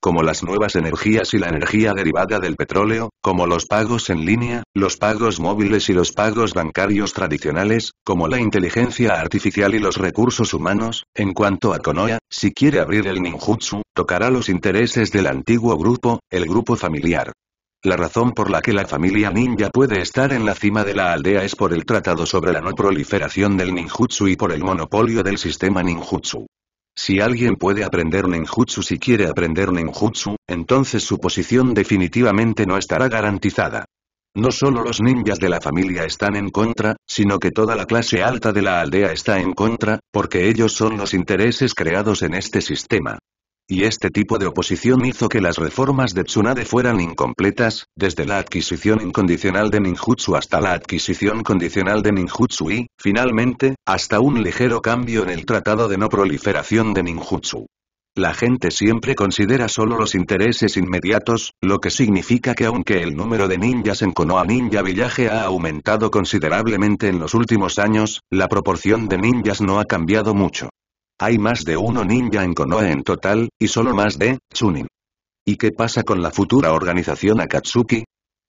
como las nuevas energías y la energía derivada del petróleo, como los pagos en línea, los pagos móviles y los pagos bancarios tradicionales, como la inteligencia artificial y los recursos humanos. En cuanto a Konoha, si quiere abrir el ninjutsu, tocará los intereses del antiguo grupo, el grupo familiar. La razón por la que la familia ninja puede estar en la cima de la aldea es por el tratado sobre la no proliferación del ninjutsu y por el monopolio del sistema ninjutsu. Si alguien puede aprender ninjutsu si quiere aprender ninjutsu, entonces su posición definitivamente no estará garantizada. No solo los ninjas de la familia están en contra, sino que toda la clase alta de la aldea está en contra, porque ellos son los intereses creados en este sistema y este tipo de oposición hizo que las reformas de Tsunade fueran incompletas, desde la adquisición incondicional de ninjutsu hasta la adquisición condicional de ninjutsu y, finalmente, hasta un ligero cambio en el Tratado de No Proliferación de Ninjutsu. La gente siempre considera solo los intereses inmediatos, lo que significa que aunque el número de ninjas en Konoha Ninja Villaje ha aumentado considerablemente en los últimos años, la proporción de ninjas no ha cambiado mucho. Hay más de uno ninja en Konoha en total, y solo más de, Chunin. ¿Y qué pasa con la futura organización Akatsuki?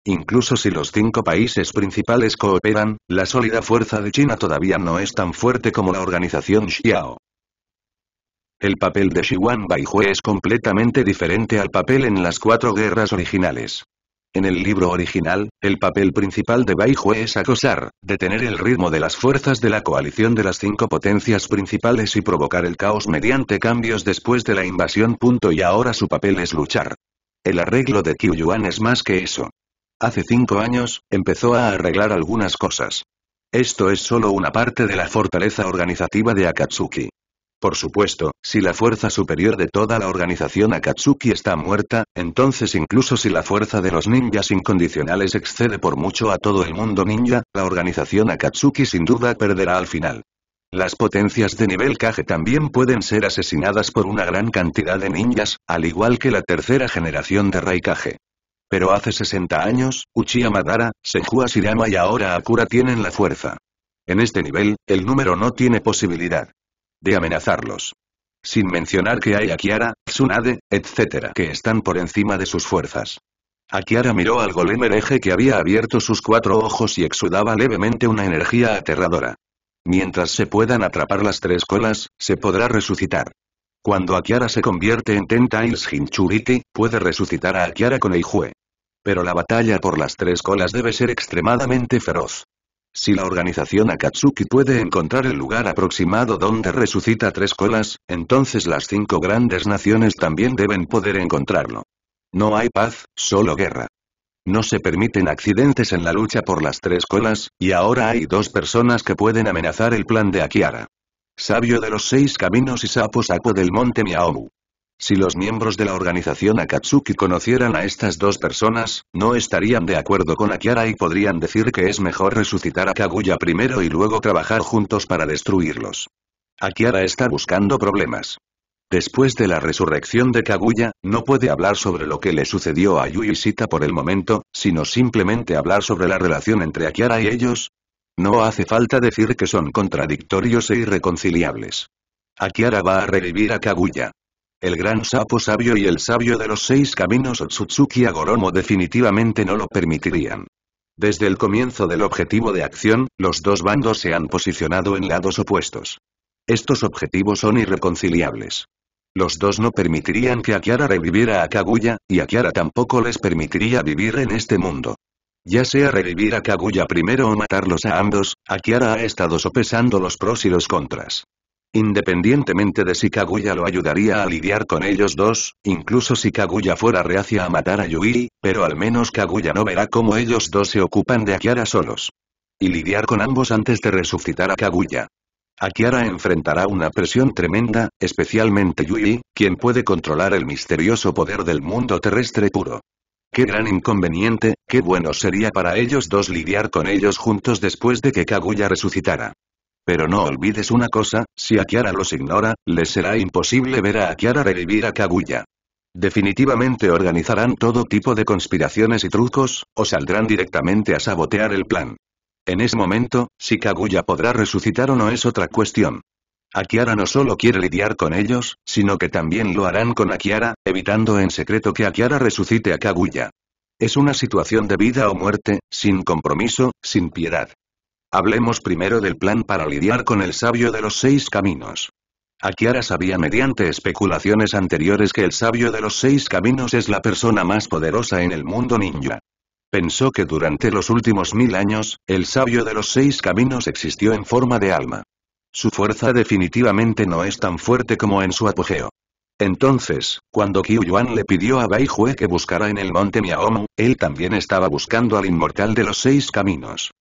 Incluso si los cinco países principales cooperan, la sólida fuerza de China todavía no es tan fuerte como la organización Xiao. El papel de Shiwan Baihue es completamente diferente al papel en las cuatro guerras originales. En el libro original, el papel principal de Bai es acosar, detener el ritmo de las fuerzas de la coalición de las cinco potencias principales y provocar el caos mediante cambios después de la invasión. Y ahora su papel es luchar. El arreglo de Yuan es más que eso. Hace cinco años, empezó a arreglar algunas cosas. Esto es solo una parte de la fortaleza organizativa de Akatsuki. Por supuesto, si la fuerza superior de toda la organización Akatsuki está muerta, entonces incluso si la fuerza de los ninjas incondicionales excede por mucho a todo el mundo ninja, la organización Akatsuki sin duda perderá al final. Las potencias de nivel Kage también pueden ser asesinadas por una gran cantidad de ninjas, al igual que la tercera generación de Raikage. Pero hace 60 años, Uchiha Madara, Senju Shirama y ahora Akura tienen la fuerza. En este nivel, el número no tiene posibilidad de amenazarlos. Sin mencionar que hay a Kiara, Tsunade, etc. que están por encima de sus fuerzas. Akiara miró al golem hereje que había abierto sus cuatro ojos y exudaba levemente una energía aterradora. Mientras se puedan atrapar las tres colas, se podrá resucitar. Cuando Akiara se convierte en Tentails Hinchuriti, puede resucitar a Akiara con Eijue. Pero la batalla por las tres colas debe ser extremadamente feroz. Si la organización Akatsuki puede encontrar el lugar aproximado donde resucita tres colas, entonces las cinco grandes naciones también deben poder encontrarlo. No hay paz, solo guerra. No se permiten accidentes en la lucha por las tres colas, y ahora hay dos personas que pueden amenazar el plan de Akiara. Sabio de los seis caminos y sapo sapo del monte Miaomu. Si los miembros de la organización Akatsuki conocieran a estas dos personas, no estarían de acuerdo con Akiara y podrían decir que es mejor resucitar a Kaguya primero y luego trabajar juntos para destruirlos. Akiara está buscando problemas. Después de la resurrección de Kaguya, no puede hablar sobre lo que le sucedió a Yui Sita por el momento, sino simplemente hablar sobre la relación entre Akiara y ellos. No hace falta decir que son contradictorios e irreconciliables. Akiara va a revivir a Kaguya. El gran sapo sabio y el sabio de los seis caminos Otsutsuki Agoromo definitivamente no lo permitirían. Desde el comienzo del objetivo de acción, los dos bandos se han posicionado en lados opuestos. Estos objetivos son irreconciliables. Los dos no permitirían que Akiara reviviera a Kaguya, y Akiara tampoco les permitiría vivir en este mundo. Ya sea revivir a Kaguya primero o matarlos a ambos, Akiara ha estado sopesando los pros y los contras. Independientemente de si Kaguya lo ayudaría a lidiar con ellos dos, incluso si Kaguya fuera reacia a matar a Yui, pero al menos Kaguya no verá cómo ellos dos se ocupan de Akiara solos. Y lidiar con ambos antes de resucitar a Kaguya. Akiara enfrentará una presión tremenda, especialmente Yui, quien puede controlar el misterioso poder del mundo terrestre puro. Qué gran inconveniente, qué bueno sería para ellos dos lidiar con ellos juntos después de que Kaguya resucitara. Pero no olvides una cosa, si Akiara los ignora, les será imposible ver a Akiara revivir a Kaguya. Definitivamente organizarán todo tipo de conspiraciones y trucos, o saldrán directamente a sabotear el plan. En ese momento, si Kaguya podrá resucitar o no es otra cuestión. Akiara no solo quiere lidiar con ellos, sino que también lo harán con Akiara, evitando en secreto que Akiara resucite a Kaguya. Es una situación de vida o muerte, sin compromiso, sin piedad. Hablemos primero del plan para lidiar con el sabio de los seis caminos. Akiara sabía mediante especulaciones anteriores que el sabio de los seis caminos es la persona más poderosa en el mundo ninja. Pensó que durante los últimos mil años, el sabio de los seis caminos existió en forma de alma. Su fuerza definitivamente no es tan fuerte como en su apogeo. Entonces, cuando Qiu Yuan le pidió a Bai Jue que buscara en el monte Miaomu, él también estaba buscando al inmortal de los seis caminos.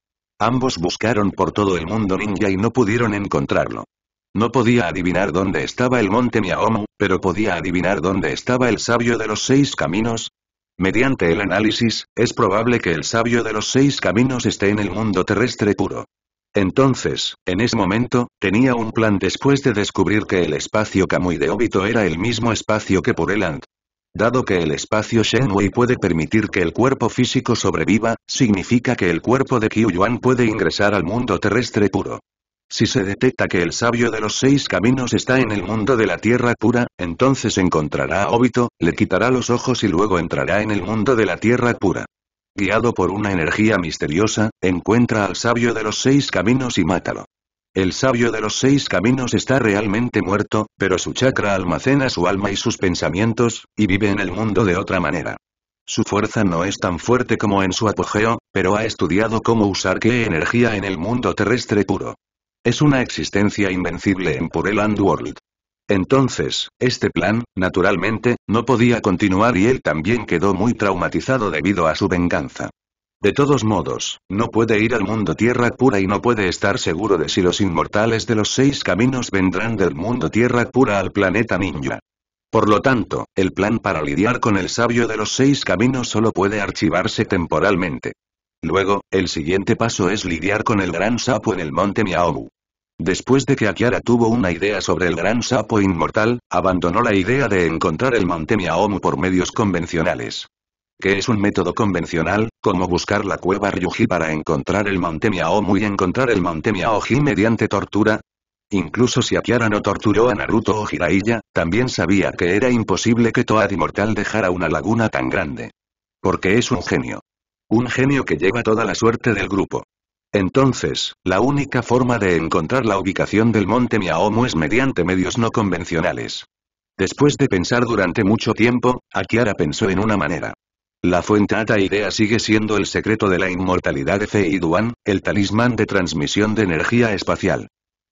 Ambos buscaron por todo el mundo ninja y no pudieron encontrarlo. No podía adivinar dónde estaba el monte Miaomu, pero podía adivinar dónde estaba el sabio de los seis caminos. Mediante el análisis, es probable que el sabio de los seis caminos esté en el mundo terrestre puro. Entonces, en ese momento, tenía un plan después de descubrir que el espacio Kamui de Obito era el mismo espacio que Pureland. Dado que el espacio Shenwei puede permitir que el cuerpo físico sobreviva, significa que el cuerpo de Qiu-Yuan puede ingresar al mundo terrestre puro. Si se detecta que el sabio de los seis caminos está en el mundo de la tierra pura, entonces encontrará a Obito, le quitará los ojos y luego entrará en el mundo de la tierra pura. Guiado por una energía misteriosa, encuentra al sabio de los seis caminos y mátalo. El sabio de los seis caminos está realmente muerto, pero su chakra almacena su alma y sus pensamientos, y vive en el mundo de otra manera. Su fuerza no es tan fuerte como en su apogeo, pero ha estudiado cómo usar qué energía en el mundo terrestre puro. Es una existencia invencible en Pureland World. Entonces, este plan, naturalmente, no podía continuar y él también quedó muy traumatizado debido a su venganza. De todos modos, no puede ir al mundo tierra pura y no puede estar seguro de si los inmortales de los seis caminos vendrán del mundo tierra pura al planeta ninja. Por lo tanto, el plan para lidiar con el sabio de los seis caminos solo puede archivarse temporalmente. Luego, el siguiente paso es lidiar con el gran sapo en el monte Miaobu. Después de que Akiara tuvo una idea sobre el gran sapo inmortal, abandonó la idea de encontrar el monte Miaomu por medios convencionales que es un método convencional, como buscar la cueva Ryuji para encontrar el monte Miaomu y encontrar el monte Miaoji mediante tortura. Incluso si Akiara no torturó a Naruto o Jiraiya, también sabía que era imposible que Toad Inmortal dejara una laguna tan grande. Porque es un genio. Un genio que lleva toda la suerte del grupo. Entonces, la única forma de encontrar la ubicación del monte Miaomu es mediante medios no convencionales. Después de pensar durante mucho tiempo, Akiara pensó en una manera. La fuente Ataidea Idea sigue siendo el secreto de la inmortalidad de Du'an, el talismán de transmisión de energía espacial.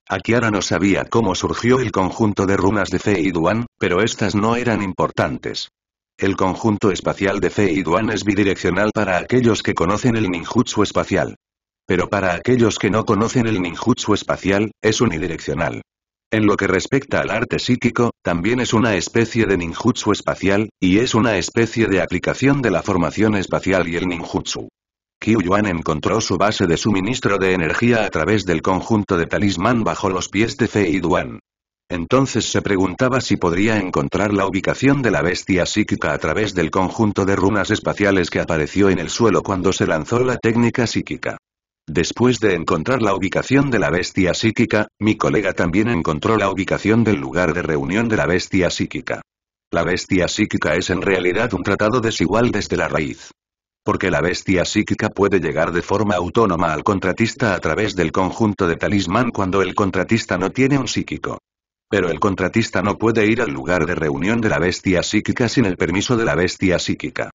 Akiara no sabía cómo surgió el conjunto de runas de Du'an, pero estas no eran importantes. El conjunto espacial de Du'an es bidireccional para aquellos que conocen el ninjutsu espacial. Pero para aquellos que no conocen el ninjutsu espacial, es unidireccional. En lo que respecta al arte psíquico, también es una especie de ninjutsu espacial, y es una especie de aplicación de la formación espacial y el ninjutsu. Qiu Yuan encontró su base de suministro de energía a través del conjunto de talismán bajo los pies de Fei Duan. Entonces se preguntaba si podría encontrar la ubicación de la bestia psíquica a través del conjunto de runas espaciales que apareció en el suelo cuando se lanzó la técnica psíquica. Después de encontrar la ubicación de la bestia psíquica, mi colega también encontró la ubicación del lugar de reunión de la bestia psíquica. La bestia psíquica es en realidad un tratado desigual desde la raíz. Porque la bestia psíquica puede llegar de forma autónoma al contratista a través del conjunto de talismán cuando el contratista no tiene un psíquico. Pero el contratista no puede ir al lugar de reunión de la bestia psíquica sin el permiso de la bestia psíquica.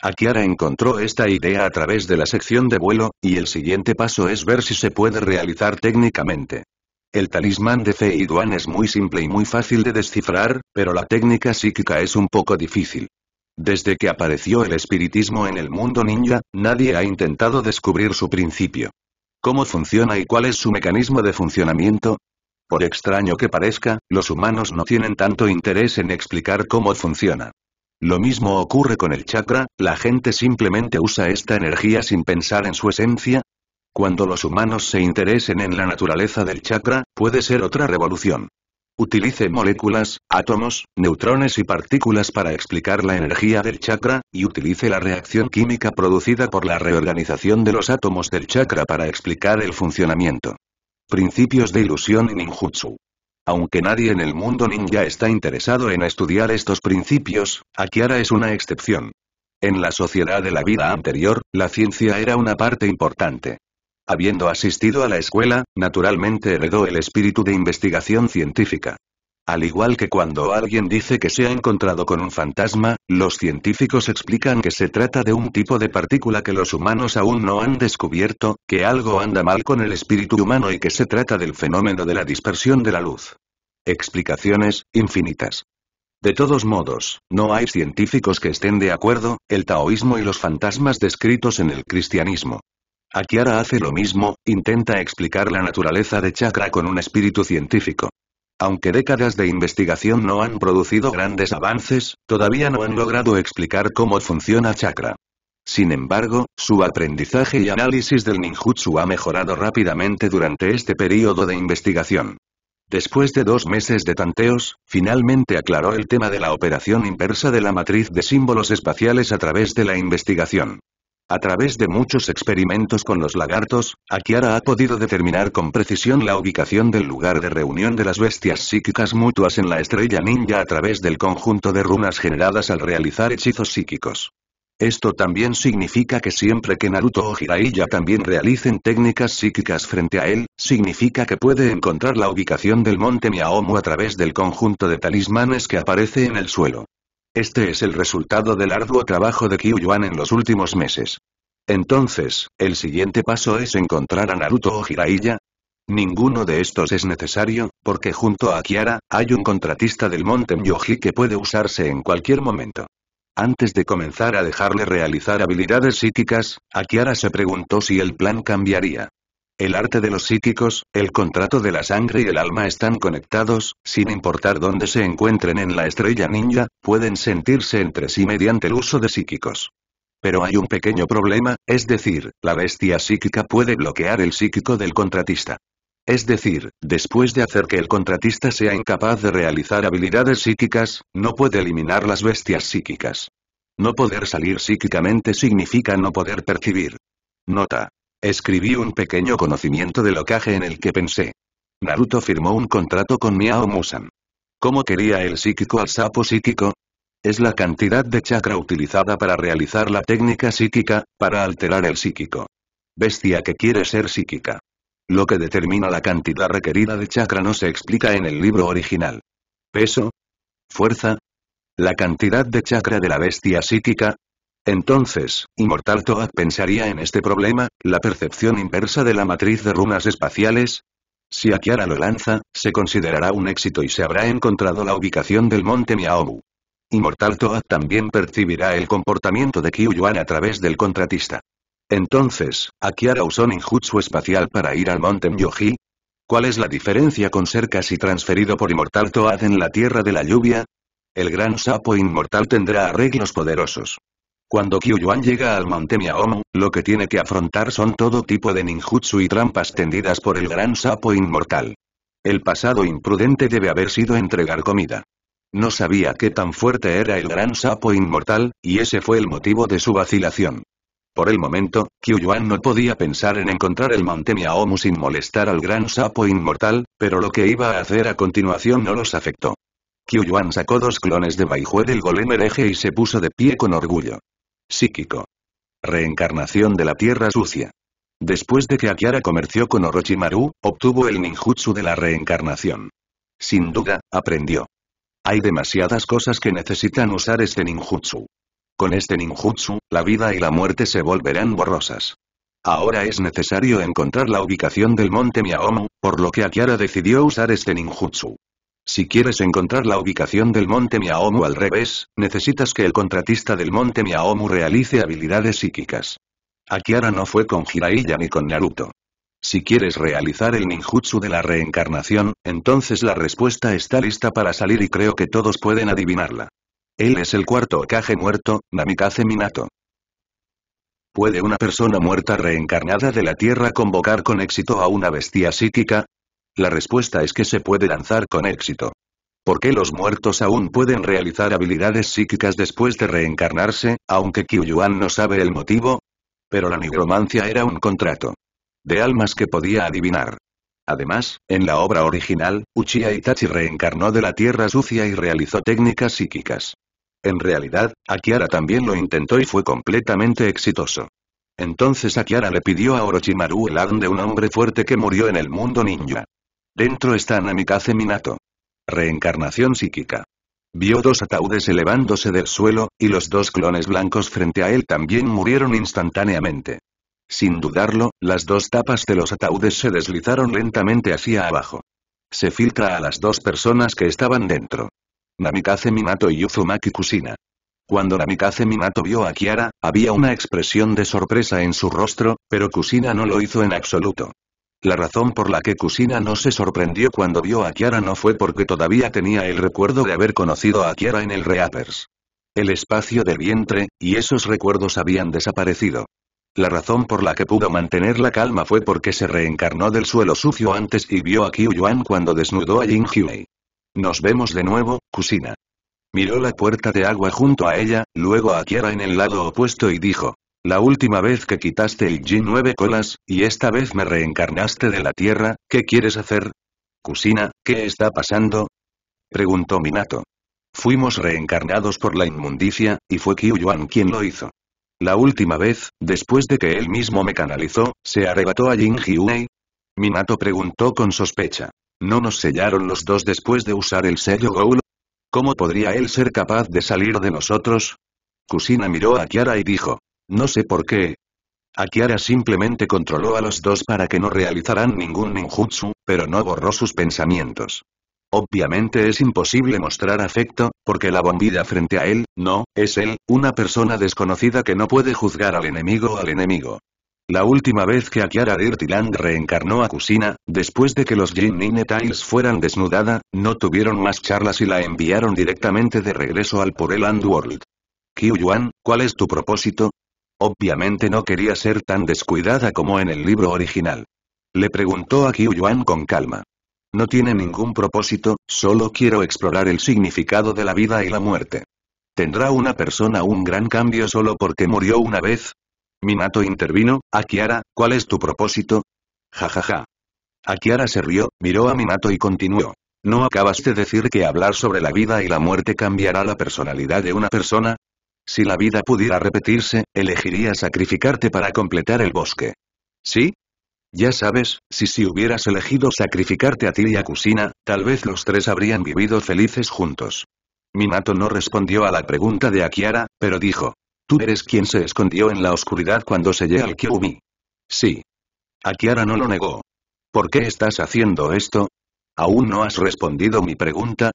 Akiara encontró esta idea a través de la sección de vuelo, y el siguiente paso es ver si se puede realizar técnicamente. El talismán de Feiduan es muy simple y muy fácil de descifrar, pero la técnica psíquica es un poco difícil. Desde que apareció el espiritismo en el mundo ninja, nadie ha intentado descubrir su principio. ¿Cómo funciona y cuál es su mecanismo de funcionamiento? Por extraño que parezca, los humanos no tienen tanto interés en explicar cómo funciona. Lo mismo ocurre con el chakra, la gente simplemente usa esta energía sin pensar en su esencia. Cuando los humanos se interesen en la naturaleza del chakra, puede ser otra revolución. Utilice moléculas, átomos, neutrones y partículas para explicar la energía del chakra, y utilice la reacción química producida por la reorganización de los átomos del chakra para explicar el funcionamiento. Principios de ilusión en ninjutsu. Aunque nadie en el mundo ninja está interesado en estudiar estos principios, Akiara es una excepción. En la sociedad de la vida anterior, la ciencia era una parte importante. Habiendo asistido a la escuela, naturalmente heredó el espíritu de investigación científica. Al igual que cuando alguien dice que se ha encontrado con un fantasma, los científicos explican que se trata de un tipo de partícula que los humanos aún no han descubierto, que algo anda mal con el espíritu humano y que se trata del fenómeno de la dispersión de la luz. Explicaciones, infinitas. De todos modos, no hay científicos que estén de acuerdo, el taoísmo y los fantasmas descritos en el cristianismo. Akiara hace lo mismo, intenta explicar la naturaleza de chakra con un espíritu científico. Aunque décadas de investigación no han producido grandes avances, todavía no han logrado explicar cómo funciona chakra. Sin embargo, su aprendizaje y análisis del ninjutsu ha mejorado rápidamente durante este período de investigación. Después de dos meses de tanteos, finalmente aclaró el tema de la operación inversa de la matriz de símbolos espaciales a través de la investigación. A través de muchos experimentos con los lagartos, Akiara ha podido determinar con precisión la ubicación del lugar de reunión de las bestias psíquicas mutuas en la estrella ninja a través del conjunto de runas generadas al realizar hechizos psíquicos. Esto también significa que siempre que Naruto o Hiraiya también realicen técnicas psíquicas frente a él, significa que puede encontrar la ubicación del monte Miaomu a través del conjunto de talismanes que aparece en el suelo. Este es el resultado del arduo trabajo de Kyu Yuan en los últimos meses. Entonces, ¿el siguiente paso es encontrar a Naruto o Jiraiya? Ninguno de estos es necesario, porque junto a Kiara, hay un contratista del monte Myoji que puede usarse en cualquier momento. Antes de comenzar a dejarle realizar habilidades psíquicas, Akiara se preguntó si el plan cambiaría. El arte de los psíquicos, el contrato de la sangre y el alma están conectados, sin importar dónde se encuentren en la estrella ninja, pueden sentirse entre sí mediante el uso de psíquicos. Pero hay un pequeño problema, es decir, la bestia psíquica puede bloquear el psíquico del contratista. Es decir, después de hacer que el contratista sea incapaz de realizar habilidades psíquicas, no puede eliminar las bestias psíquicas. No poder salir psíquicamente significa no poder percibir. Nota. Escribí un pequeño conocimiento de locaje en el que pensé. Naruto firmó un contrato con Miao Musan. ¿Cómo quería el psíquico al sapo psíquico? Es la cantidad de chakra utilizada para realizar la técnica psíquica, para alterar el psíquico. Bestia que quiere ser psíquica. Lo que determina la cantidad requerida de chakra no se explica en el libro original. Peso. Fuerza. La cantidad de chakra de la bestia psíquica, entonces, Inmortal Toad pensaría en este problema, la percepción inversa de la matriz de runas espaciales. Si Akiara lo lanza, se considerará un éxito y se habrá encontrado la ubicación del monte Miaobu. Inmortal Toad también percibirá el comportamiento de Yuan a través del contratista. Entonces, ¿Akiara usó ninjutsu espacial para ir al monte Myoji? ¿Cuál es la diferencia con ser casi transferido por Inmortal Toad en la Tierra de la Lluvia? El gran sapo inmortal tendrá arreglos poderosos. Cuando Kyuyuan llega al monte Miaomu, lo que tiene que afrontar son todo tipo de ninjutsu y trampas tendidas por el gran sapo inmortal. El pasado imprudente debe haber sido entregar comida. No sabía qué tan fuerte era el gran sapo inmortal, y ese fue el motivo de su vacilación. Por el momento, Kyuyuan no podía pensar en encontrar el monte Miaomu sin molestar al gran sapo inmortal, pero lo que iba a hacer a continuación no los afectó. Kyuyuan sacó dos clones de Baihue del golem hereje y se puso de pie con orgullo. Psíquico. Reencarnación de la Tierra Sucia. Después de que Akiara comerció con Orochimaru, obtuvo el ninjutsu de la reencarnación. Sin duda, aprendió. Hay demasiadas cosas que necesitan usar este ninjutsu. Con este ninjutsu, la vida y la muerte se volverán borrosas. Ahora es necesario encontrar la ubicación del monte Miaomu, por lo que Akiara decidió usar este ninjutsu. Si quieres encontrar la ubicación del monte Miaomu al revés, necesitas que el contratista del monte Miaomu realice habilidades psíquicas. Akiara no fue con Jiraiya ni con Naruto. Si quieres realizar el ninjutsu de la reencarnación, entonces la respuesta está lista para salir y creo que todos pueden adivinarla. Él es el cuarto Okage muerto, Namikaze Minato. ¿Puede una persona muerta reencarnada de la Tierra convocar con éxito a una bestia psíquica? La respuesta es que se puede lanzar con éxito. ¿Por qué los muertos aún pueden realizar habilidades psíquicas después de reencarnarse, aunque Kyuyuan no sabe el motivo? Pero la nigromancia era un contrato. De almas que podía adivinar. Además, en la obra original, Uchiha Itachi reencarnó de la tierra sucia y realizó técnicas psíquicas. En realidad, Akiara también lo intentó y fue completamente exitoso. Entonces Akiara le pidió a Orochimaru el ADN de un hombre fuerte que murió en el mundo ninja. Dentro está Namikaze Minato. Reencarnación psíquica. Vio dos ataúdes elevándose del suelo, y los dos clones blancos frente a él también murieron instantáneamente. Sin dudarlo, las dos tapas de los ataúdes se deslizaron lentamente hacia abajo. Se filtra a las dos personas que estaban dentro. Namikaze Minato y Uzumaki Kusina. Cuando Namikaze Minato vio a Kiara, había una expresión de sorpresa en su rostro, pero Kusina no lo hizo en absoluto. La razón por la que Kusina no se sorprendió cuando vio a Kiara no fue porque todavía tenía el recuerdo de haber conocido a Kiara en el Reapers. El espacio de vientre, y esos recuerdos habían desaparecido. La razón por la que pudo mantener la calma fue porque se reencarnó del suelo sucio antes y vio a Qiu Yuan cuando desnudó a Jin Hyuei. Nos vemos de nuevo, Kusina. Miró la puerta de agua junto a ella, luego a Kiara en el lado opuesto y dijo. La última vez que quitaste el Jin nueve colas, y esta vez me reencarnaste de la Tierra, ¿qué quieres hacer? Kusina, ¿qué está pasando? Preguntó Minato. Fuimos reencarnados por la inmundicia, y fue Yuan quien lo hizo. La última vez, después de que él mismo me canalizó, se arrebató a Jin Hyunei. Minato preguntó con sospecha. ¿No nos sellaron los dos después de usar el sello Gou? ¿Cómo podría él ser capaz de salir de nosotros? Kusina miró a Kiara y dijo. No sé por qué. Akiara simplemente controló a los dos para que no realizaran ningún ninjutsu, pero no borró sus pensamientos. Obviamente es imposible mostrar afecto, porque la bombilla frente a él, no, es él, una persona desconocida que no puede juzgar al enemigo al enemigo. La última vez que Akiara Dirtiland reencarnó a Kusina, después de que los Jin Tiles fueran desnudada, no tuvieron más charlas y la enviaron directamente de regreso al Pureland World. Kyu Yuan, ¿cuál es tu propósito? Obviamente no quería ser tan descuidada como en el libro original. Le preguntó a Yuan con calma. No tiene ningún propósito, solo quiero explorar el significado de la vida y la muerte. ¿Tendrá una persona un gran cambio solo porque murió una vez? Minato intervino, Akiara, ¿cuál es tu propósito? Jajaja. Ja, ja. Akiara se rió, miró a Minato y continuó. ¿No acabas de decir que hablar sobre la vida y la muerte cambiará la personalidad de una persona? Si la vida pudiera repetirse, elegiría sacrificarte para completar el bosque. ¿Sí? Ya sabes, si si hubieras elegido sacrificarte a ti y a Kusina, tal vez los tres habrían vivido felices juntos. Minato no respondió a la pregunta de Akiara, pero dijo. Tú eres quien se escondió en la oscuridad cuando se llegó al Kyubi. Sí. Akiara no lo negó. ¿Por qué estás haciendo esto? ¿Aún no has respondido mi pregunta?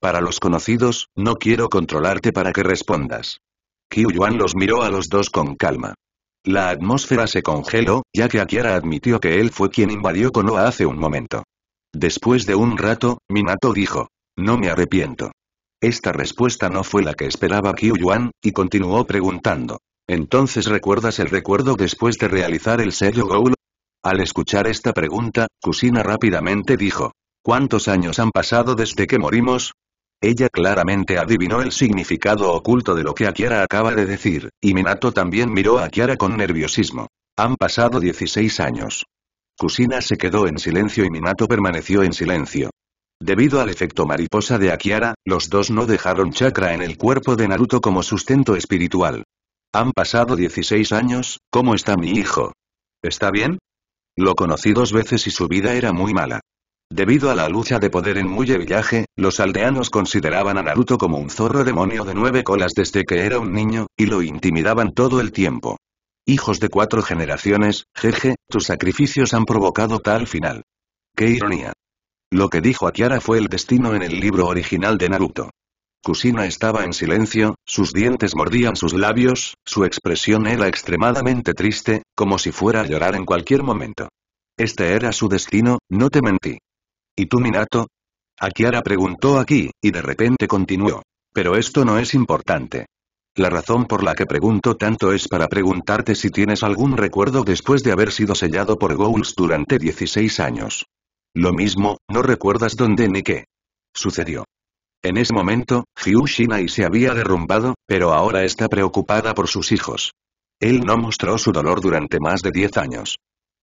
Para los conocidos, no quiero controlarte para que respondas. Qiu Yuan los miró a los dos con calma. La atmósfera se congeló, ya que Akiara admitió que él fue quien invadió Konoha hace un momento. Después de un rato, Minato dijo. No me arrepiento. Esta respuesta no fue la que esperaba Qiu Yuan, y continuó preguntando. ¿Entonces recuerdas el recuerdo después de realizar el sello Goul? Al escuchar esta pregunta, Kusina rápidamente dijo. ¿Cuántos años han pasado desde que morimos? Ella claramente adivinó el significado oculto de lo que Akiara acaba de decir, y Minato también miró a Akiara con nerviosismo. Han pasado 16 años. Kusina se quedó en silencio y Minato permaneció en silencio. Debido al efecto mariposa de Akiara, los dos no dejaron chakra en el cuerpo de Naruto como sustento espiritual. Han pasado 16 años, ¿cómo está mi hijo? ¿Está bien? Lo conocí dos veces y su vida era muy mala. Debido a la lucha de poder en Muye Villaje, los aldeanos consideraban a Naruto como un zorro demonio de nueve colas desde que era un niño, y lo intimidaban todo el tiempo. Hijos de cuatro generaciones, jeje, tus sacrificios han provocado tal final. ¡Qué ironía! Lo que dijo Kiara fue el destino en el libro original de Naruto. Kusina estaba en silencio, sus dientes mordían sus labios, su expresión era extremadamente triste, como si fuera a llorar en cualquier momento. Este era su destino, no te mentí. ¿Y tú Minato? Akiara preguntó aquí, y de repente continuó. Pero esto no es importante. La razón por la que pregunto tanto es para preguntarte si tienes algún recuerdo después de haber sido sellado por Ghouls durante 16 años. Lo mismo, no recuerdas dónde ni qué. Sucedió. En ese momento, Hyushinai Shinai se había derrumbado, pero ahora está preocupada por sus hijos. Él no mostró su dolor durante más de 10 años.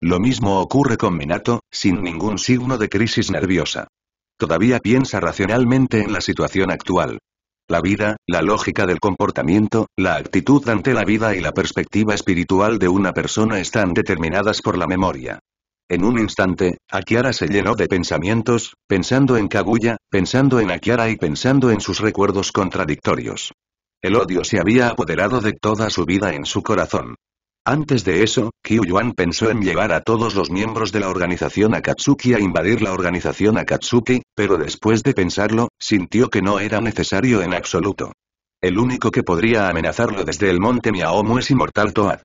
Lo mismo ocurre con Minato, sin ningún signo de crisis nerviosa. Todavía piensa racionalmente en la situación actual. La vida, la lógica del comportamiento, la actitud ante la vida y la perspectiva espiritual de una persona están determinadas por la memoria. En un instante, Akiara se llenó de pensamientos, pensando en Kaguya, pensando en Akiara y pensando en sus recuerdos contradictorios. El odio se había apoderado de toda su vida en su corazón. Antes de eso, Kyu Yuan pensó en llevar a todos los miembros de la organización Akatsuki a invadir la organización Akatsuki, pero después de pensarlo, sintió que no era necesario en absoluto. El único que podría amenazarlo desde el monte Miaomu es Inmortal Toad.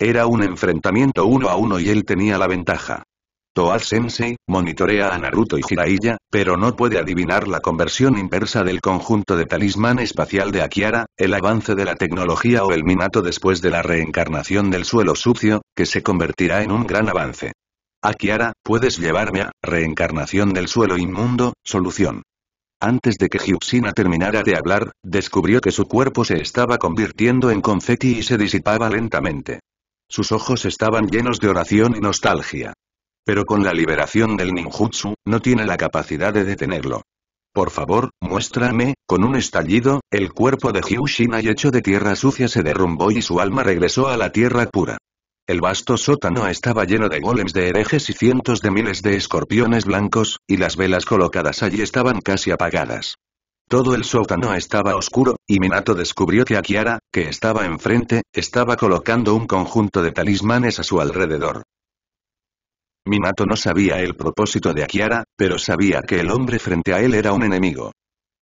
Era un enfrentamiento uno a uno y él tenía la ventaja. Toad-sensei, monitorea a Naruto y Jiraiya, pero no puede adivinar la conversión inversa del conjunto de talismán espacial de Akiara, el avance de la tecnología o el minato después de la reencarnación del suelo sucio, que se convertirá en un gran avance. Akiara, puedes llevarme a reencarnación del suelo inmundo, solución. Antes de que Hyuxina terminara de hablar, descubrió que su cuerpo se estaba convirtiendo en confeti y se disipaba lentamente. Sus ojos estaban llenos de oración y nostalgia. Pero con la liberación del ninjutsu, no tiene la capacidad de detenerlo. Por favor, muéstrame, con un estallido, el cuerpo de y hecho de tierra sucia se derrumbó y su alma regresó a la tierra pura. El vasto sótano estaba lleno de golems de herejes y cientos de miles de escorpiones blancos, y las velas colocadas allí estaban casi apagadas. Todo el sótano estaba oscuro, y Minato descubrió que Akiara, que estaba enfrente, estaba colocando un conjunto de talismanes a su alrededor. Minato no sabía el propósito de Akiara, pero sabía que el hombre frente a él era un enemigo.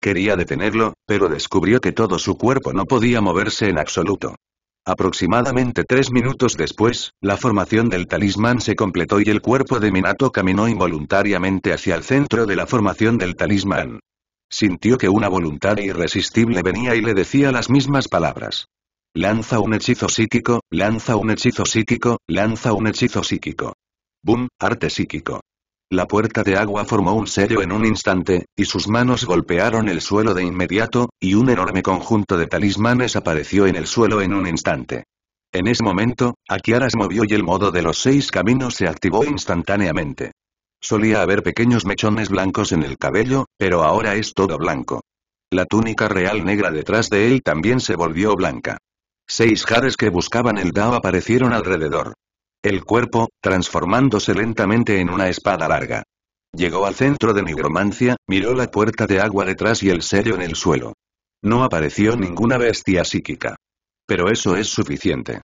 Quería detenerlo, pero descubrió que todo su cuerpo no podía moverse en absoluto. Aproximadamente tres minutos después, la formación del talismán se completó y el cuerpo de Minato caminó involuntariamente hacia el centro de la formación del talismán. Sintió que una voluntad irresistible venía y le decía las mismas palabras. Lanza un hechizo psíquico, lanza un hechizo psíquico, lanza un hechizo psíquico. Boom, arte psíquico. La puerta de agua formó un sello en un instante, y sus manos golpearon el suelo de inmediato, y un enorme conjunto de talismanes apareció en el suelo en un instante. En ese momento, Akiaras movió y el modo de los seis caminos se activó instantáneamente. Solía haber pequeños mechones blancos en el cabello, pero ahora es todo blanco. La túnica real negra detrás de él también se volvió blanca. Seis jares que buscaban el Dao aparecieron alrededor el cuerpo, transformándose lentamente en una espada larga. Llegó al centro de Nigromancia, miró la puerta de agua detrás y el sello en el suelo. No apareció ninguna bestia psíquica. Pero eso es suficiente.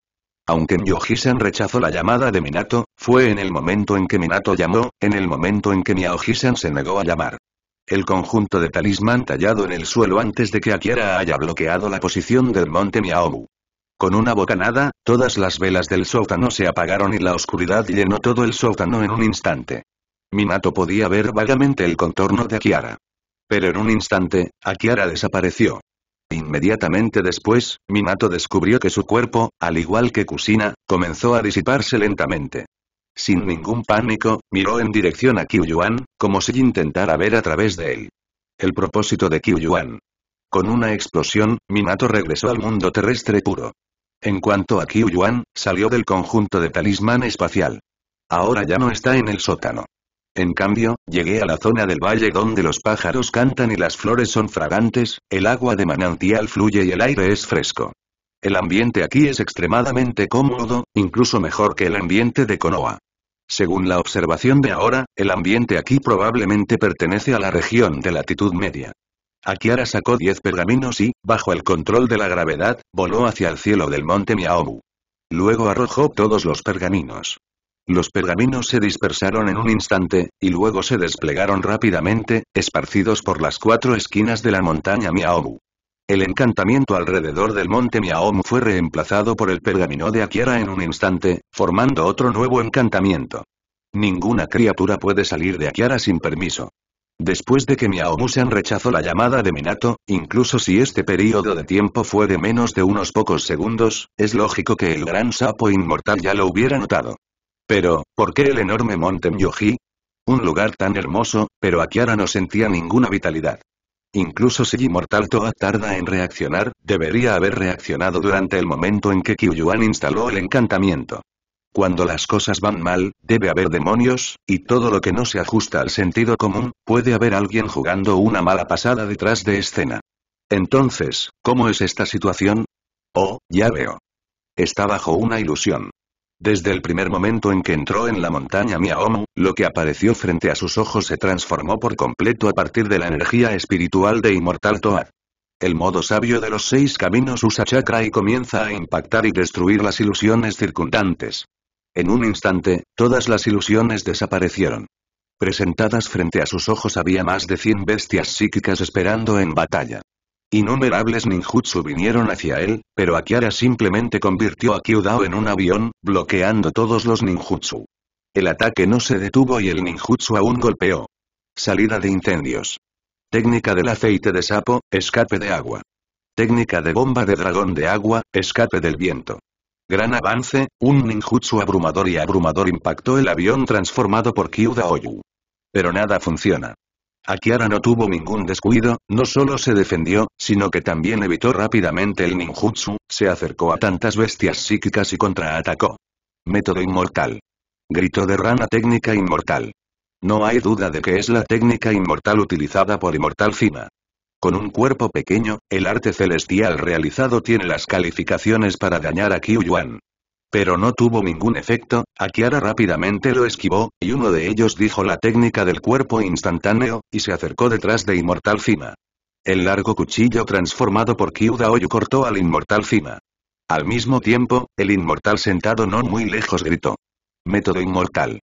Aunque Miohisan rechazó la llamada de Minato, fue en el momento en que Minato llamó, en el momento en que Miaohisan se negó a llamar. El conjunto de talismán tallado en el suelo antes de que Akira haya bloqueado la posición del monte Miaobu. Con una bocanada, todas las velas del sótano se apagaron y la oscuridad llenó todo el sótano en un instante. Minato podía ver vagamente el contorno de Kiara. Pero en un instante, Akiara desapareció. Inmediatamente después, Minato descubrió que su cuerpo, al igual que Kusina, comenzó a disiparse lentamente. Sin ningún pánico, miró en dirección a Kyuyuan, como si intentara ver a través de él. El propósito de Kyuyuan. Con una explosión, Minato regresó al mundo terrestre puro. En cuanto a Qiu Yuan, salió del conjunto de talismán espacial. Ahora ya no está en el sótano. En cambio, llegué a la zona del valle donde los pájaros cantan y las flores son fragantes, el agua de manantial fluye y el aire es fresco. El ambiente aquí es extremadamente cómodo, incluso mejor que el ambiente de Konoha. Según la observación de ahora, el ambiente aquí probablemente pertenece a la región de latitud media. Akiara sacó diez pergaminos y, bajo el control de la gravedad, voló hacia el cielo del monte Miaomu. Luego arrojó todos los pergaminos. Los pergaminos se dispersaron en un instante, y luego se desplegaron rápidamente, esparcidos por las cuatro esquinas de la montaña Miaomu. El encantamiento alrededor del monte Miaomu fue reemplazado por el pergamino de Akiara en un instante, formando otro nuevo encantamiento. Ninguna criatura puede salir de Akiara sin permiso. Después de que Miao-Musan rechazó la llamada de Minato, incluso si este periodo de tiempo fue de menos de unos pocos segundos, es lógico que el gran sapo inmortal ya lo hubiera notado. Pero, ¿por qué el enorme monte Myoji? Un lugar tan hermoso, pero Akiara no sentía ninguna vitalidad. Incluso si Immortal Toa tarda en reaccionar, debería haber reaccionado durante el momento en que Yuan instaló el encantamiento. Cuando las cosas van mal, debe haber demonios, y todo lo que no se ajusta al sentido común, puede haber alguien jugando una mala pasada detrás de escena. Entonces, ¿cómo es esta situación? Oh, ya veo. Está bajo una ilusión. Desde el primer momento en que entró en la montaña Miaomu, lo que apareció frente a sus ojos se transformó por completo a partir de la energía espiritual de Inmortal Toad. El modo sabio de los seis caminos usa chakra y comienza a impactar y destruir las ilusiones circundantes. En un instante, todas las ilusiones desaparecieron. Presentadas frente a sus ojos había más de 100 bestias psíquicas esperando en batalla. Innumerables ninjutsu vinieron hacia él, pero Akiara simplemente convirtió a Kyudao en un avión, bloqueando todos los ninjutsu. El ataque no se detuvo y el ninjutsu aún golpeó. Salida de incendios. Técnica del aceite de sapo, escape de agua. Técnica de bomba de dragón de agua, escape del viento gran avance, un ninjutsu abrumador y abrumador impactó el avión transformado por Kyuda Oyu. Pero nada funciona. Akiara no tuvo ningún descuido, no solo se defendió, sino que también evitó rápidamente el ninjutsu, se acercó a tantas bestias psíquicas y contraatacó. Método inmortal. Grito de rana técnica inmortal. No hay duda de que es la técnica inmortal utilizada por Inmortal Fina. Con un cuerpo pequeño, el arte celestial realizado tiene las calificaciones para dañar a Qiu Yuan. Pero no tuvo ningún efecto, a Kiara rápidamente lo esquivó, y uno de ellos dijo la técnica del cuerpo instantáneo, y se acercó detrás de Inmortal Cima. El largo cuchillo transformado por Kyu Daoyu cortó al Inmortal Cima. Al mismo tiempo, el Inmortal sentado no muy lejos gritó. Método Inmortal.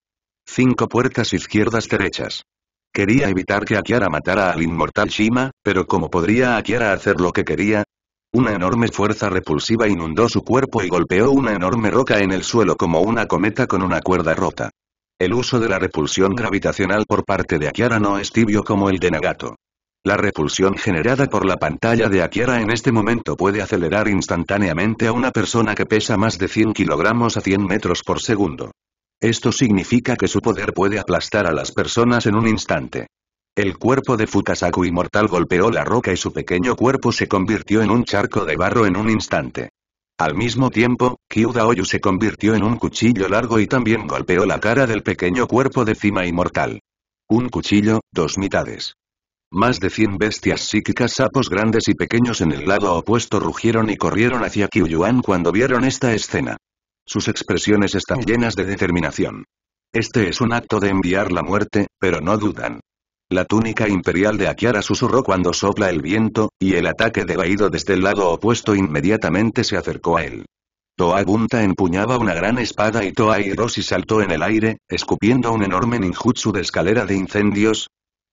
Cinco puertas izquierdas derechas. Quería evitar que Akiara matara al inmortal Shima, pero ¿cómo podría Akiara hacer lo que quería? Una enorme fuerza repulsiva inundó su cuerpo y golpeó una enorme roca en el suelo como una cometa con una cuerda rota. El uso de la repulsión gravitacional por parte de Akira no es tibio como el de Nagato. La repulsión generada por la pantalla de Akiara en este momento puede acelerar instantáneamente a una persona que pesa más de 100 kilogramos a 100 metros por segundo. Esto significa que su poder puede aplastar a las personas en un instante. El cuerpo de Fukasaku inmortal golpeó la roca y su pequeño cuerpo se convirtió en un charco de barro en un instante. Al mismo tiempo, Kyuda Oyu se convirtió en un cuchillo largo y también golpeó la cara del pequeño cuerpo de Cima inmortal. Un cuchillo, dos mitades. Más de 100 bestias psíquicas sapos grandes y pequeños en el lado opuesto rugieron y corrieron hacia Kyuyuan cuando vieron esta escena. Sus expresiones están llenas de determinación. Este es un acto de enviar la muerte, pero no dudan. La túnica imperial de Akiara susurró cuando sopla el viento, y el ataque de Baido desde el lado opuesto inmediatamente se acercó a él. Toa Gunta empuñaba una gran espada y Toa Hiroshi saltó en el aire, escupiendo un enorme ninjutsu de escalera de incendios.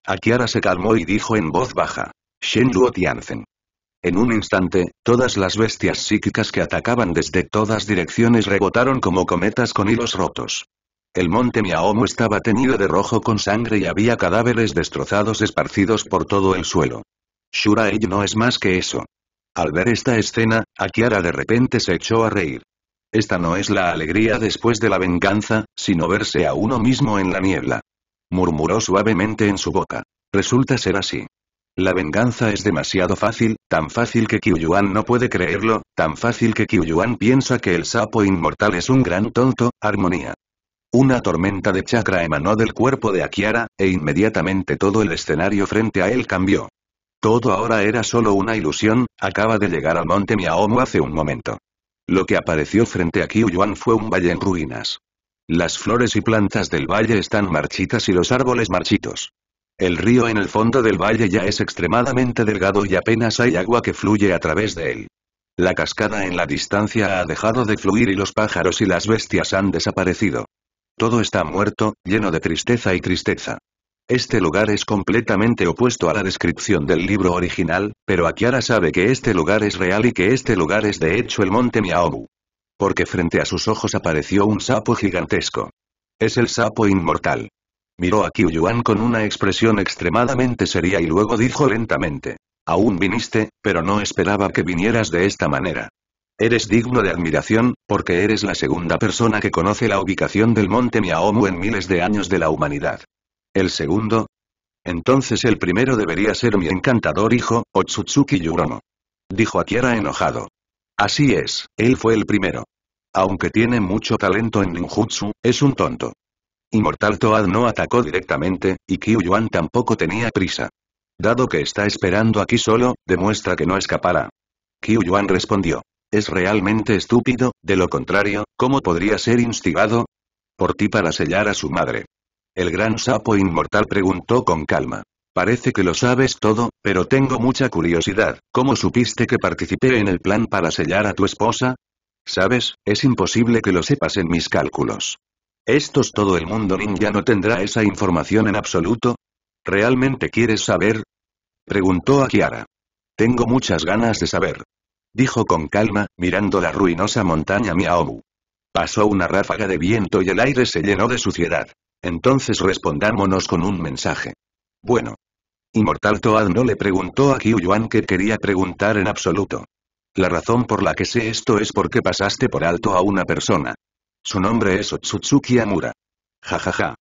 Akiara se calmó y dijo en voz baja. Shen en un instante, todas las bestias psíquicas que atacaban desde todas direcciones rebotaron como cometas con hilos rotos. El monte Miaomo estaba teñido de rojo con sangre y había cadáveres destrozados esparcidos por todo el suelo. Shurae no es más que eso. Al ver esta escena, Akiara de repente se echó a reír. Esta no es la alegría después de la venganza, sino verse a uno mismo en la niebla. Murmuró suavemente en su boca. Resulta ser así. La venganza es demasiado fácil, tan fácil que Yuan no puede creerlo, tan fácil que Yuan piensa que el sapo inmortal es un gran tonto, armonía. Una tormenta de chakra emanó del cuerpo de Akiara, e inmediatamente todo el escenario frente a él cambió. Todo ahora era solo una ilusión, acaba de llegar al monte Miaomu hace un momento. Lo que apareció frente a Yuan fue un valle en ruinas. Las flores y plantas del valle están marchitas y los árboles marchitos. El río en el fondo del valle ya es extremadamente delgado y apenas hay agua que fluye a través de él. La cascada en la distancia ha dejado de fluir y los pájaros y las bestias han desaparecido. Todo está muerto, lleno de tristeza y tristeza. Este lugar es completamente opuesto a la descripción del libro original, pero Akiara sabe que este lugar es real y que este lugar es de hecho el monte Miaobu. Porque frente a sus ojos apareció un sapo gigantesco. Es el sapo inmortal. Miró a Kyuyuan con una expresión extremadamente seria y luego dijo lentamente. Aún viniste, pero no esperaba que vinieras de esta manera. Eres digno de admiración, porque eres la segunda persona que conoce la ubicación del monte Miaomu en miles de años de la humanidad. El segundo, entonces el primero debería ser mi encantador hijo, Otsutsuki Yuromo. Dijo Akira enojado. Así es, él fue el primero. Aunque tiene mucho talento en ninjutsu, es un tonto. Inmortal Toad no atacó directamente, y Qiu Yuan tampoco tenía prisa. Dado que está esperando aquí solo, demuestra que no escapará. Qiu Yuan respondió. Es realmente estúpido, de lo contrario, ¿cómo podría ser instigado? Por ti para sellar a su madre. El gran sapo inmortal preguntó con calma. Parece que lo sabes todo, pero tengo mucha curiosidad, ¿cómo supiste que participé en el plan para sellar a tu esposa? Sabes, es imposible que lo sepas en mis cálculos. ¿Estos todo el mundo ninja no tendrá esa información en absoluto? ¿Realmente quieres saber? Preguntó a Kiara. Tengo muchas ganas de saber. Dijo con calma, mirando la ruinosa montaña Miaobu. Pasó una ráfaga de viento y el aire se llenó de suciedad. Entonces respondámonos con un mensaje. Bueno. Inmortal Toad no le preguntó a Kiyuan que quería preguntar en absoluto. La razón por la que sé esto es porque pasaste por alto a una persona. Su nombre es Otsutsuki Amura. Jajaja.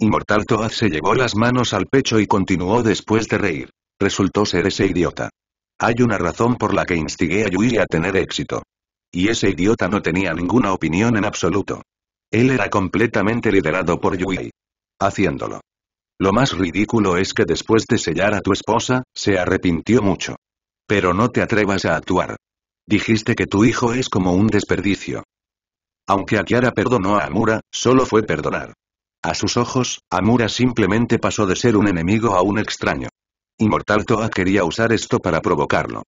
Inmortal Toad se llevó las manos al pecho y continuó después de reír. Resultó ser ese idiota. Hay una razón por la que instigué a Yui a tener éxito. Y ese idiota no tenía ninguna opinión en absoluto. Él era completamente liderado por Yui. Haciéndolo. Lo más ridículo es que después de sellar a tu esposa, se arrepintió mucho. Pero no te atrevas a actuar. Dijiste que tu hijo es como un desperdicio. Aunque Akiara perdonó a Amura, solo fue perdonar. A sus ojos, Amura simplemente pasó de ser un enemigo a un extraño. Inmortal Toad quería usar esto para provocarlo.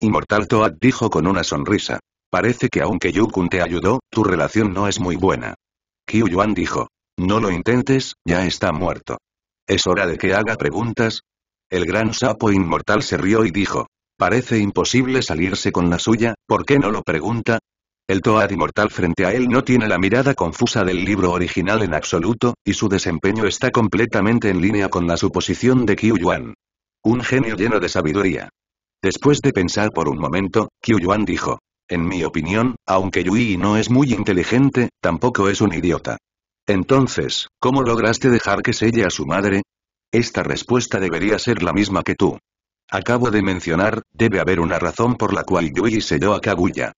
Inmortal Toad dijo con una sonrisa. Parece que aunque Yukun te ayudó, tu relación no es muy buena. Qiu Yuan dijo. No lo intentes, ya está muerto. ¿Es hora de que haga preguntas? El gran sapo inmortal se rió y dijo. Parece imposible salirse con la suya, ¿por qué no lo pregunta? El Toad inmortal frente a él no tiene la mirada confusa del libro original en absoluto, y su desempeño está completamente en línea con la suposición de Qiu Yuan. Un genio lleno de sabiduría. Después de pensar por un momento, Qiu Yuan dijo. En mi opinión, aunque Yui no es muy inteligente, tampoco es un idiota. Entonces, ¿cómo lograste dejar que selle a su madre? Esta respuesta debería ser la misma que tú. Acabo de mencionar, debe haber una razón por la cual Yui selló a Kaguya.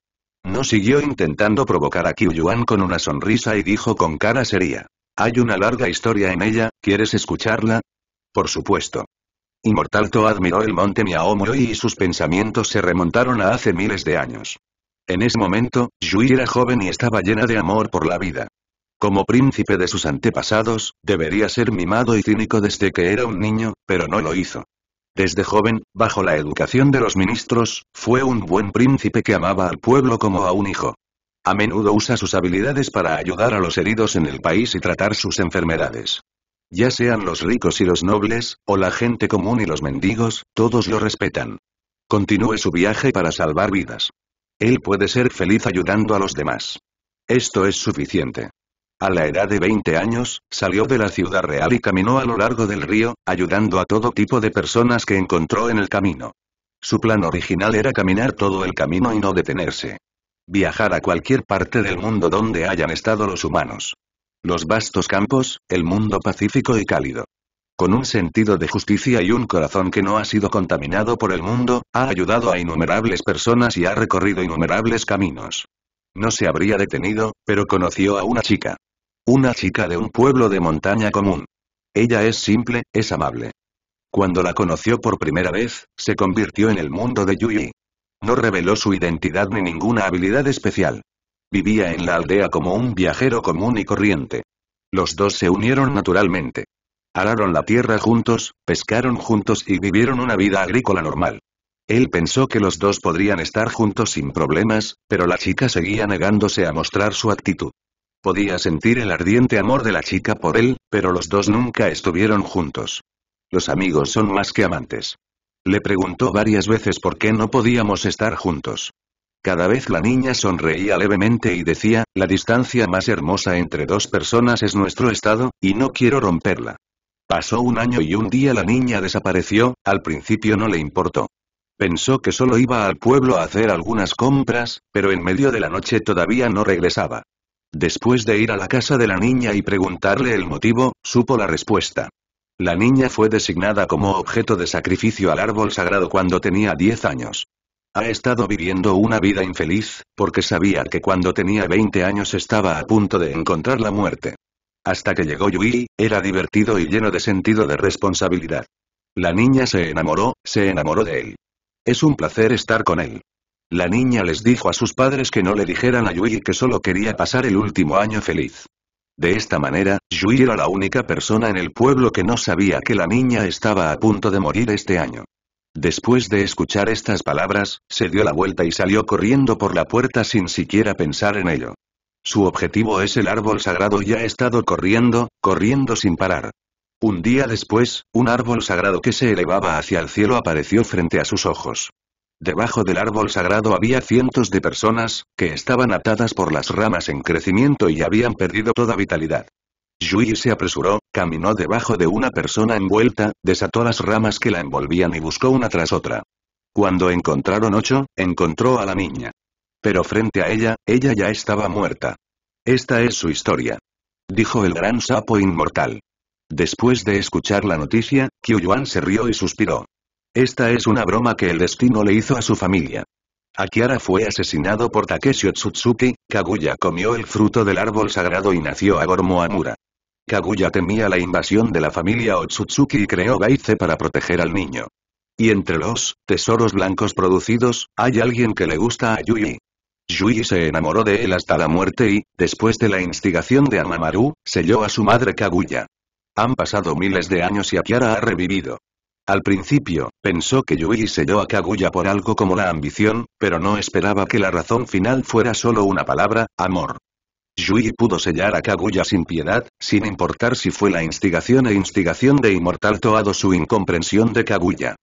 No siguió intentando provocar a Qiu con una sonrisa y dijo con cara seria. Hay una larga historia en ella, ¿quieres escucharla? Por supuesto. Inmortal To admiró el monte Miaomoroi y sus pensamientos se remontaron a hace miles de años. En ese momento, Yui era joven y estaba llena de amor por la vida. Como príncipe de sus antepasados, debería ser mimado y cínico desde que era un niño, pero no lo hizo. Desde joven, bajo la educación de los ministros, fue un buen príncipe que amaba al pueblo como a un hijo. A menudo usa sus habilidades para ayudar a los heridos en el país y tratar sus enfermedades. Ya sean los ricos y los nobles, o la gente común y los mendigos, todos lo respetan. Continúe su viaje para salvar vidas. Él puede ser feliz ayudando a los demás. Esto es suficiente. A la edad de 20 años, salió de la ciudad real y caminó a lo largo del río, ayudando a todo tipo de personas que encontró en el camino. Su plan original era caminar todo el camino y no detenerse. Viajar a cualquier parte del mundo donde hayan estado los humanos. Los vastos campos, el mundo pacífico y cálido. Con un sentido de justicia y un corazón que no ha sido contaminado por el mundo, ha ayudado a innumerables personas y ha recorrido innumerables caminos. No se habría detenido, pero conoció a una chica. Una chica de un pueblo de montaña común. Ella es simple, es amable. Cuando la conoció por primera vez, se convirtió en el mundo de Yui. No reveló su identidad ni ninguna habilidad especial. Vivía en la aldea como un viajero común y corriente. Los dos se unieron naturalmente. Araron la tierra juntos, pescaron juntos y vivieron una vida agrícola normal. Él pensó que los dos podrían estar juntos sin problemas, pero la chica seguía negándose a mostrar su actitud. Podía sentir el ardiente amor de la chica por él, pero los dos nunca estuvieron juntos. Los amigos son más que amantes. Le preguntó varias veces por qué no podíamos estar juntos. Cada vez la niña sonreía levemente y decía, la distancia más hermosa entre dos personas es nuestro estado, y no quiero romperla. Pasó un año y un día la niña desapareció, al principio no le importó. Pensó que solo iba al pueblo a hacer algunas compras, pero en medio de la noche todavía no regresaba. Después de ir a la casa de la niña y preguntarle el motivo, supo la respuesta. La niña fue designada como objeto de sacrificio al árbol sagrado cuando tenía 10 años. Ha estado viviendo una vida infeliz, porque sabía que cuando tenía 20 años estaba a punto de encontrar la muerte. Hasta que llegó Yui, era divertido y lleno de sentido de responsabilidad. La niña se enamoró, se enamoró de él. Es un placer estar con él. La niña les dijo a sus padres que no le dijeran a Yui que solo quería pasar el último año feliz. De esta manera, Yui era la única persona en el pueblo que no sabía que la niña estaba a punto de morir este año. Después de escuchar estas palabras, se dio la vuelta y salió corriendo por la puerta sin siquiera pensar en ello. Su objetivo es el árbol sagrado y ha estado corriendo, corriendo sin parar. Un día después, un árbol sagrado que se elevaba hacia el cielo apareció frente a sus ojos. Debajo del árbol sagrado había cientos de personas, que estaban atadas por las ramas en crecimiento y habían perdido toda vitalidad. Yui se apresuró, caminó debajo de una persona envuelta, desató las ramas que la envolvían y buscó una tras otra. Cuando encontraron ocho, encontró a la niña. Pero frente a ella, ella ya estaba muerta. Esta es su historia. Dijo el gran sapo inmortal. Después de escuchar la noticia, Yuan se rió y suspiró. Esta es una broma que el destino le hizo a su familia. Akiara fue asesinado por Takeshi Otsutsuki, Kaguya comió el fruto del árbol sagrado y nació Agormo Amura. Kaguya temía la invasión de la familia Otsutsuki y creó Gaize para proteger al niño. Y entre los tesoros blancos producidos, hay alguien que le gusta a Yui. Yui se enamoró de él hasta la muerte y, después de la instigación de Amamaru, selló a su madre Kaguya. Han pasado miles de años y Akiara ha revivido. Al principio, pensó que Yui selló a Kaguya por algo como la ambición, pero no esperaba que la razón final fuera solo una palabra, amor. Yui pudo sellar a Kaguya sin piedad, sin importar si fue la instigación e instigación de Inmortal Toado su incomprensión de Kaguya.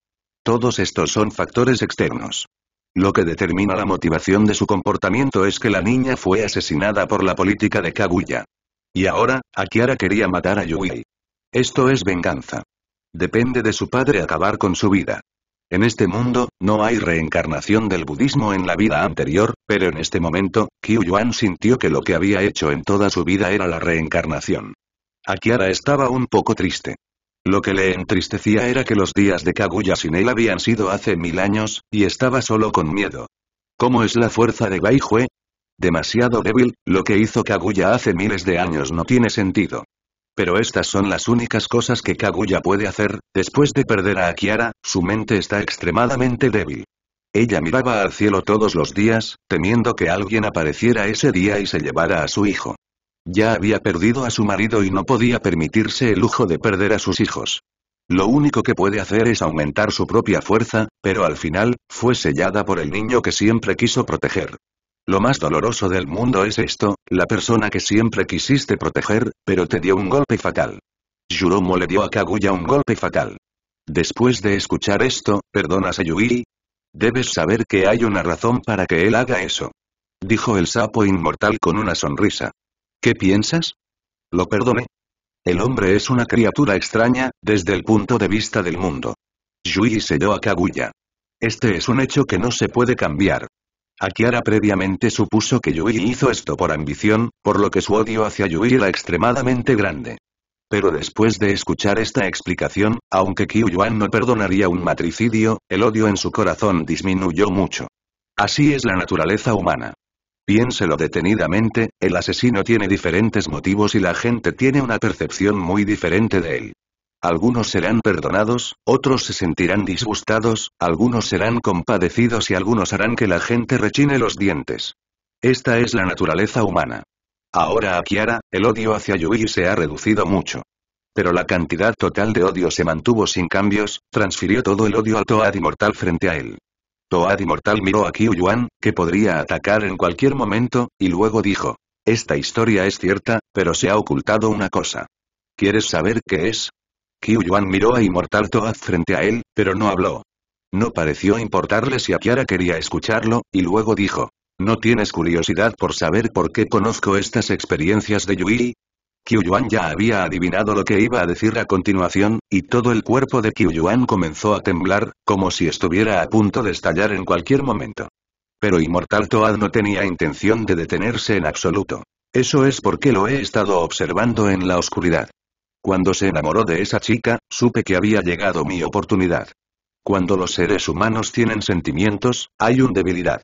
Todos estos son factores externos. Lo que determina la motivación de su comportamiento es que la niña fue asesinada por la política de Kaguya. Y ahora, Akiara quería matar a Yui. Esto es venganza. Depende de su padre acabar con su vida. En este mundo, no hay reencarnación del budismo en la vida anterior, pero en este momento, Qiu Yuan sintió que lo que había hecho en toda su vida era la reencarnación. Kiara estaba un poco triste. Lo que le entristecía era que los días de Kaguya sin él habían sido hace mil años, y estaba solo con miedo. ¿Cómo es la fuerza de Bai Demasiado débil, lo que hizo Kaguya hace miles de años no tiene sentido pero estas son las únicas cosas que Kaguya puede hacer, después de perder a Akiara, su mente está extremadamente débil. Ella miraba al cielo todos los días, temiendo que alguien apareciera ese día y se llevara a su hijo. Ya había perdido a su marido y no podía permitirse el lujo de perder a sus hijos. Lo único que puede hacer es aumentar su propia fuerza, pero al final, fue sellada por el niño que siempre quiso proteger. Lo más doloroso del mundo es esto, la persona que siempre quisiste proteger, pero te dio un golpe fatal. Yuromo le dio a Kaguya un golpe fatal. Después de escuchar esto, ¿perdonas a Yui? Debes saber que hay una razón para que él haga eso. Dijo el sapo inmortal con una sonrisa. ¿Qué piensas? Lo perdoné. El hombre es una criatura extraña, desde el punto de vista del mundo. Yui dio a Kaguya. Este es un hecho que no se puede cambiar. Akiara previamente supuso que Yui hizo esto por ambición, por lo que su odio hacia Yui era extremadamente grande. Pero después de escuchar esta explicación, aunque Yuan no perdonaría un matricidio, el odio en su corazón disminuyó mucho. Así es la naturaleza humana. Piénselo detenidamente, el asesino tiene diferentes motivos y la gente tiene una percepción muy diferente de él. Algunos serán perdonados, otros se sentirán disgustados, algunos serán compadecidos y algunos harán que la gente rechine los dientes. Esta es la naturaleza humana. Ahora a Kiara, el odio hacia Yui se ha reducido mucho. Pero la cantidad total de odio se mantuvo sin cambios, transfirió todo el odio a Toad Inmortal frente a él. Toad Inmortal miró a Qiu Yuan, que podría atacar en cualquier momento, y luego dijo. Esta historia es cierta, pero se ha ocultado una cosa. ¿Quieres saber qué es? Qiu Yuan miró a Inmortal Toad frente a él, pero no habló. No pareció importarle si Kiara quería escucharlo, y luego dijo. ¿No tienes curiosidad por saber por qué conozco estas experiencias de Yui? Yuan ya había adivinado lo que iba a decir a continuación, y todo el cuerpo de Yuan comenzó a temblar, como si estuviera a punto de estallar en cualquier momento. Pero Inmortal Toad no tenía intención de detenerse en absoluto. Eso es porque lo he estado observando en la oscuridad. Cuando se enamoró de esa chica, supe que había llegado mi oportunidad. Cuando los seres humanos tienen sentimientos, hay un debilidad.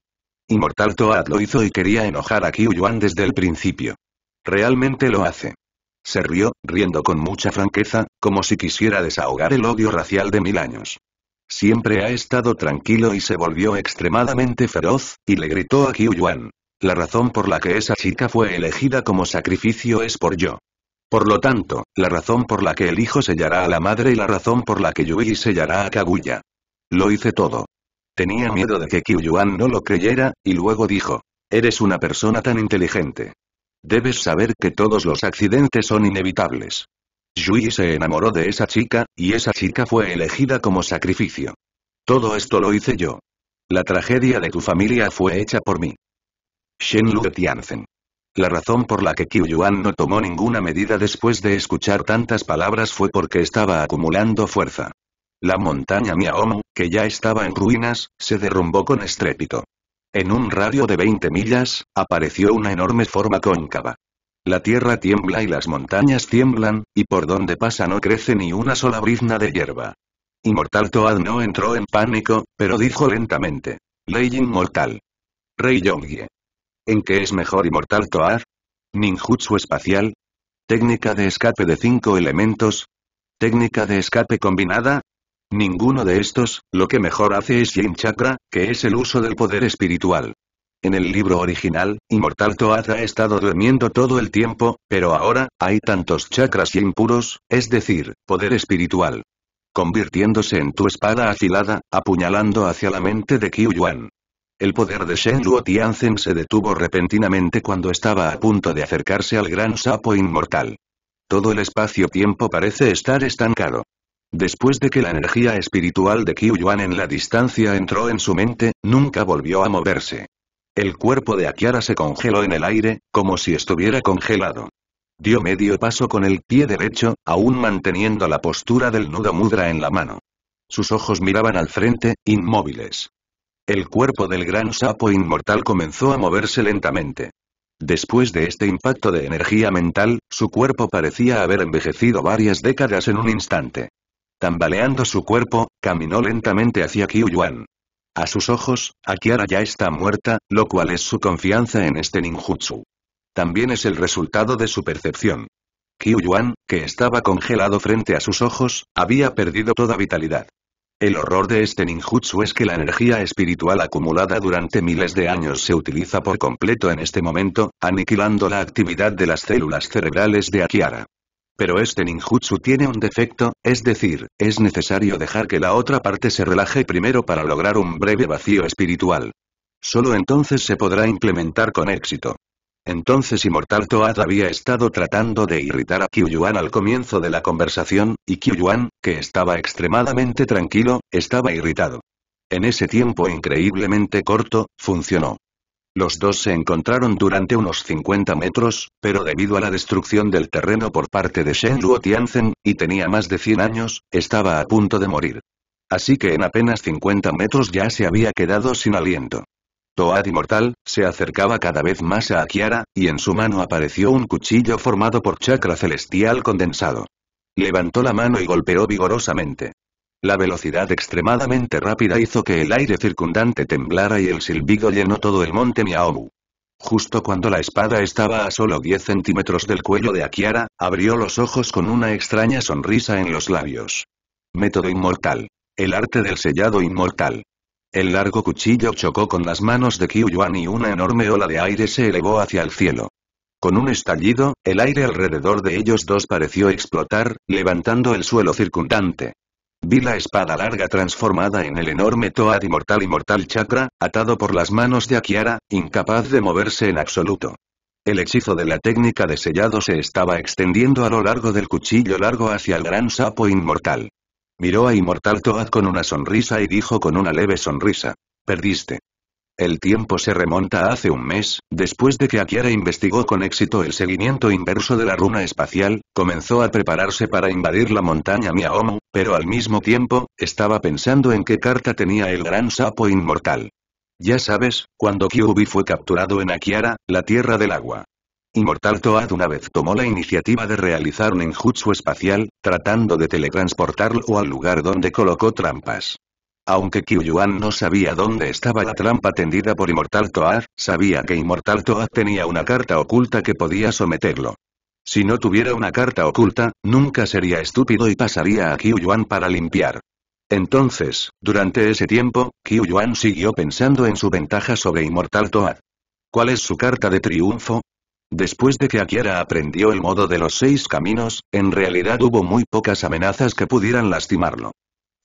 Inmortal Toad lo hizo y quería enojar a Yuan desde el principio. Realmente lo hace. Se rió, riendo con mucha franqueza, como si quisiera desahogar el odio racial de mil años. Siempre ha estado tranquilo y se volvió extremadamente feroz, y le gritó a Yuan. La razón por la que esa chica fue elegida como sacrificio es por yo. Por lo tanto, la razón por la que el hijo sellará a la madre y la razón por la que Yui sellará a Kaguya. Lo hice todo. Tenía miedo de que Yuan no lo creyera, y luego dijo. Eres una persona tan inteligente. Debes saber que todos los accidentes son inevitables. Yui se enamoró de esa chica, y esa chica fue elegida como sacrificio. Todo esto lo hice yo. La tragedia de tu familia fue hecha por mí. Shen Lu Tianzen. La razón por la que Qiu Yuan no tomó ninguna medida después de escuchar tantas palabras fue porque estaba acumulando fuerza. La montaña Miaomu, que ya estaba en ruinas, se derrumbó con estrépito. En un radio de 20 millas, apareció una enorme forma cóncava. La tierra tiembla y las montañas tiemblan, y por donde pasa no crece ni una sola brizna de hierba. Inmortal Toad no entró en pánico, pero dijo lentamente. Ley inmortal. Rey Yongye. ¿En qué es mejor Immortal Toad? Ninjutsu espacial. Técnica de escape de cinco elementos. Técnica de escape combinada. Ninguno de estos, lo que mejor hace es Yin Chakra, que es el uso del poder espiritual. En el libro original, Inmortal Toad ha estado durmiendo todo el tiempo, pero ahora, hay tantos chakras impuros, es decir, poder espiritual. Convirtiéndose en tu espada afilada, apuñalando hacia la mente de Qiu Yuan. El poder de Shen Luo se detuvo repentinamente cuando estaba a punto de acercarse al gran sapo inmortal. Todo el espacio-tiempo parece estar estancado. Después de que la energía espiritual de Yuan en la distancia entró en su mente, nunca volvió a moverse. El cuerpo de Akiara se congeló en el aire, como si estuviera congelado. Dio medio paso con el pie derecho, aún manteniendo la postura del nudo mudra en la mano. Sus ojos miraban al frente, inmóviles. El cuerpo del gran sapo inmortal comenzó a moverse lentamente. Después de este impacto de energía mental, su cuerpo parecía haber envejecido varias décadas en un instante. Tambaleando su cuerpo, caminó lentamente hacia Qiu Yuan. A sus ojos, Akiara ya está muerta, lo cual es su confianza en este ninjutsu. También es el resultado de su percepción. Qiu Yuan, que estaba congelado frente a sus ojos, había perdido toda vitalidad. El horror de este ninjutsu es que la energía espiritual acumulada durante miles de años se utiliza por completo en este momento, aniquilando la actividad de las células cerebrales de Akiara. Pero este ninjutsu tiene un defecto, es decir, es necesario dejar que la otra parte se relaje primero para lograr un breve vacío espiritual. Solo entonces se podrá implementar con éxito. Entonces Immortal Toad había estado tratando de irritar a Yuan al comienzo de la conversación, y Yuan, que estaba extremadamente tranquilo, estaba irritado. En ese tiempo increíblemente corto, funcionó. Los dos se encontraron durante unos 50 metros, pero debido a la destrucción del terreno por parte de Shen Luo Tianzen, y tenía más de 100 años, estaba a punto de morir. Así que en apenas 50 metros ya se había quedado sin aliento. Toad Inmortal, se acercaba cada vez más a Akiara, y en su mano apareció un cuchillo formado por chakra celestial condensado. Levantó la mano y golpeó vigorosamente. La velocidad extremadamente rápida hizo que el aire circundante temblara y el silbido llenó todo el monte Miaobu. Justo cuando la espada estaba a solo 10 centímetros del cuello de Akiara, abrió los ojos con una extraña sonrisa en los labios. Método inmortal. El arte del sellado inmortal. El largo cuchillo chocó con las manos de Qiu Yuan y una enorme ola de aire se elevó hacia el cielo. Con un estallido, el aire alrededor de ellos dos pareció explotar, levantando el suelo circundante. Vi la espada larga transformada en el enorme Toad Inmortal Inmortal Chakra, atado por las manos de Akiara, incapaz de moverse en absoluto. El hechizo de la técnica de sellado se estaba extendiendo a lo largo del cuchillo largo hacia el gran sapo inmortal. Miró a Inmortal Toad con una sonrisa y dijo con una leve sonrisa. Perdiste. El tiempo se remonta a hace un mes, después de que Akiara investigó con éxito el seguimiento inverso de la runa espacial, comenzó a prepararse para invadir la montaña Miaomu, pero al mismo tiempo, estaba pensando en qué carta tenía el gran sapo inmortal. Ya sabes, cuando Kyubi fue capturado en Akiara, la tierra del agua, Inmortal Toad una vez tomó la iniciativa de realizar un enjutsu espacial, tratando de teletransportarlo al lugar donde colocó trampas. Aunque Kyuyuan no sabía dónde estaba la trampa tendida por Inmortal Toad, sabía que Inmortal Toad tenía una carta oculta que podía someterlo. Si no tuviera una carta oculta, nunca sería estúpido y pasaría a Kyuyuan para limpiar. Entonces, durante ese tiempo, Kyuyuan siguió pensando en su ventaja sobre Inmortal Toad. ¿Cuál es su carta de triunfo? Después de que Akira aprendió el modo de los seis caminos, en realidad hubo muy pocas amenazas que pudieran lastimarlo.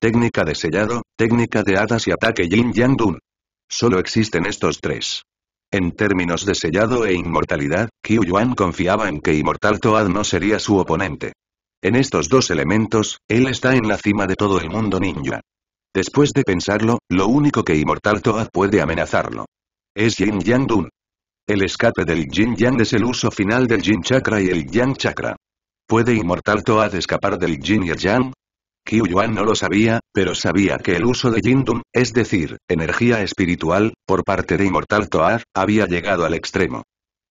Técnica de sellado, técnica de hadas y ataque Yin Yang Dun. Solo existen estos tres. En términos de sellado e inmortalidad, Qiu Yuan confiaba en que Inmortal Toad no sería su oponente. En estos dos elementos, él está en la cima de todo el mundo ninja. Después de pensarlo, lo único que Inmortal Toad puede amenazarlo. Es Yin Yang Dun. El escape del Jin Yang es el uso final del Jin Chakra y el Yang Chakra. ¿Puede Inmortal Toad escapar del Jin y el Yang? Qiu Yuan no lo sabía, pero sabía que el uso de Yin-Dun, es decir, energía espiritual, por parte de Inmortal Toad, había llegado al extremo.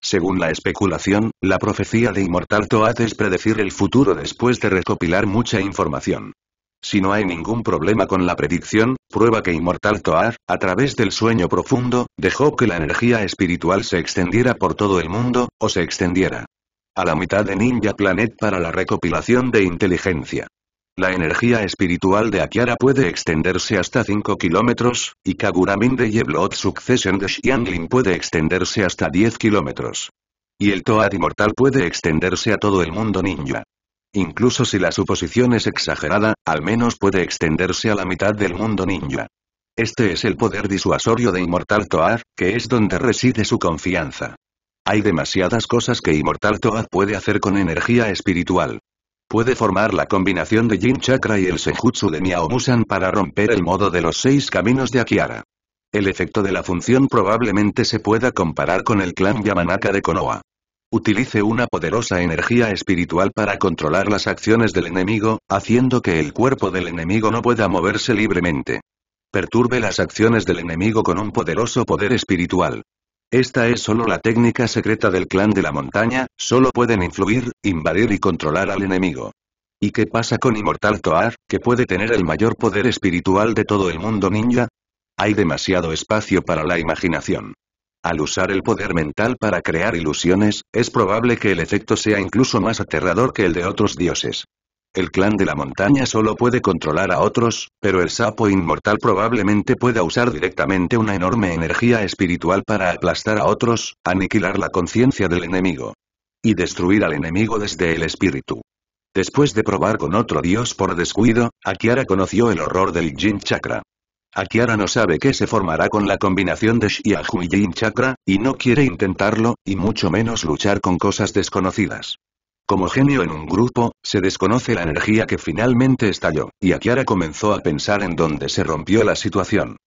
Según la especulación, la profecía de Inmortal Toad es predecir el futuro después de recopilar mucha información. Si no hay ningún problema con la predicción, prueba que Inmortal Toad, a través del sueño profundo, dejó que la energía espiritual se extendiera por todo el mundo, o se extendiera a la mitad de Ninja Planet para la recopilación de inteligencia. La energía espiritual de Akiara puede extenderse hasta 5 kilómetros, y Kaguramin de Yeblot Succession de Xiangling puede extenderse hasta 10 kilómetros. Y el Toad Inmortal puede extenderse a todo el mundo ninja. Incluso si la suposición es exagerada, al menos puede extenderse a la mitad del mundo ninja. Este es el poder disuasorio de Inmortal Toad, que es donde reside su confianza. Hay demasiadas cosas que Inmortal Toad puede hacer con energía espiritual. Puede formar la combinación de Jin Chakra y el Senjutsu de Miao para romper el modo de los seis caminos de Akiara. El efecto de la función probablemente se pueda comparar con el clan Yamanaka de Konoha. Utilice una poderosa energía espiritual para controlar las acciones del enemigo, haciendo que el cuerpo del enemigo no pueda moverse libremente. Perturbe las acciones del enemigo con un poderoso poder espiritual. Esta es solo la técnica secreta del clan de la montaña, solo pueden influir, invadir y controlar al enemigo. ¿Y qué pasa con Inmortal Toar, que puede tener el mayor poder espiritual de todo el mundo ninja? Hay demasiado espacio para la imaginación. Al usar el poder mental para crear ilusiones, es probable que el efecto sea incluso más aterrador que el de otros dioses. El clan de la montaña solo puede controlar a otros, pero el sapo inmortal probablemente pueda usar directamente una enorme energía espiritual para aplastar a otros, aniquilar la conciencia del enemigo. Y destruir al enemigo desde el espíritu. Después de probar con otro dios por descuido, Akiara conoció el horror del Jin Chakra. Akiara no sabe qué se formará con la combinación de Shiahu y Jin Chakra, y no quiere intentarlo, y mucho menos luchar con cosas desconocidas. Como genio en un grupo, se desconoce la energía que finalmente estalló, y Akiara comenzó a pensar en dónde se rompió la situación.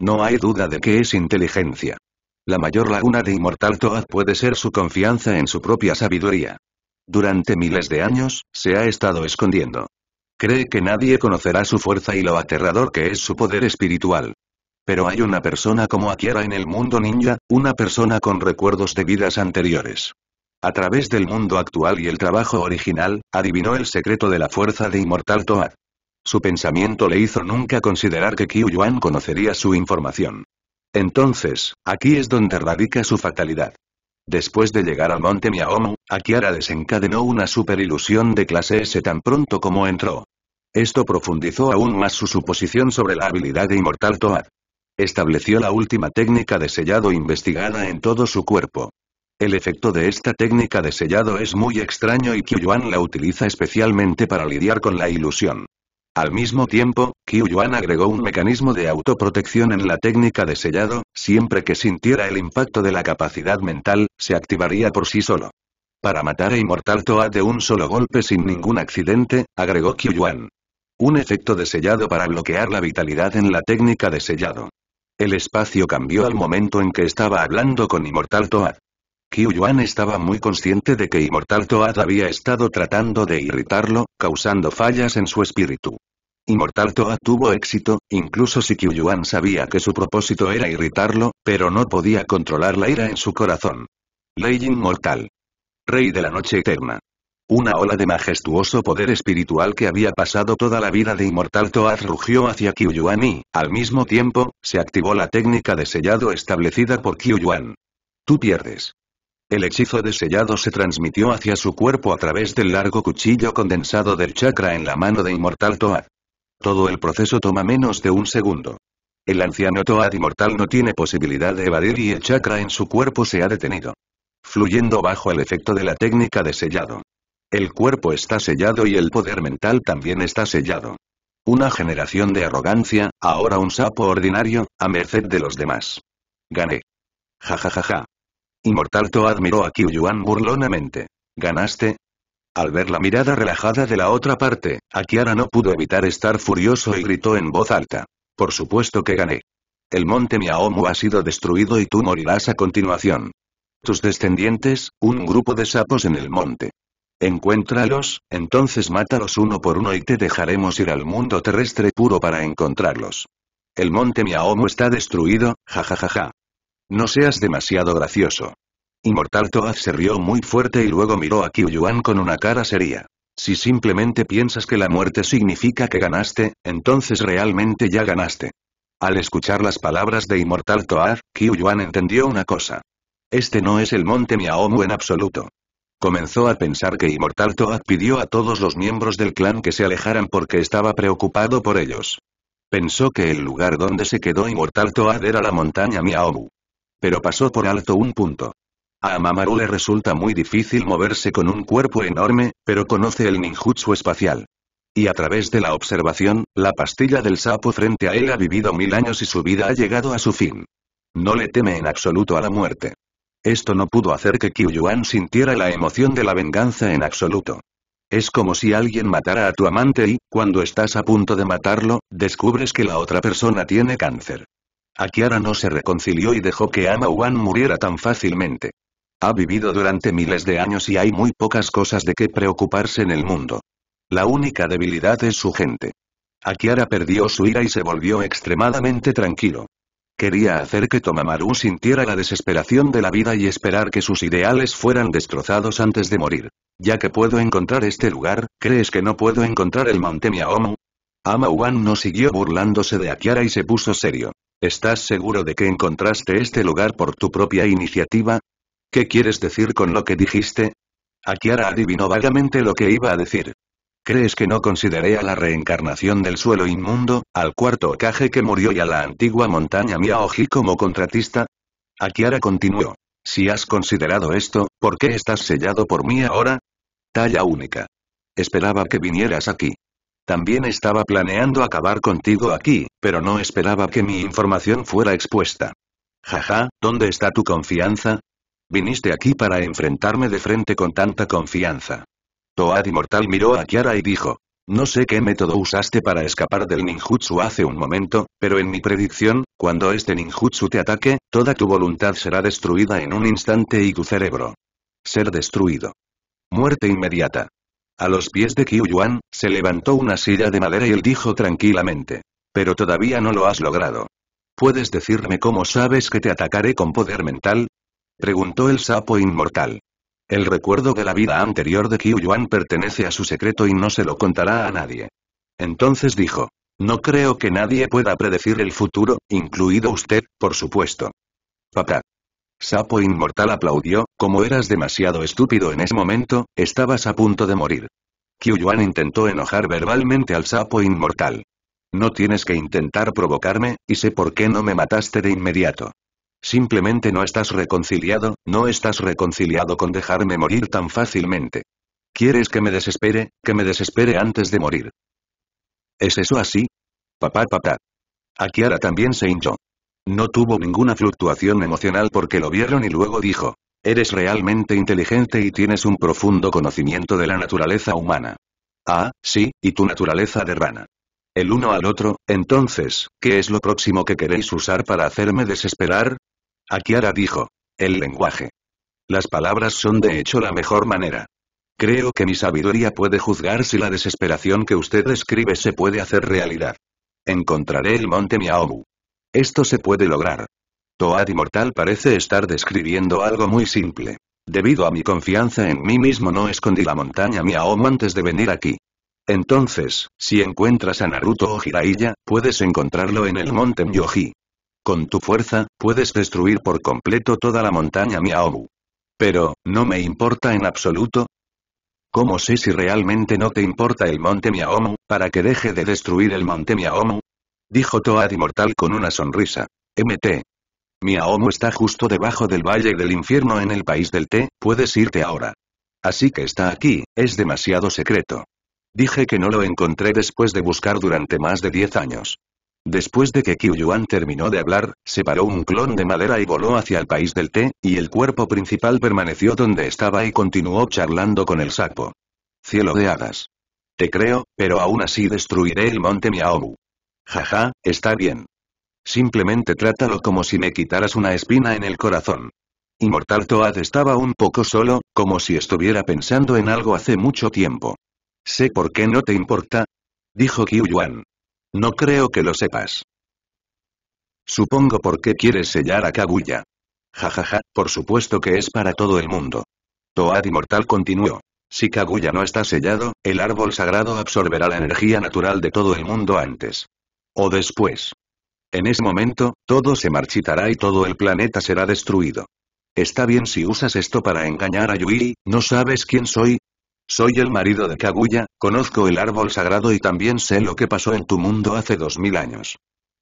No hay duda de que es inteligencia. La mayor laguna de Inmortal Toad puede ser su confianza en su propia sabiduría. Durante miles de años, se ha estado escondiendo. Cree que nadie conocerá su fuerza y lo aterrador que es su poder espiritual. Pero hay una persona como Akira en el mundo ninja, una persona con recuerdos de vidas anteriores. A través del mundo actual y el trabajo original, adivinó el secreto de la fuerza de Inmortal Toad. Su pensamiento le hizo nunca considerar que Kyu Yuan conocería su información. Entonces, aquí es donde radica su fatalidad. Después de llegar al monte Miaomu, Akiara desencadenó una superilusión de clase S tan pronto como entró. Esto profundizó aún más su suposición sobre la habilidad de Inmortal Toad. Estableció la última técnica de sellado investigada en todo su cuerpo. El efecto de esta técnica de sellado es muy extraño y Yuan la utiliza especialmente para lidiar con la ilusión. Al mismo tiempo, Qiu Yuan agregó un mecanismo de autoprotección en la técnica de sellado, siempre que sintiera el impacto de la capacidad mental, se activaría por sí solo. Para matar a Inmortal Toad de un solo golpe sin ningún accidente, agregó Qiu Yuan. Un efecto de sellado para bloquear la vitalidad en la técnica de sellado. El espacio cambió al momento en que estaba hablando con Inmortal Toad. Qiu Yuan estaba muy consciente de que Immortal Toad había estado tratando de irritarlo, causando fallas en su espíritu. Immortal Toad tuvo éxito, incluso si Qiu Yuan sabía que su propósito era irritarlo, pero no podía controlar la ira en su corazón. Ley Inmortal. Rey de la Noche Eterna. Una ola de majestuoso poder espiritual que había pasado toda la vida de Immortal Toad rugió hacia Yuan y, al mismo tiempo, se activó la técnica de sellado establecida por Yuan. Tú pierdes. El hechizo de sellado se transmitió hacia su cuerpo a través del largo cuchillo condensado del chakra en la mano de Inmortal Toad. Todo el proceso toma menos de un segundo. El anciano Toad Inmortal no tiene posibilidad de evadir y el chakra en su cuerpo se ha detenido. Fluyendo bajo el efecto de la técnica de sellado. El cuerpo está sellado y el poder mental también está sellado. Una generación de arrogancia, ahora un sapo ordinario, a merced de los demás. Gané. Ja ja ja ja. Inmortal To admiró a Kyuyuan burlonamente. ¿Ganaste? Al ver la mirada relajada de la otra parte, Akiara no pudo evitar estar furioso y gritó en voz alta. Por supuesto que gané. El monte Miaomu ha sido destruido y tú morirás a continuación. Tus descendientes, un grupo de sapos en el monte. Encuéntralos, entonces mátalos uno por uno y te dejaremos ir al mundo terrestre puro para encontrarlos. El monte Miaomu está destruido, jajajaja. No seas demasiado gracioso. Inmortal Toad se rió muy fuerte y luego miró a Yuan con una cara seria. Si simplemente piensas que la muerte significa que ganaste, entonces realmente ya ganaste. Al escuchar las palabras de Inmortal Toad, Yuan entendió una cosa. Este no es el monte Miaomu en absoluto. Comenzó a pensar que Inmortal Toad pidió a todos los miembros del clan que se alejaran porque estaba preocupado por ellos. Pensó que el lugar donde se quedó Immortal Toad era la montaña Miaomu. Pero pasó por alto un punto. A Amamaru le resulta muy difícil moverse con un cuerpo enorme, pero conoce el ninjutsu espacial. Y a través de la observación, la pastilla del sapo frente a él ha vivido mil años y su vida ha llegado a su fin. No le teme en absoluto a la muerte. Esto no pudo hacer que Yuan sintiera la emoción de la venganza en absoluto. Es como si alguien matara a tu amante y, cuando estás a punto de matarlo, descubres que la otra persona tiene cáncer. Akiara no se reconcilió y dejó que Ama muriera tan fácilmente. Ha vivido durante miles de años y hay muy pocas cosas de qué preocuparse en el mundo. La única debilidad es su gente. Akiara perdió su ira y se volvió extremadamente tranquilo. Quería hacer que Tomamaru sintiera la desesperación de la vida y esperar que sus ideales fueran destrozados antes de morir. Ya que puedo encontrar este lugar, ¿crees que no puedo encontrar el Monte Miaomu? Ama no siguió burlándose de Akiara y se puso serio. ¿Estás seguro de que encontraste este lugar por tu propia iniciativa? ¿Qué quieres decir con lo que dijiste? Akiara adivinó vagamente lo que iba a decir. ¿Crees que no consideré a la reencarnación del suelo inmundo, al cuarto caje que murió y a la antigua montaña Miaoji como contratista? Akiara continuó. Si has considerado esto, ¿por qué estás sellado por mí ahora? Talla única. Esperaba que vinieras aquí. También estaba planeando acabar contigo aquí, pero no esperaba que mi información fuera expuesta. Jaja, ¿dónde está tu confianza? Viniste aquí para enfrentarme de frente con tanta confianza. Toad Inmortal miró a Kiara y dijo. No sé qué método usaste para escapar del ninjutsu hace un momento, pero en mi predicción, cuando este ninjutsu te ataque, toda tu voluntad será destruida en un instante y tu cerebro. Ser destruido. Muerte inmediata. A los pies de Qiu Yuan, se levantó una silla de madera y él dijo tranquilamente. Pero todavía no lo has logrado. ¿Puedes decirme cómo sabes que te atacaré con poder mental? Preguntó el sapo inmortal. El recuerdo de la vida anterior de Qiu Yuan pertenece a su secreto y no se lo contará a nadie. Entonces dijo. No creo que nadie pueda predecir el futuro, incluido usted, por supuesto. Papá. Sapo inmortal aplaudió, como eras demasiado estúpido en ese momento, estabas a punto de morir. Qiu Yuan intentó enojar verbalmente al sapo inmortal. No tienes que intentar provocarme, y sé por qué no me mataste de inmediato. Simplemente no estás reconciliado, no estás reconciliado con dejarme morir tan fácilmente. ¿Quieres que me desespere, que me desespere antes de morir? ¿Es eso así? Papá papá. A Kiara también se hinchó. No tuvo ninguna fluctuación emocional porque lo vieron y luego dijo. Eres realmente inteligente y tienes un profundo conocimiento de la naturaleza humana. Ah, sí, y tu naturaleza de el uno al otro, entonces, ¿qué es lo próximo que queréis usar para hacerme desesperar? Akiara dijo. El lenguaje. Las palabras son de hecho la mejor manera. Creo que mi sabiduría puede juzgar si la desesperación que usted describe se puede hacer realidad. Encontraré el monte Miaomu. Esto se puede lograr. Toad Inmortal parece estar describiendo algo muy simple. Debido a mi confianza en mí mismo no escondí la montaña Miaomu antes de venir aquí. Entonces, si encuentras a Naruto o Jiraiya, puedes encontrarlo en el monte Myoji. Con tu fuerza, puedes destruir por completo toda la montaña Miaomu. Pero, ¿no me importa en absoluto? ¿Cómo sé si realmente no te importa el monte Miaomu, para que deje de destruir el monte Miaomu? Dijo Toad Inmortal con una sonrisa. MT. Miaomu está justo debajo del Valle del Infierno en el País del Té, puedes irte ahora. Así que está aquí, es demasiado secreto. Dije que no lo encontré después de buscar durante más de diez años. Después de que Yuan terminó de hablar, separó un clon de madera y voló hacia el país del té, y el cuerpo principal permaneció donde estaba y continuó charlando con el sapo. Cielo de hadas. Te creo, pero aún así destruiré el monte Miaomu. Jaja, está bien. Simplemente trátalo como si me quitaras una espina en el corazón. Inmortal Toad estaba un poco solo, como si estuviera pensando en algo hace mucho tiempo. Sé por qué no te importa. Dijo Qiu Yuan. No creo que lo sepas. Supongo por qué quieres sellar a Kaguya. Jajaja, ja, ja, por supuesto que es para todo el mundo. Toad Inmortal continuó. Si Kaguya no está sellado, el árbol sagrado absorberá la energía natural de todo el mundo antes. O después. En ese momento, todo se marchitará y todo el planeta será destruido. Está bien si usas esto para engañar a Yui, no sabes quién soy, soy el marido de Kaguya, conozco el árbol sagrado y también sé lo que pasó en tu mundo hace dos mil años.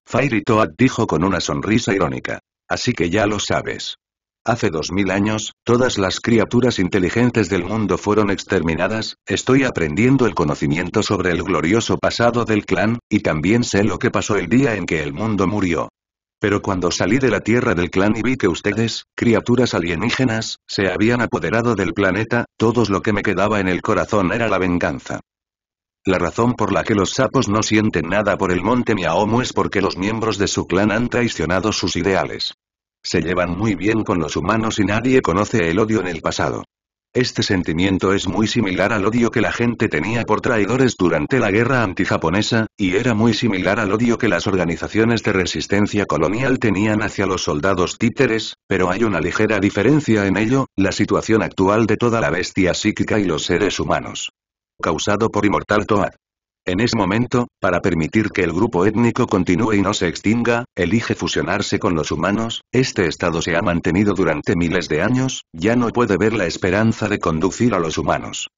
Fairy Toad dijo con una sonrisa irónica. Así que ya lo sabes. Hace dos mil años, todas las criaturas inteligentes del mundo fueron exterminadas, estoy aprendiendo el conocimiento sobre el glorioso pasado del clan, y también sé lo que pasó el día en que el mundo murió. Pero cuando salí de la tierra del clan y vi que ustedes, criaturas alienígenas, se habían apoderado del planeta, todo lo que me quedaba en el corazón era la venganza. La razón por la que los sapos no sienten nada por el monte Miaomu es porque los miembros de su clan han traicionado sus ideales. Se llevan muy bien con los humanos y nadie conoce el odio en el pasado. Este sentimiento es muy similar al odio que la gente tenía por traidores durante la guerra antijaponesa, y era muy similar al odio que las organizaciones de resistencia colonial tenían hacia los soldados títeres, pero hay una ligera diferencia en ello, la situación actual de toda la bestia psíquica y los seres humanos. Causado por Immortal Toad. En ese momento, para permitir que el grupo étnico continúe y no se extinga, elige fusionarse con los humanos, este estado se ha mantenido durante miles de años, ya no puede ver la esperanza de conducir a los humanos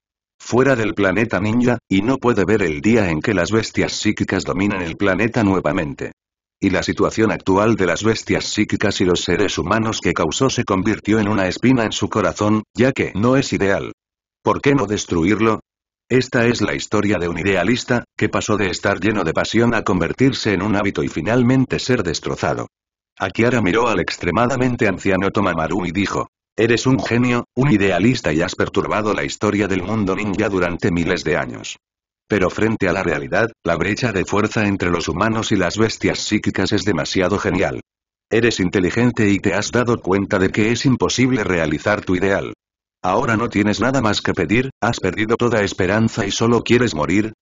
fuera del planeta ninja, y no puede ver el día en que las bestias psíquicas dominan el planeta nuevamente. Y la situación actual de las bestias psíquicas y los seres humanos que causó se convirtió en una espina en su corazón, ya que no es ideal. ¿Por qué no destruirlo? Esta es la historia de un idealista, que pasó de estar lleno de pasión a convertirse en un hábito y finalmente ser destrozado. Akiara miró al extremadamente anciano Tomamaru y dijo, Eres un genio, un idealista y has perturbado la historia del mundo ninja durante miles de años. Pero frente a la realidad, la brecha de fuerza entre los humanos y las bestias psíquicas es demasiado genial. Eres inteligente y te has dado cuenta de que es imposible realizar tu ideal. Ahora no tienes nada más que pedir, has perdido toda esperanza y solo quieres morir,